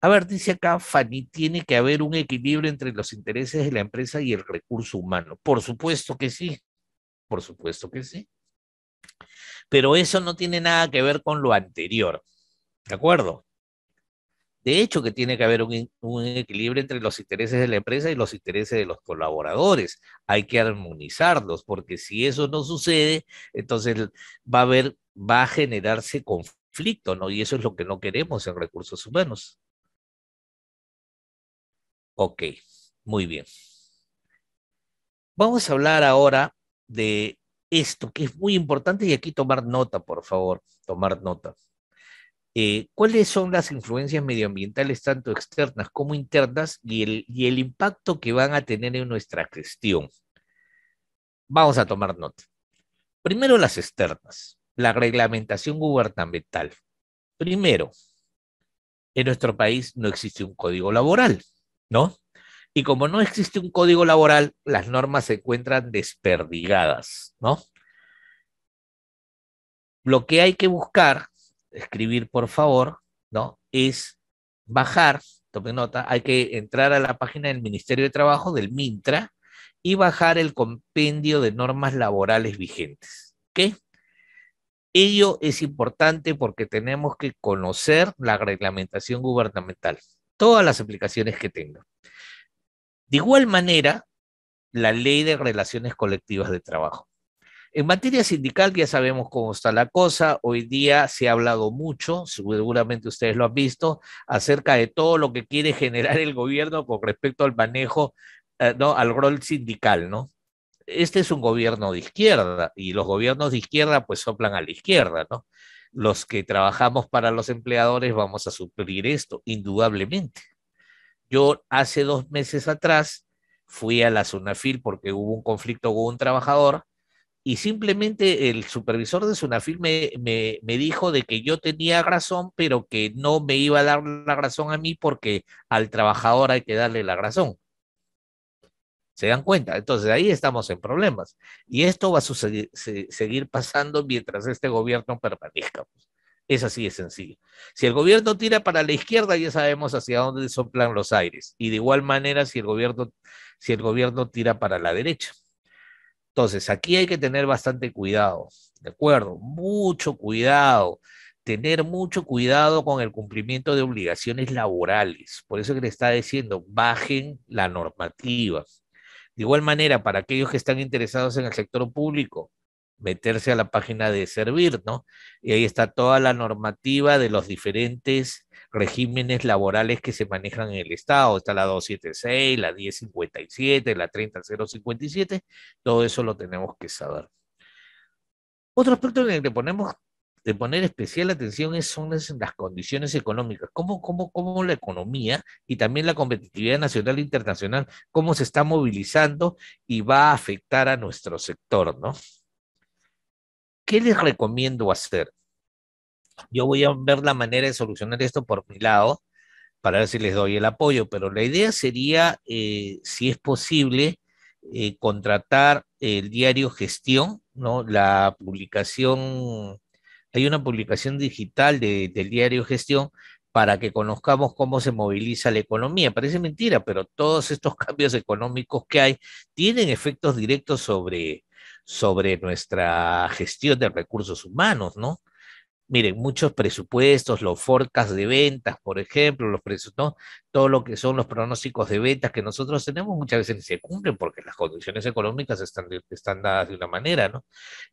A ver, dice acá Fanny, tiene que haber un equilibrio entre los intereses de la empresa y el recurso humano. Por supuesto que sí, por supuesto que sí. Pero eso no tiene nada que ver con lo anterior, ¿de acuerdo? De hecho, que tiene que haber un, equilibrio entre los intereses de la empresa y los intereses de los colaboradores. Hay que armonizarlos, porque si eso no sucede, entonces va a haber, va a generarse conflicto, ¿no? Y eso es lo que no queremos en recursos humanos. Ok, muy bien. Vamos a hablar ahora de esto que es muy importante y aquí tomar nota, por favor, tomar nota. Eh, ¿Cuáles son las influencias medioambientales, tanto externas como internas, y y el impacto que van a tener en nuestra gestión? Vamos a tomar nota. Primero las externas, la reglamentación gubernamental. Primero, en nuestro país no existe un código laboral. ¿no? Y como no existe un código laboral, las normas se encuentran desperdigadas, ¿no? Lo que hay que buscar, escribir por favor, ¿no? Es bajar, tomen nota, hay que entrar a la página del Ministerio de Trabajo, del MINTRA, y bajar el compendio de normas laborales vigentes. ¿Ok? Ello es importante porque tenemos que conocer la reglamentación gubernamental todas las aplicaciones que tenga. De igual manera, la ley de relaciones colectivas de trabajo. En materia sindical ya sabemos cómo está la cosa. Hoy día se ha hablado mucho, seguramente ustedes lo han visto, acerca de todo lo que quiere generar el gobierno con respecto al manejo, eh, no, al rol sindical, ¿no? Este es un gobierno de izquierda y los gobiernos de izquierda pues soplan a la izquierda, ¿no? los que trabajamos para los empleadores vamos a suplir esto, indudablemente. Yo hace dos meses atrás fui a la Sunafil porque hubo un conflicto con un trabajador y simplemente el supervisor de Sunafil me, me, me, dijo de que yo tenía razón, pero que no me iba a dar la razón a mí porque al trabajador hay que darle la razón. ¿Se dan cuenta? Entonces ahí estamos en problemas. Y esto va a seguir pasando mientras este gobierno permanezca. Pues. Es así de sencillo. Si el gobierno tira para la izquierda, ya sabemos hacia dónde soplan los aires. Y de igual manera, si el gobierno, si el gobierno tira para la derecha. Entonces, aquí hay que tener bastante cuidado, ¿de acuerdo? Mucho cuidado tener mucho cuidado con el cumplimiento de obligaciones laborales. Por eso que le está diciendo, bajen la normativa. De igual manera, para aquellos que están interesados en el sector público, meterse a la página de Servir, ¿no? Y ahí está toda la normativa de los diferentes regímenes laborales que se manejan en el Estado. Está la 276, la 1057, la 30057. Todo eso lo tenemos que saber. Otro aspecto en el que ponemos de poner especial atención es, son las, condiciones económicas, cómo, cómo, cómo la economía y también la competitividad nacional e internacional, cómo se está movilizando y va a afectar a nuestro sector, ¿no? ¿Qué les recomiendo hacer? Yo voy a ver la manera de solucionar esto por mi lado para ver si les doy el apoyo, pero la idea sería, eh, si es posible, eh, contratar el diario Gestión, ¿no? la publicación hay una publicación digital del diario Gestión para que conozcamos cómo se moviliza la economía. Parece mentira, pero todos estos cambios económicos que hay tienen efectos directos sobre, sobre nuestra gestión de recursos humanos, ¿no? miren, muchos presupuestos, los forecasts de ventas, por ejemplo, los presupuestos, todo lo que son los pronósticos de ventas que nosotros tenemos muchas veces ni se cumplen porque las condiciones económicas están, están dadas de una manera, ¿no?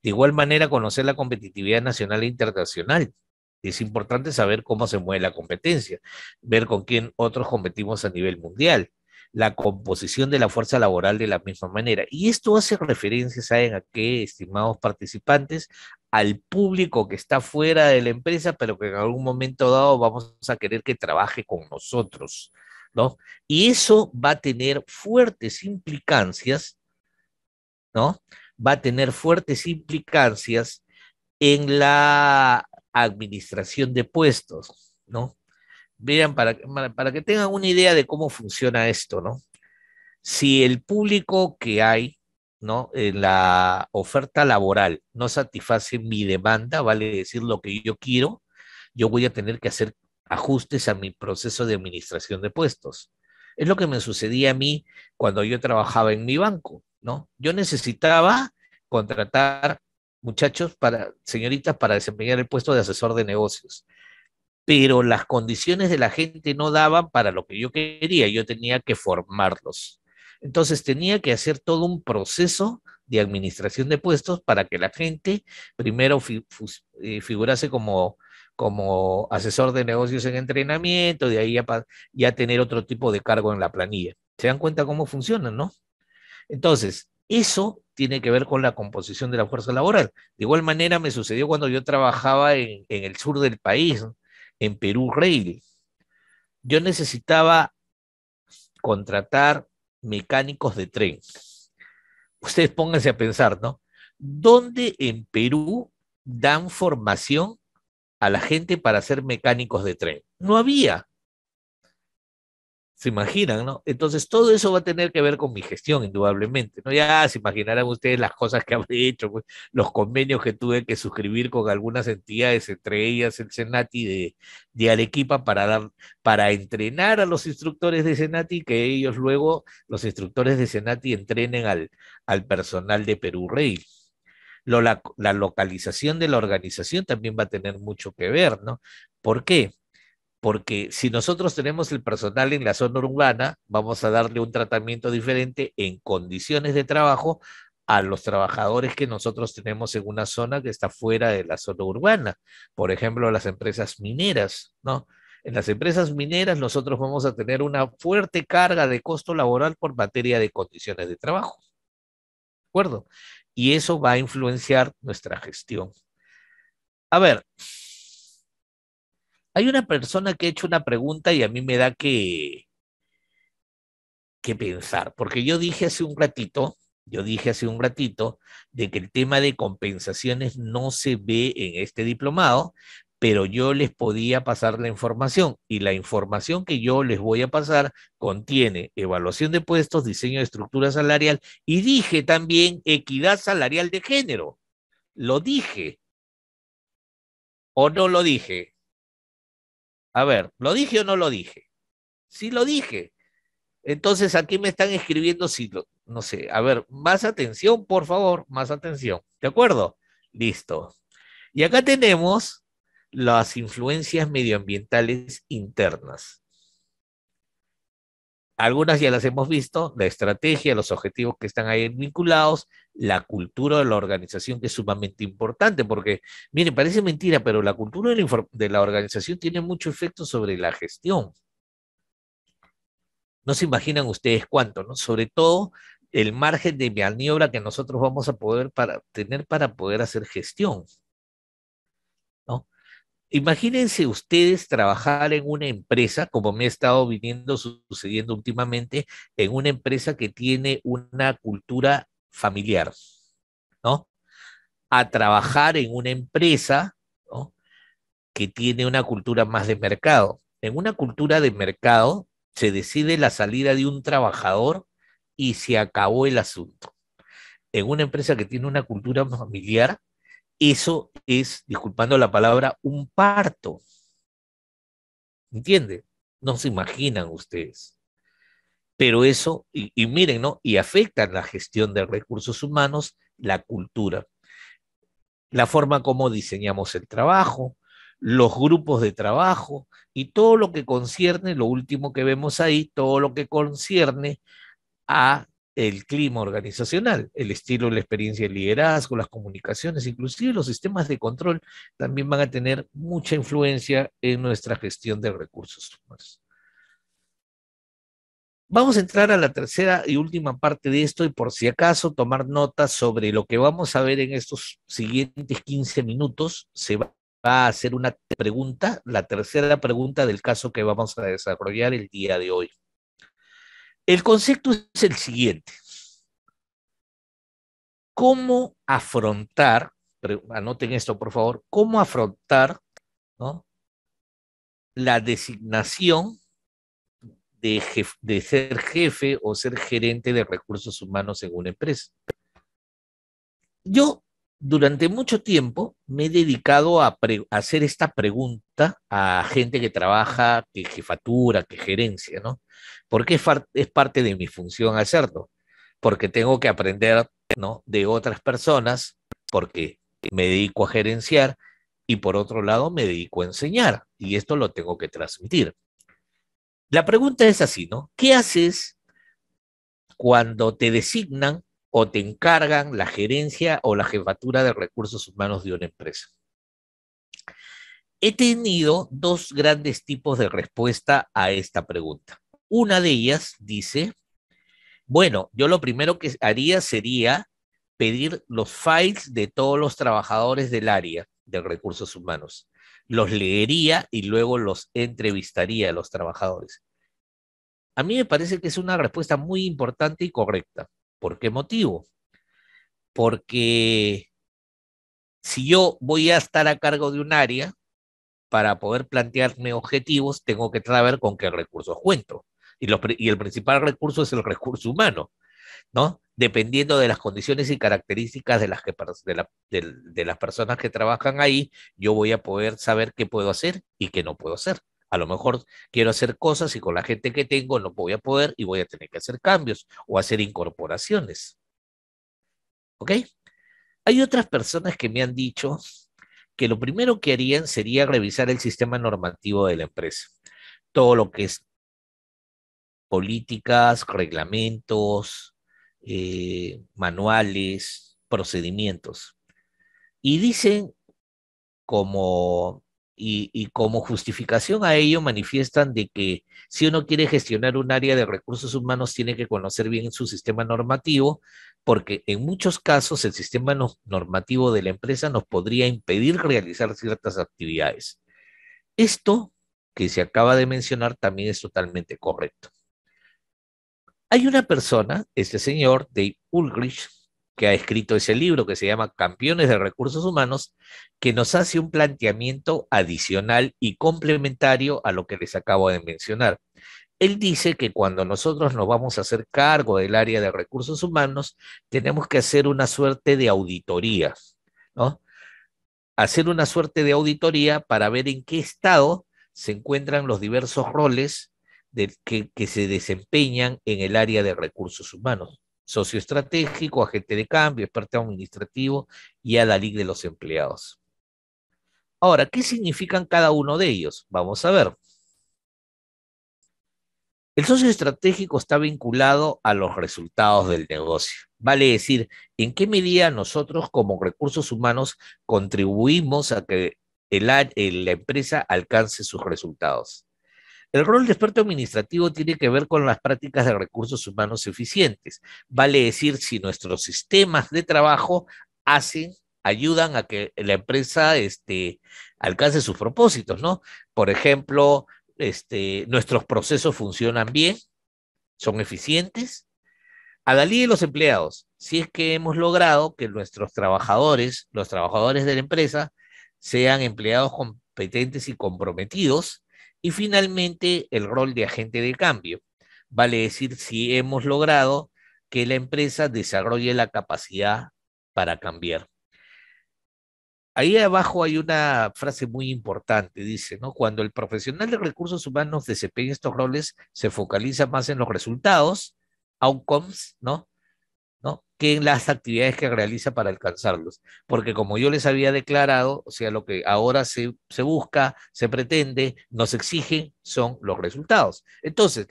De igual manera, conocer la competitividad nacional e internacional. Es importante saber cómo se mueve la competencia, ver con quién otros competimos a nivel mundial la composición de la fuerza laboral de la misma manera. Y esto hace referencia, ¿saben a qué, estimados participantes? Al público que está fuera de la empresa, pero que en algún momento dado vamos a querer que trabaje con nosotros, ¿no? Y eso va a tener fuertes implicancias, ¿no? Va a tener fuertes implicancias en la administración de puestos, ¿no? vean, para, para que tengan una idea de cómo funciona esto, ¿no? Si el público que hay, ¿no? En la oferta laboral no satisface mi demanda, vale decir lo que yo quiero, yo voy a tener que hacer ajustes a mi proceso de administración de puestos. Es lo que me sucedía a mí cuando yo trabajaba en mi banco, ¿no? Yo necesitaba contratar muchachos para, señoritas, para desempeñar el puesto de asesor de negocios pero las condiciones de la gente no daban para lo que yo quería, yo tenía que formarlos. Entonces tenía que hacer todo un proceso de administración de puestos para que la gente primero eh, figurase como, como asesor de negocios en entrenamiento, de ahí ya, tener otro tipo de cargo en la planilla. Se dan cuenta cómo funciona, ¿no? Entonces, eso tiene que ver con la composición de la fuerza laboral. De igual manera me sucedió cuando yo trabajaba en, en el sur del país. ¿no? en Perú Rail. Yo necesitaba contratar mecánicos de tren. Ustedes pónganse a pensar, ¿no? ¿Dónde en Perú dan formación a la gente para ser mecánicos de tren? No había. Se imaginan, ¿no? Entonces, todo eso va a tener que ver con mi gestión, indudablemente, ¿no? Ya se imaginarán ustedes las cosas que habré hecho, pues, los convenios que tuve que suscribir con algunas entidades, entre ellas el Senati de, de Arequipa, para, dar, para entrenar a los instructores de Senati, que ellos luego, los instructores de Senati, entrenen al, al personal de Perú Rey. la localización de la organización también va a tener mucho que ver, ¿no? ¿Por qué? porque si nosotros tenemos el personal en la zona urbana, vamos a darle un tratamiento diferente en condiciones de trabajo a los trabajadores que nosotros tenemos en una zona que está fuera de la zona urbana. Por ejemplo, las empresas mineras, ¿no? En las empresas mineras nosotros vamos a tener una fuerte carga de costo laboral por materia de condiciones de trabajo. ¿De acuerdo? Y eso va a influenciar nuestra gestión. A ver, hay una persona que ha hecho una pregunta y a mí me da que, pensar, porque yo dije hace un ratito, yo dije hace un ratito, de que el tema de compensaciones no se ve en este diplomado, pero yo les podía pasar la información y la información que yo les voy a pasar contiene evaluación de puestos, diseño de estructura salarial y dije también equidad salarial de género. Lo dije. ¿O no lo dije? A ver, ¿lo dije o no lo dije? Sí lo dije. Entonces aquí me están escribiendo si no sé, a ver, más atención, por favor, más atención. ¿De acuerdo? Listo. Y acá tenemos las influencias medioambientales internas. Algunas ya las hemos visto, la estrategia, los objetivos que están ahí vinculados, la cultura de la organización que es sumamente importante, porque, miren, parece mentira, pero la cultura de la, organización tiene mucho efecto sobre la gestión. No se imaginan ustedes cuánto, ¿no? Sobre todo el margen de maniobra que nosotros vamos a poder para, tener para poder hacer gestión. Imagínense ustedes trabajar en una empresa, como me ha estado viniendo sucediendo últimamente, en una empresa que tiene una cultura familiar, ¿no? A trabajar en una empresa que tiene una cultura más de mercado. En una cultura de mercado se decide la salida de un trabajador y se acabó el asunto. En una empresa que tiene una cultura familiar, eso es, disculpando la palabra, un parto. ¿Entiende? No se imaginan ustedes. Pero eso, y, y miren, ¿no? Y afecta la gestión de recursos humanos, la cultura, la forma como diseñamos el trabajo, los grupos de trabajo y todo lo que concierne, lo último que vemos ahí, todo lo que concierne a el clima organizacional, el estilo, la experiencia de liderazgo, las comunicaciones, inclusive los sistemas de control también van a tener mucha influencia en nuestra gestión de recursos humanos. Vamos a entrar a la tercera y última parte de esto y por si acaso tomar nota sobre lo que vamos a ver en estos siguientes 15 minutos. Se va a hacer una pregunta, la tercera pregunta del caso que vamos a desarrollar el día de hoy. El concepto es el siguiente. ¿Cómo afrontar, anoten esto por favor, cómo afrontar la designación de, de ser jefe o ser gerente de recursos humanos en una empresa? Yo durante mucho tiempo me he dedicado a, hacer esta pregunta a gente que trabaja, que jefatura, que gerencia, ¿no? Porque es, es parte de mi función hacerlo, porque tengo que aprender, ¿no? De otras personas, porque me dedico a gerenciar y por otro lado me dedico a enseñar y esto lo tengo que transmitir. La pregunta es así, ¿no? ¿Qué haces cuando te designan o te encargan la gerencia o la jefatura de recursos humanos de una empresa. He tenido dos grandes tipos de respuesta a esta pregunta. Una de ellas dice, bueno, yo lo primero que haría sería pedir los files de todos los trabajadores del área de recursos humanos. Los leería y luego los entrevistaría a los trabajadores. A mí me parece que es una respuesta muy importante y correcta. ¿Por qué motivo? Porque si yo voy a estar a cargo de un área, para poder plantearme objetivos, tengo que saber con qué recursos cuento. Y, el principal recurso es el recurso humano, ¿no? Dependiendo de las condiciones y características de las, de las personas que trabajan ahí, yo voy a poder saber qué puedo hacer y qué no puedo hacer. A lo mejor quiero hacer cosas y con la gente que tengo no voy a poder y voy a tener que hacer cambios o hacer incorporaciones. ¿Ok? Hay otras personas que me han dicho que lo primero que harían sería revisar el sistema normativo de la empresa. Todo lo que es políticas, reglamentos, eh, manuales, procedimientos. Y dicen como y, como justificación a ello manifiestan de que si uno quiere gestionar un área de recursos humanos tiene que conocer bien su sistema normativo, porque en muchos casos el sistema normativo de la empresa nos podría impedir realizar ciertas actividades. Esto que se acaba de mencionar también es totalmente correcto. Hay una persona, este señor Dave Ulrich, que ha escrito ese libro que se llama Campeones de Recursos Humanos, que nos hace un planteamiento adicional y complementario a lo que les acabo de mencionar. Él dice que cuando nosotros nos vamos a hacer cargo del área de recursos humanos, tenemos que hacer una suerte de auditoría, ¿no? Hacer una suerte de auditoría para ver en qué estado se encuentran los diversos roles que se desempeñan en el área de recursos humanos socio estratégico, agente de cambio, experto administrativo y a la de los Empleados. Ahora, ¿qué significan cada uno de ellos? Vamos a ver. El socio estratégico está vinculado a los resultados del negocio. Vale decir, en qué medida nosotros como recursos humanos contribuimos a que la empresa alcance sus resultados. El rol de experto administrativo tiene que ver con las prácticas de recursos humanos eficientes, vale decir, si nuestros sistemas de trabajo hacen ayudan a que la empresa este, alcance sus propósitos, ¿no? Por ejemplo, este, nuestros procesos funcionan bien, son eficientes. A Dalí de los empleados, si es que hemos logrado que nuestros trabajadores, los trabajadores de la empresa, sean empleados competentes y comprometidos, y finalmente, el rol de agente de cambio, vale decir si hemos logrado que la empresa desarrolle la capacidad para cambiar. Ahí abajo hay una frase muy importante, dice, ¿no? Cuando el profesional de recursos humanos desempeña estos roles, se focaliza más en los resultados, outcomes, ¿no? que las actividades que realiza para alcanzarlos. Porque como yo les había declarado, o sea, lo que ahora se, busca, se pretende, nos exigen, son los resultados. Entonces,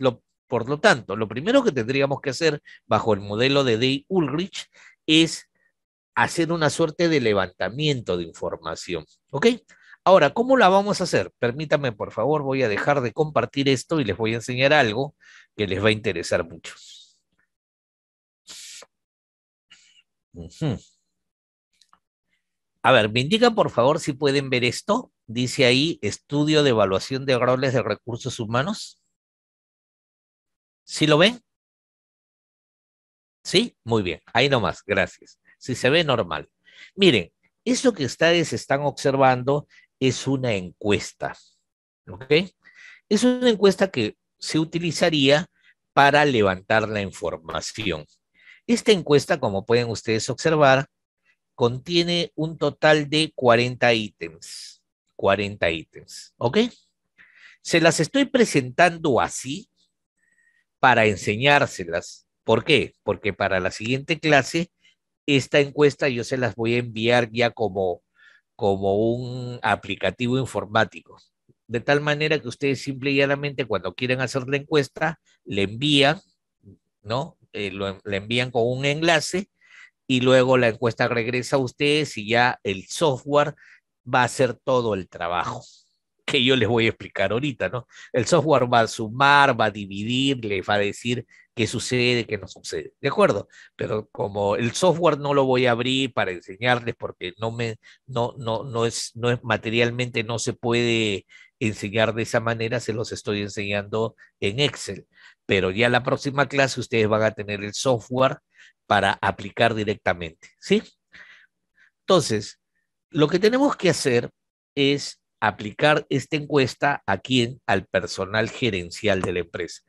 por lo tanto, lo primero que tendríamos que hacer bajo el modelo de Day Ulrich es hacer una suerte de levantamiento de información. ¿Ok? Ahora, ¿cómo la vamos a hacer? Permítame, por favor, voy a dejar de compartir esto y les voy a enseñar algo que les va a interesar mucho. A ver, me indican por favor si pueden ver esto. Dice ahí estudio de evaluación de roles de recursos humanos. ¿Sí lo ven? ¿Sí? Muy bien. Ahí nomás. Gracias. Si se ve normal. Miren, eso que ustedes están observando es una encuesta. ¿Ok? Es una encuesta que se utilizaría para levantar la información. Esta encuesta, como pueden ustedes observar, contiene un total de 40 ítems. 40 ítems, ¿ok? Se las estoy presentando así para enseñárselas. ¿Por qué? Porque para la siguiente clase, esta encuesta yo se las voy a enviar ya como, como un aplicativo informático. De tal manera que ustedes simple y cuando quieran hacer la encuesta, le envían, ¿no? Eh, lo, le envían con un enlace y luego la encuesta regresa a ustedes y ya el software va a hacer todo el trabajo que yo les voy a explicar ahorita, ¿no? El software va a sumar, va a dividir, les va a decir qué sucede, qué no sucede, ¿de acuerdo? Pero como el software no lo voy a abrir para enseñarles porque no me, no, no, no es, no es materialmente no se puede enseñar de esa manera, se los estoy enseñando en Excel pero ya la próxima clase ustedes van a tener el software para aplicar directamente, ¿sí? Entonces, lo que tenemos que hacer es aplicar esta encuesta a quién? Al personal gerencial de la empresa,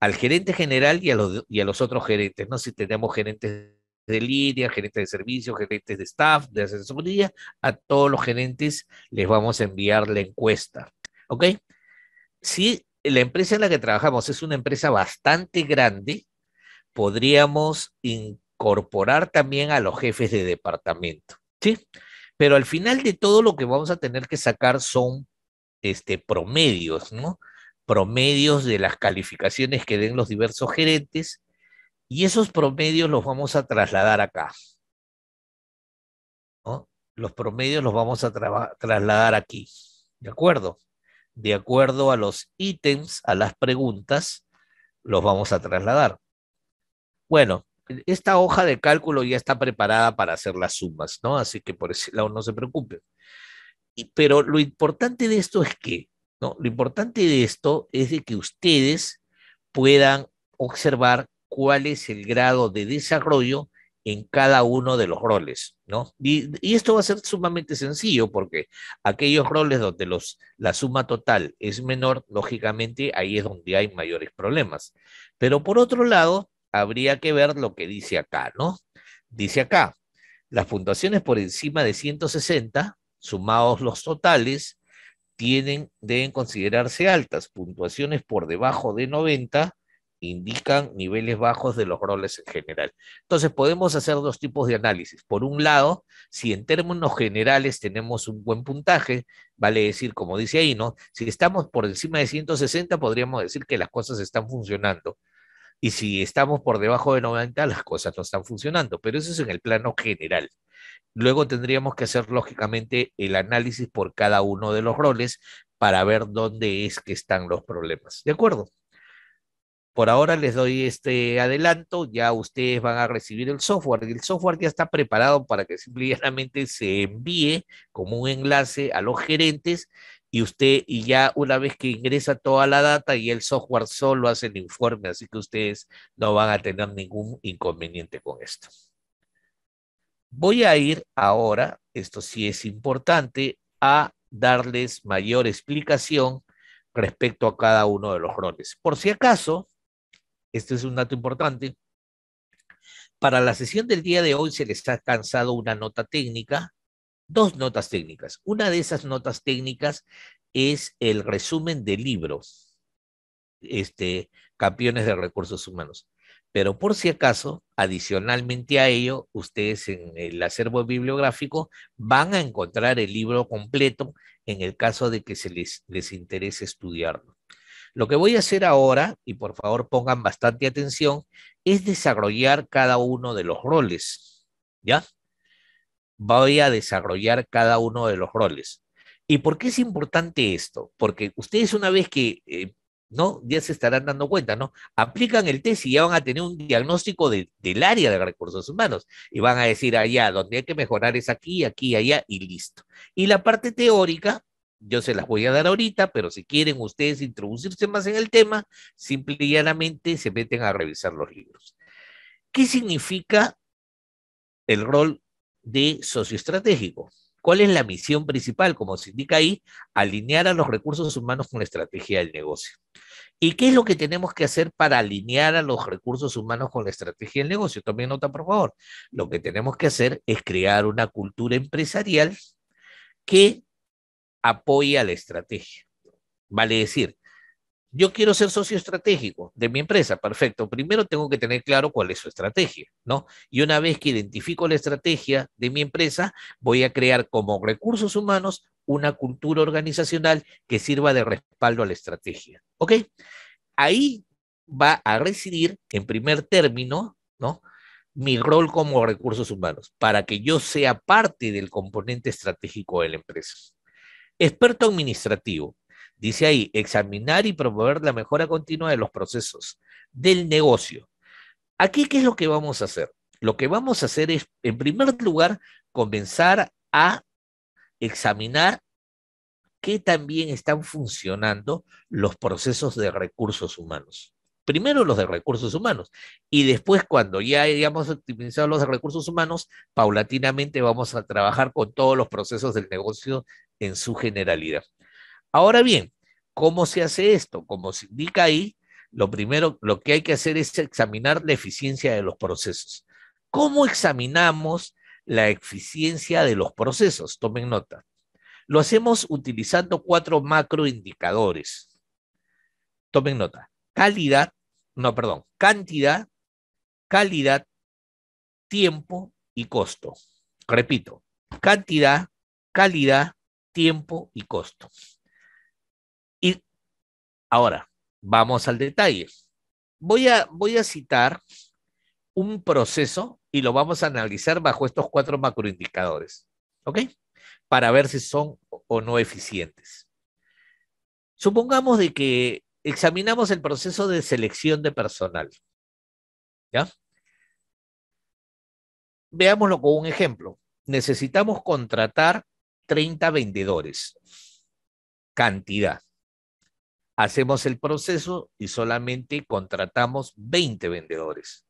al gerente general y a los, y a los otros gerentes, ¿no? Si tenemos gerentes de línea, gerentes de servicios, gerentes de staff, de asesoría, a todos los gerentes les vamos a enviar la encuesta, ¿ok? ¿Sí? la empresa en la que trabajamos es una empresa bastante grande, podríamos incorporar también a los jefes de departamento, ¿sí? Pero al final de todo lo que vamos a tener que sacar son este, promedios, ¿no? Promedios de las calificaciones que den los diversos gerentes y esos promedios los vamos a trasladar acá. Los promedios los vamos a trasladar aquí, ¿de acuerdo? de acuerdo a los ítems, a las preguntas, los vamos a trasladar. Bueno, esta hoja de cálculo ya está preparada para hacer las sumas, ¿no? Así que por ese lado no se preocupen. pero lo importante de esto es que, ¿no? Lo importante de esto es de que ustedes puedan observar cuál es el grado de desarrollo en cada uno de los roles, ¿no? Y, esto va a ser sumamente sencillo porque aquellos roles donde los, la suma total es menor, lógicamente ahí es donde hay mayores problemas. Pero por otro lado, habría que ver lo que dice acá, ¿no? Dice acá, las puntuaciones por encima de 160, sumados los totales, tienen, deben considerarse altas. Puntuaciones por debajo de 90 indican niveles bajos de los roles en general. Entonces, podemos hacer dos tipos de análisis. Por un lado, si en términos generales tenemos un buen puntaje, vale decir, como dice ahí, ¿no? Si estamos por encima de 160, podríamos decir que las cosas están funcionando. Y si estamos por debajo de 90, las cosas no están funcionando. Pero eso es en el plano general. Luego tendríamos que hacer, lógicamente, el análisis por cada uno de los roles para ver dónde es que están los problemas. ¿De acuerdo? por ahora les doy este adelanto, ya ustedes van a recibir el software. El software ya está preparado para que simplemente se envíe como un enlace a los gerentes y usted, y ya una vez que ingresa toda la data y el software solo hace el informe, así que ustedes no van a tener ningún inconveniente con esto. Voy a ir ahora, esto sí es importante, a darles mayor explicación respecto a cada uno de los roles. Por si acaso, este es un dato importante, para la sesión del día de hoy se les ha alcanzado una nota técnica, dos notas técnicas. Una de esas notas técnicas es el resumen de libros, este, campeones de recursos humanos. Pero por si acaso, adicionalmente a ello, ustedes en el acervo bibliográfico van a encontrar el libro completo en el caso de que se les, les interese estudiarlo. Lo que voy a hacer ahora, y por favor pongan bastante atención, es desarrollar cada uno de los roles. ¿Ya? Voy a desarrollar cada uno de los roles. ¿Y por qué es importante esto? Porque ustedes una vez que, eh, ¿no? Ya se estarán dando cuenta, ¿no? Aplican el test y ya van a tener un diagnóstico del área de recursos humanos y van a decir allá, ah, donde hay que mejorar es aquí, aquí, allá y listo. Y la parte teórica yo se las voy a dar ahorita, pero si quieren ustedes introducirse más en el tema, simple y llanamente se meten a revisar los libros. ¿Qué significa el rol de socio estratégico? ¿Cuál es la misión principal? Como se indica ahí, alinear a los recursos humanos con la estrategia del negocio. ¿Y qué es lo que tenemos que hacer para alinear a los recursos humanos con la estrategia del negocio? También nota, por favor. Lo que tenemos que hacer es crear una cultura empresarial que apoya la estrategia. Vale decir, yo quiero ser socio estratégico de mi empresa, perfecto. Primero tengo que tener claro cuál es su estrategia, ¿no? Y una vez que identifico la estrategia de mi empresa, voy a crear como recursos humanos una cultura organizacional que sirva de respaldo a la estrategia, ¿ok? Ahí va a residir, en primer término, ¿no? Mi rol como recursos humanos, para que yo sea parte del componente estratégico de la empresa. Experto administrativo. Dice ahí, examinar y promover la mejora continua de los procesos del negocio. Aquí, ¿qué es lo que vamos a hacer? Lo que vamos a hacer es, en primer lugar, comenzar a examinar qué también están funcionando los procesos de recursos humanos primero los de recursos humanos y después cuando ya hayamos optimizado los de recursos humanos, paulatinamente vamos a trabajar con todos los procesos del negocio en su generalidad. Ahora bien, ¿cómo se hace esto? Como se indica ahí, lo primero, lo que hay que hacer es examinar la eficiencia de los procesos. ¿Cómo examinamos la eficiencia de los procesos? Tomen nota. Lo hacemos utilizando cuatro macroindicadores. Tomen nota calidad, no, perdón, cantidad, calidad, tiempo y costo. Repito, cantidad, calidad, tiempo y costo. Y ahora, vamos al detalle. Voy a, voy a citar un proceso y lo vamos a analizar bajo estos cuatro macroindicadores, ¿ok? Para ver si son o no eficientes. Supongamos de que examinamos el proceso de selección de personal. ¿Ya? Veámoslo con un ejemplo. Necesitamos contratar 30 vendedores. Cantidad. Hacemos el proceso y solamente contratamos 20 vendedores,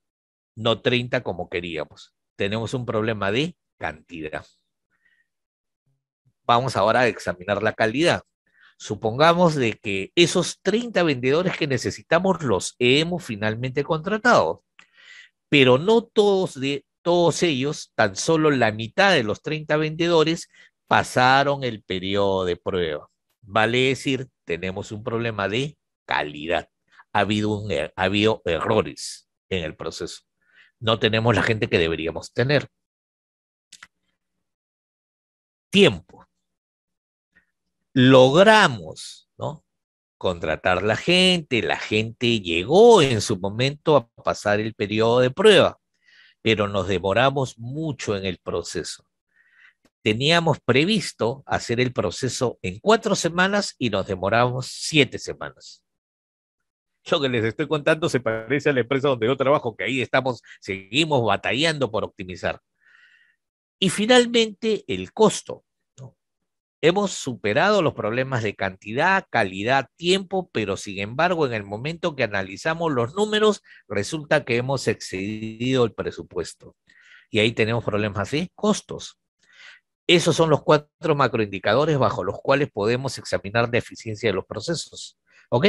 no 30 como queríamos. Tenemos un problema de cantidad. Vamos ahora a examinar la calidad Supongamos de que esos 30 vendedores que necesitamos los hemos finalmente contratado, pero no todos de todos ellos, tan solo la mitad de los 30 vendedores pasaron el periodo de prueba. Vale decir, tenemos un problema de calidad. Ha habido, un, er, ha habido errores en el proceso. No tenemos la gente que deberíamos tener. Tiempo logramos, ¿no? Contratar la gente, la gente llegó en su momento a pasar el periodo de prueba, pero nos demoramos mucho en el proceso. Teníamos previsto hacer el proceso en cuatro semanas y nos demoramos siete semanas. Yo que les estoy contando se parece a la empresa donde yo trabajo, que ahí estamos, seguimos batallando por optimizar. Y finalmente, el costo Hemos superado los problemas de cantidad, calidad, tiempo, pero sin embargo, en el momento que analizamos los números, resulta que hemos excedido el presupuesto. Y ahí tenemos problemas así, costos. Esos son los cuatro macroindicadores bajo los cuales podemos examinar la eficiencia de los procesos. ¿Ok?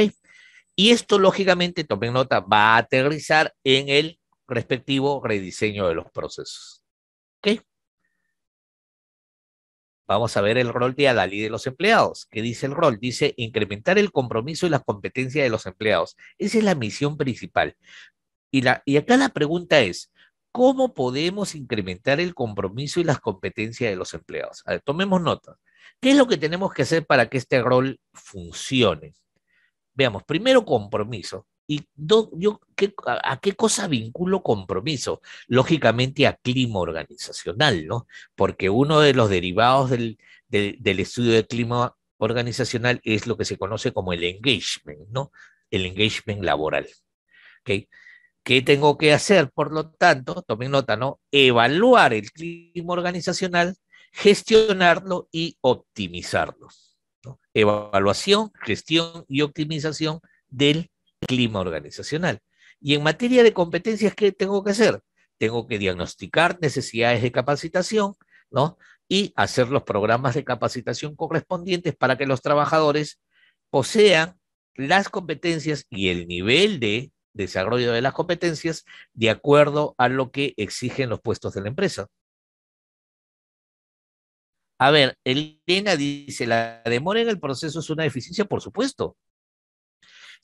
Y esto, lógicamente, tomen nota, va a aterrizar en el respectivo rediseño de los procesos. ¿Ok? Vamos a ver el rol de Adalí de los empleados. ¿Qué dice el rol? Dice incrementar el compromiso y las competencias de los empleados. Esa es la misión principal. Y, la, acá la pregunta es, ¿cómo podemos incrementar el compromiso y las competencias de los empleados? tomemos nota. ¿Qué es lo que tenemos que hacer para que este rol funcione? Veamos, primero compromiso. ¿Y yo a, qué cosa vinculo compromiso? Lógicamente a clima organizacional, ¿no? Porque uno de los derivados del, del, del estudio de clima organizacional es lo que se conoce como el engagement, ¿no? El engagement laboral. ¿Qué tengo que hacer? Por lo tanto, tomen nota, ¿no? Evaluar el clima organizacional, gestionarlo y optimizarlo. Evaluación, gestión y optimización del clima organizacional. Y en materia de competencias, ¿qué tengo que hacer? Tengo que diagnosticar necesidades de capacitación, ¿no? Y hacer los programas de capacitación correspondientes para que los trabajadores posean las competencias y el nivel de desarrollo de las competencias de acuerdo a lo que exigen los puestos de la empresa. A ver, Elena dice, la demora en el proceso es una deficiencia, por supuesto,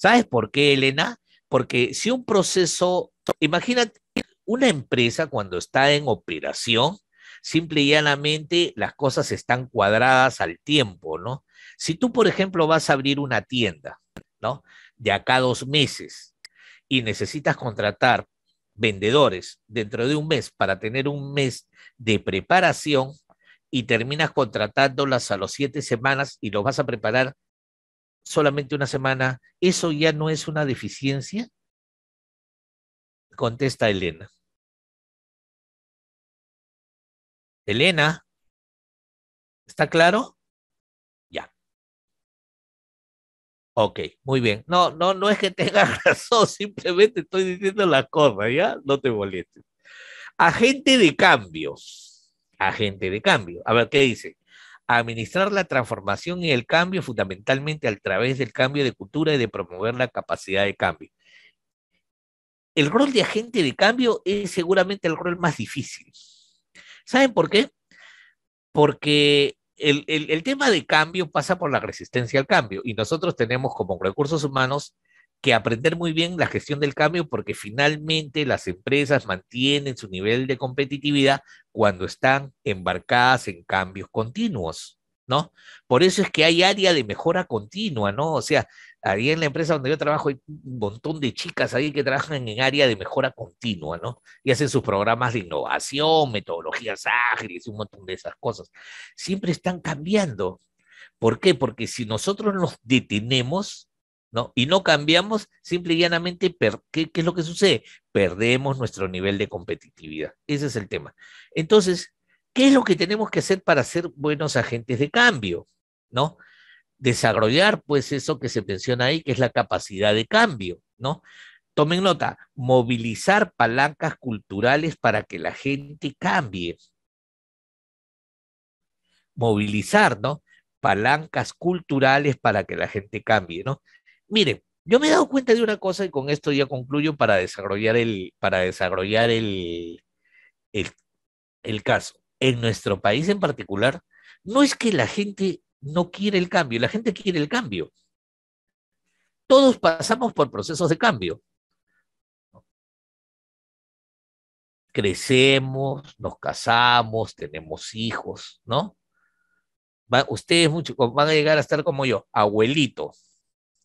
¿Sabes por qué, Elena? Porque si un proceso, imagínate, una empresa cuando está en operación, simple y llanamente las cosas están cuadradas al tiempo, ¿no? Si tú, por ejemplo, vas a abrir una tienda, ¿no? De acá dos meses y necesitas contratar vendedores dentro de un mes para tener un mes de preparación y terminas contratándolas a los siete semanas y los vas a preparar solamente una semana, ¿eso ya no es una deficiencia? Contesta Elena. Elena, ¿está claro? Ya. Ok, muy bien. No, no, no es que tengas razón, simplemente estoy diciendo la cosa ¿ya? No te molestes. Agente de cambio. Agente de cambio. A ver, ¿qué dice? administrar la transformación y el cambio fundamentalmente a través del cambio de cultura y de promover la capacidad de cambio. El rol de agente de cambio es seguramente el rol más difícil. ¿Saben por qué? Porque el tema de cambio pasa por la resistencia al cambio y nosotros tenemos como recursos humanos que aprender muy bien la gestión del cambio porque finalmente las empresas mantienen su nivel de competitividad cuando están embarcadas en cambios continuos, ¿no? Por eso es que hay área de mejora continua, ¿no? O sea, ahí en la empresa donde yo trabajo hay un montón de chicas ahí que trabajan en área de mejora continua, ¿no? Y hacen sus programas de innovación, metodologías ágiles, un montón de esas cosas. Siempre están cambiando. ¿Por qué? Porque si nosotros nos detenemos, ¿no? Y no cambiamos simple y llanamente, ¿qué, ¿qué es lo que sucede? Perdemos nuestro nivel de competitividad. Ese es el tema. Entonces, ¿qué es lo que tenemos que hacer para ser buenos agentes de cambio? ¿No? Desarrollar, pues, eso que se menciona ahí, que es la capacidad de cambio, ¿no? Tomen nota, movilizar palancas culturales para que la gente cambie. Movilizar, ¿no? Palancas culturales para que la gente cambie, ¿no? Mire, yo me he dado cuenta de una cosa y con esto ya concluyo para desarrollar el, para desarrollar el, el, caso. En nuestro país en particular, no es que la gente no quiere el cambio, la gente quiere el cambio. Todos pasamos por procesos de cambio. Crecemos, nos casamos, tenemos hijos, ¿no? ustedes van a llegar a estar como yo, abuelitos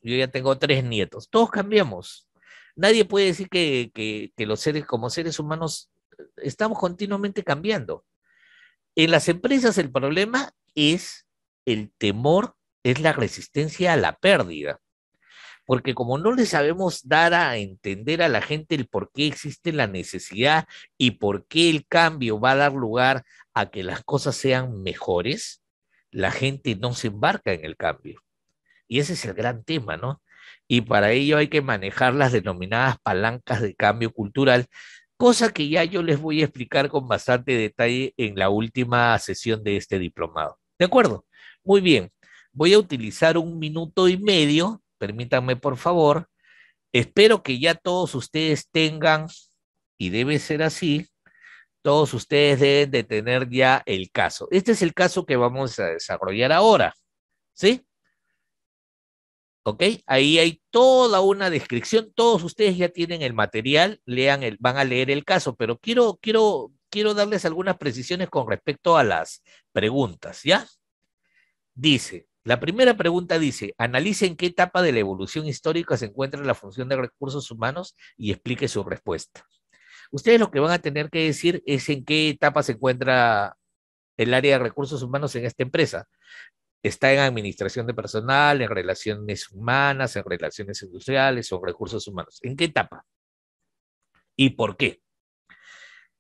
yo ya tengo tres nietos. Todos cambiamos. Nadie puede decir que, que los seres, como seres humanos, estamos continuamente cambiando. En las empresas el problema es el temor, es la resistencia a la pérdida. Porque como no le sabemos dar a entender a la gente el por qué existe la necesidad y por qué el cambio va a dar lugar a que las cosas sean mejores, la gente no se embarca en el cambio. Y ese es el gran tema, ¿no? Y para ello hay que manejar las denominadas palancas de cambio cultural, cosa que ya yo les voy a explicar con bastante detalle en la última sesión de este diplomado. ¿De acuerdo? Muy bien, voy a utilizar un minuto y medio, permítanme por favor. Espero que ya todos ustedes tengan, y debe ser así, todos ustedes deben de tener ya el caso. Este es el caso que vamos a desarrollar ahora, ¿sí? ¿ok? Ahí hay toda una descripción, todos ustedes ya tienen el material, lean el, van a leer el caso, pero quiero, quiero, quiero darles algunas precisiones con respecto a las preguntas, ¿ya? Dice, la primera pregunta dice, analice en qué etapa de la evolución histórica se encuentra la función de recursos humanos y explique su respuesta. Ustedes lo que van a tener que decir es en qué etapa se encuentra el área de recursos humanos en esta empresa está en administración de personal, en relaciones humanas, en relaciones industriales o recursos humanos. ¿En qué etapa? ¿Y por qué?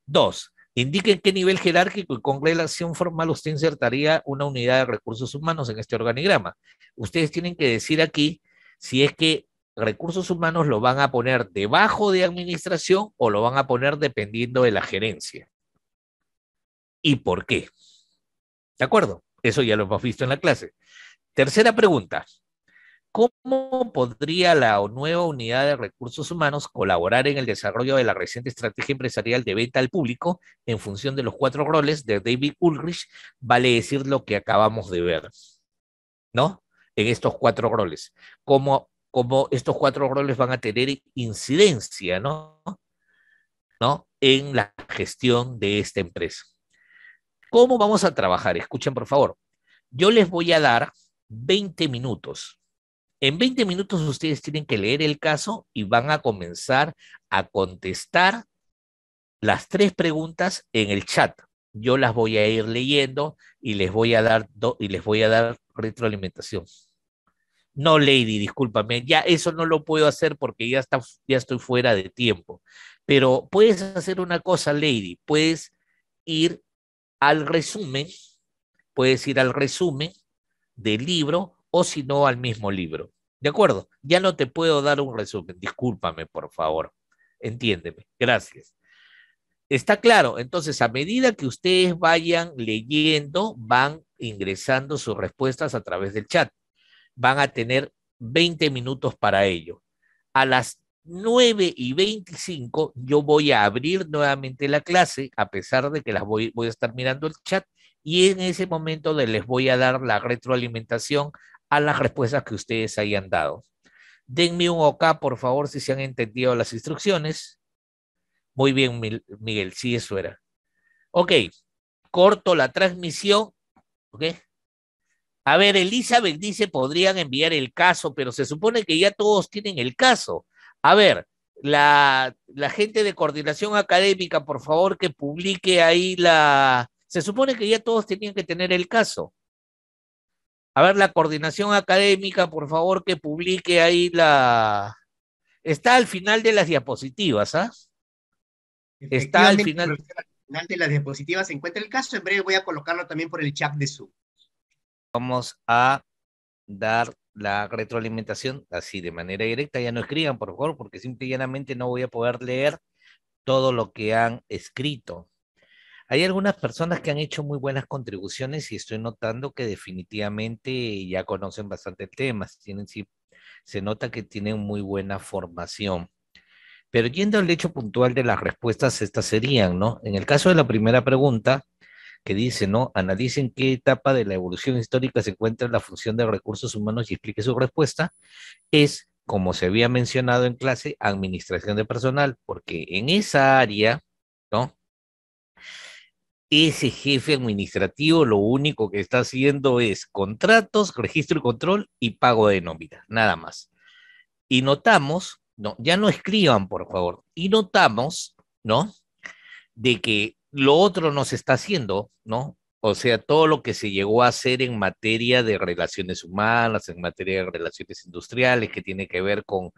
Dos, Indiquen qué nivel jerárquico y con relación formal usted insertaría una unidad de recursos humanos en este organigrama. Ustedes tienen que decir aquí si es que recursos humanos lo van a poner debajo de administración o lo van a poner dependiendo de la gerencia. ¿Y por qué? ¿De acuerdo? Eso ya lo hemos visto en la clase. Tercera pregunta. ¿Cómo podría la nueva unidad de recursos humanos colaborar en el desarrollo de la reciente estrategia empresarial de venta al público en función de los cuatro roles de David Ulrich? Vale decir lo que acabamos de ver, ¿no? En estos cuatro roles. ¿Cómo, estos cuatro roles van a tener incidencia, ¿no? ¿no? En la gestión de esta empresa. ¿Cómo vamos a trabajar? Escuchen, por favor. Yo les voy a dar 20 minutos. En 20 minutos ustedes tienen que leer el caso y van a comenzar a contestar las tres preguntas en el chat. Yo las voy a ir leyendo y les voy a dar y les voy a dar retroalimentación. No, Lady, discúlpame, ya eso no lo puedo hacer porque ya está ya estoy fuera de tiempo. Pero puedes hacer una cosa, Lady, puedes ir al resumen, puedes ir al resumen del libro o si no al mismo libro. ¿De acuerdo? Ya no te puedo dar un resumen, discúlpame por favor. Entiéndeme, gracias. Está claro, entonces a medida que ustedes vayan leyendo, van ingresando sus respuestas a través del chat. Van a tener 20 minutos para ello. A las nueve y 25 yo voy a abrir nuevamente la clase, a pesar de que las voy, voy a estar mirando el chat, y en ese momento les voy a dar la retroalimentación a las respuestas que ustedes hayan dado. Denme un OK, por favor, si se han entendido las instrucciones. Muy bien, Miguel, sí, eso era. Ok, corto la transmisión. Ok. A ver, Elizabeth dice, podrían enviar el caso, pero se supone que ya todos tienen el caso. A ver, la, la gente de coordinación académica, por favor, que publique ahí la... Se supone que ya todos tenían que tener el caso. A ver, la coordinación académica, por favor, que publique ahí la... Está al final de las diapositivas, ¿ah? Está al final... al final de las diapositivas se encuentra el caso. En breve voy a colocarlo también por el chat de Zoom. Vamos a dar la retroalimentación así de manera directa. Ya no escriban, por favor, porque simplemente y llanamente no voy a poder leer todo lo que han escrito. Hay algunas personas que han hecho muy buenas contribuciones y estoy notando que definitivamente ya conocen bastante temas. Tienen, se nota que tienen muy buena formación. Pero yendo al hecho puntual de las respuestas, estas serían, ¿no? En el caso de la primera pregunta, que dice, ¿no? Analicen qué etapa de la evolución histórica se encuentra la función de recursos humanos y explique su respuesta, es, como se había mencionado en clase, administración de personal, porque en esa área, ¿no? Ese jefe administrativo lo único que está haciendo es contratos, registro y control y pago de nómina, nada más. Y notamos, no, ya no escriban, por favor, y notamos, ¿no? De que lo otro no se está haciendo, ¿no? O sea, todo lo que se llegó a hacer en materia de relaciones humanas, en materia de relaciones industriales, que tiene que ver con,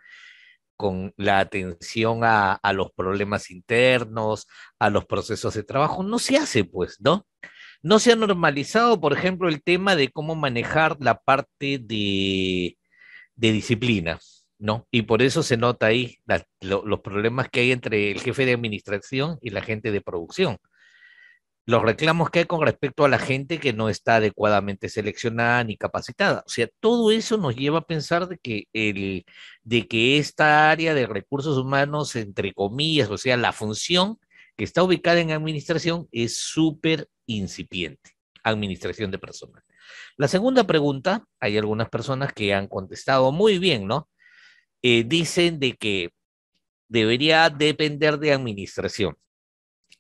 la atención a, los problemas internos, a los procesos de trabajo, no se hace, pues, ¿no? No se ha normalizado, por ejemplo, el tema de cómo manejar la parte de, disciplina, ¿no? Y por eso se nota ahí los problemas que hay entre el jefe de administración y la gente de producción los reclamos que hay con respecto a la gente que no está adecuadamente seleccionada ni capacitada. O sea, todo eso nos lleva a pensar de que, el, de que esta área de recursos humanos, entre comillas, o sea, la función que está ubicada en administración es súper incipiente, administración de personal. La segunda pregunta, hay algunas personas que han contestado muy bien, ¿no? Eh, dicen de que debería depender de administración.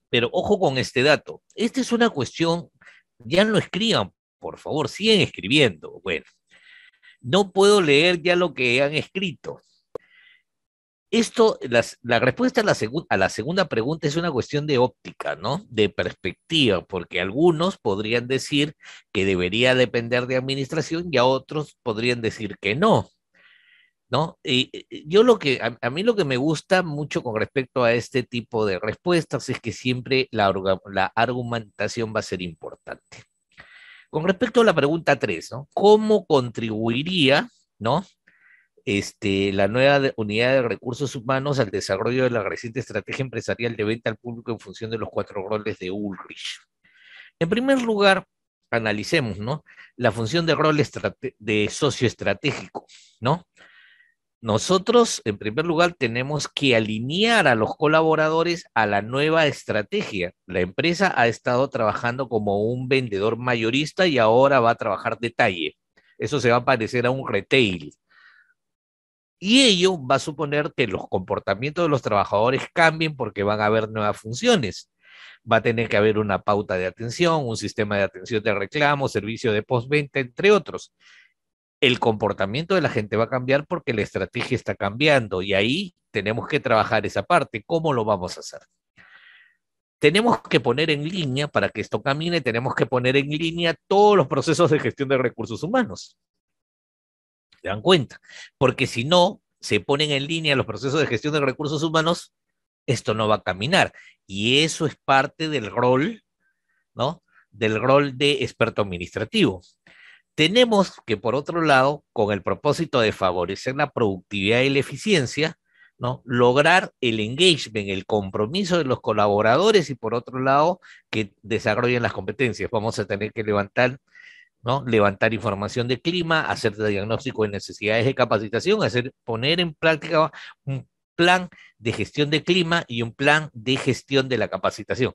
Pero ojo con este dato. Esta es una cuestión, ya no escriban, por favor, siguen escribiendo. Bueno, no puedo leer ya lo que han escrito. Esto, la respuesta a la, a la segunda pregunta es una cuestión de óptica, ¿no? De perspectiva, porque algunos podrían decir que debería depender de administración y a otros podrían decir que no. ¿no? Y, eh, eh, yo lo que, a, mí lo que me gusta mucho con respecto a este tipo de respuestas es que siempre la, la argumentación va a ser importante. Con respecto a la pregunta 3, ¿no? ¿Cómo contribuiría, ¿no? Este, la nueva unidad de recursos humanos al desarrollo de la reciente estrategia empresarial de venta al público en función de los cuatro roles de Ulrich. En primer lugar, analicemos, ¿no? La función de rol de socio estratégico, ¿no? Nosotros, en primer lugar, tenemos que alinear a los colaboradores a la nueva estrategia. La empresa ha estado trabajando como un vendedor mayorista y ahora va a trabajar detalle. Eso se va a parecer a un retail. Y ello va a suponer que los comportamientos de los trabajadores cambien porque van a haber nuevas funciones. Va a tener que haber una pauta de atención, un sistema de atención de reclamo, servicio de postventa, entre otros el comportamiento de la gente va a cambiar porque la estrategia está cambiando y ahí tenemos que trabajar esa parte. ¿Cómo lo vamos a hacer? Tenemos que poner en línea, para que esto camine, tenemos que poner en línea todos los procesos de gestión de recursos humanos. ¿Se dan cuenta? Porque si no, se ponen en línea los procesos de gestión de recursos humanos, esto no va a caminar. Y eso es parte del rol, ¿no? Del rol de experto administrativo. Tenemos que, por otro lado, con el propósito de favorecer la productividad y la eficiencia, ¿no? lograr el engagement, el compromiso de los colaboradores y, por otro lado, que desarrollen las competencias. Vamos a tener que levantar ¿no? Levantar información de clima, hacer diagnóstico de necesidades de capacitación, hacer, poner en práctica un plan de gestión de clima y un plan de gestión de la capacitación.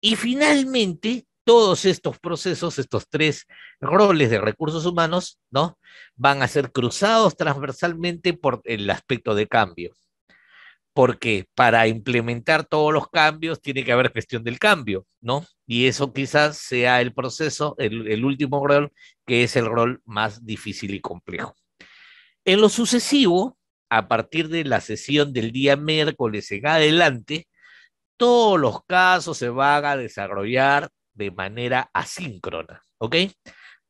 Y finalmente, todos estos procesos, estos tres roles de recursos humanos, ¿no? Van a ser cruzados transversalmente por el aspecto de cambio. Porque para implementar todos los cambios tiene que haber gestión del cambio, ¿no? Y eso quizás sea el proceso, el, el último rol, que es el rol más difícil y complejo. En lo sucesivo, a partir de la sesión del día miércoles en adelante, todos los casos se van a desarrollar de manera asíncrona, ¿ok?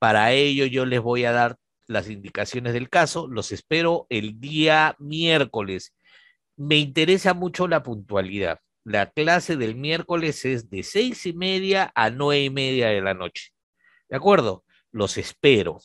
Para ello yo les voy a dar las indicaciones del caso. Los espero el día miércoles. Me interesa mucho la puntualidad. La clase del miércoles es de seis y media a nueve y media de la noche. ¿De acuerdo? Los espero.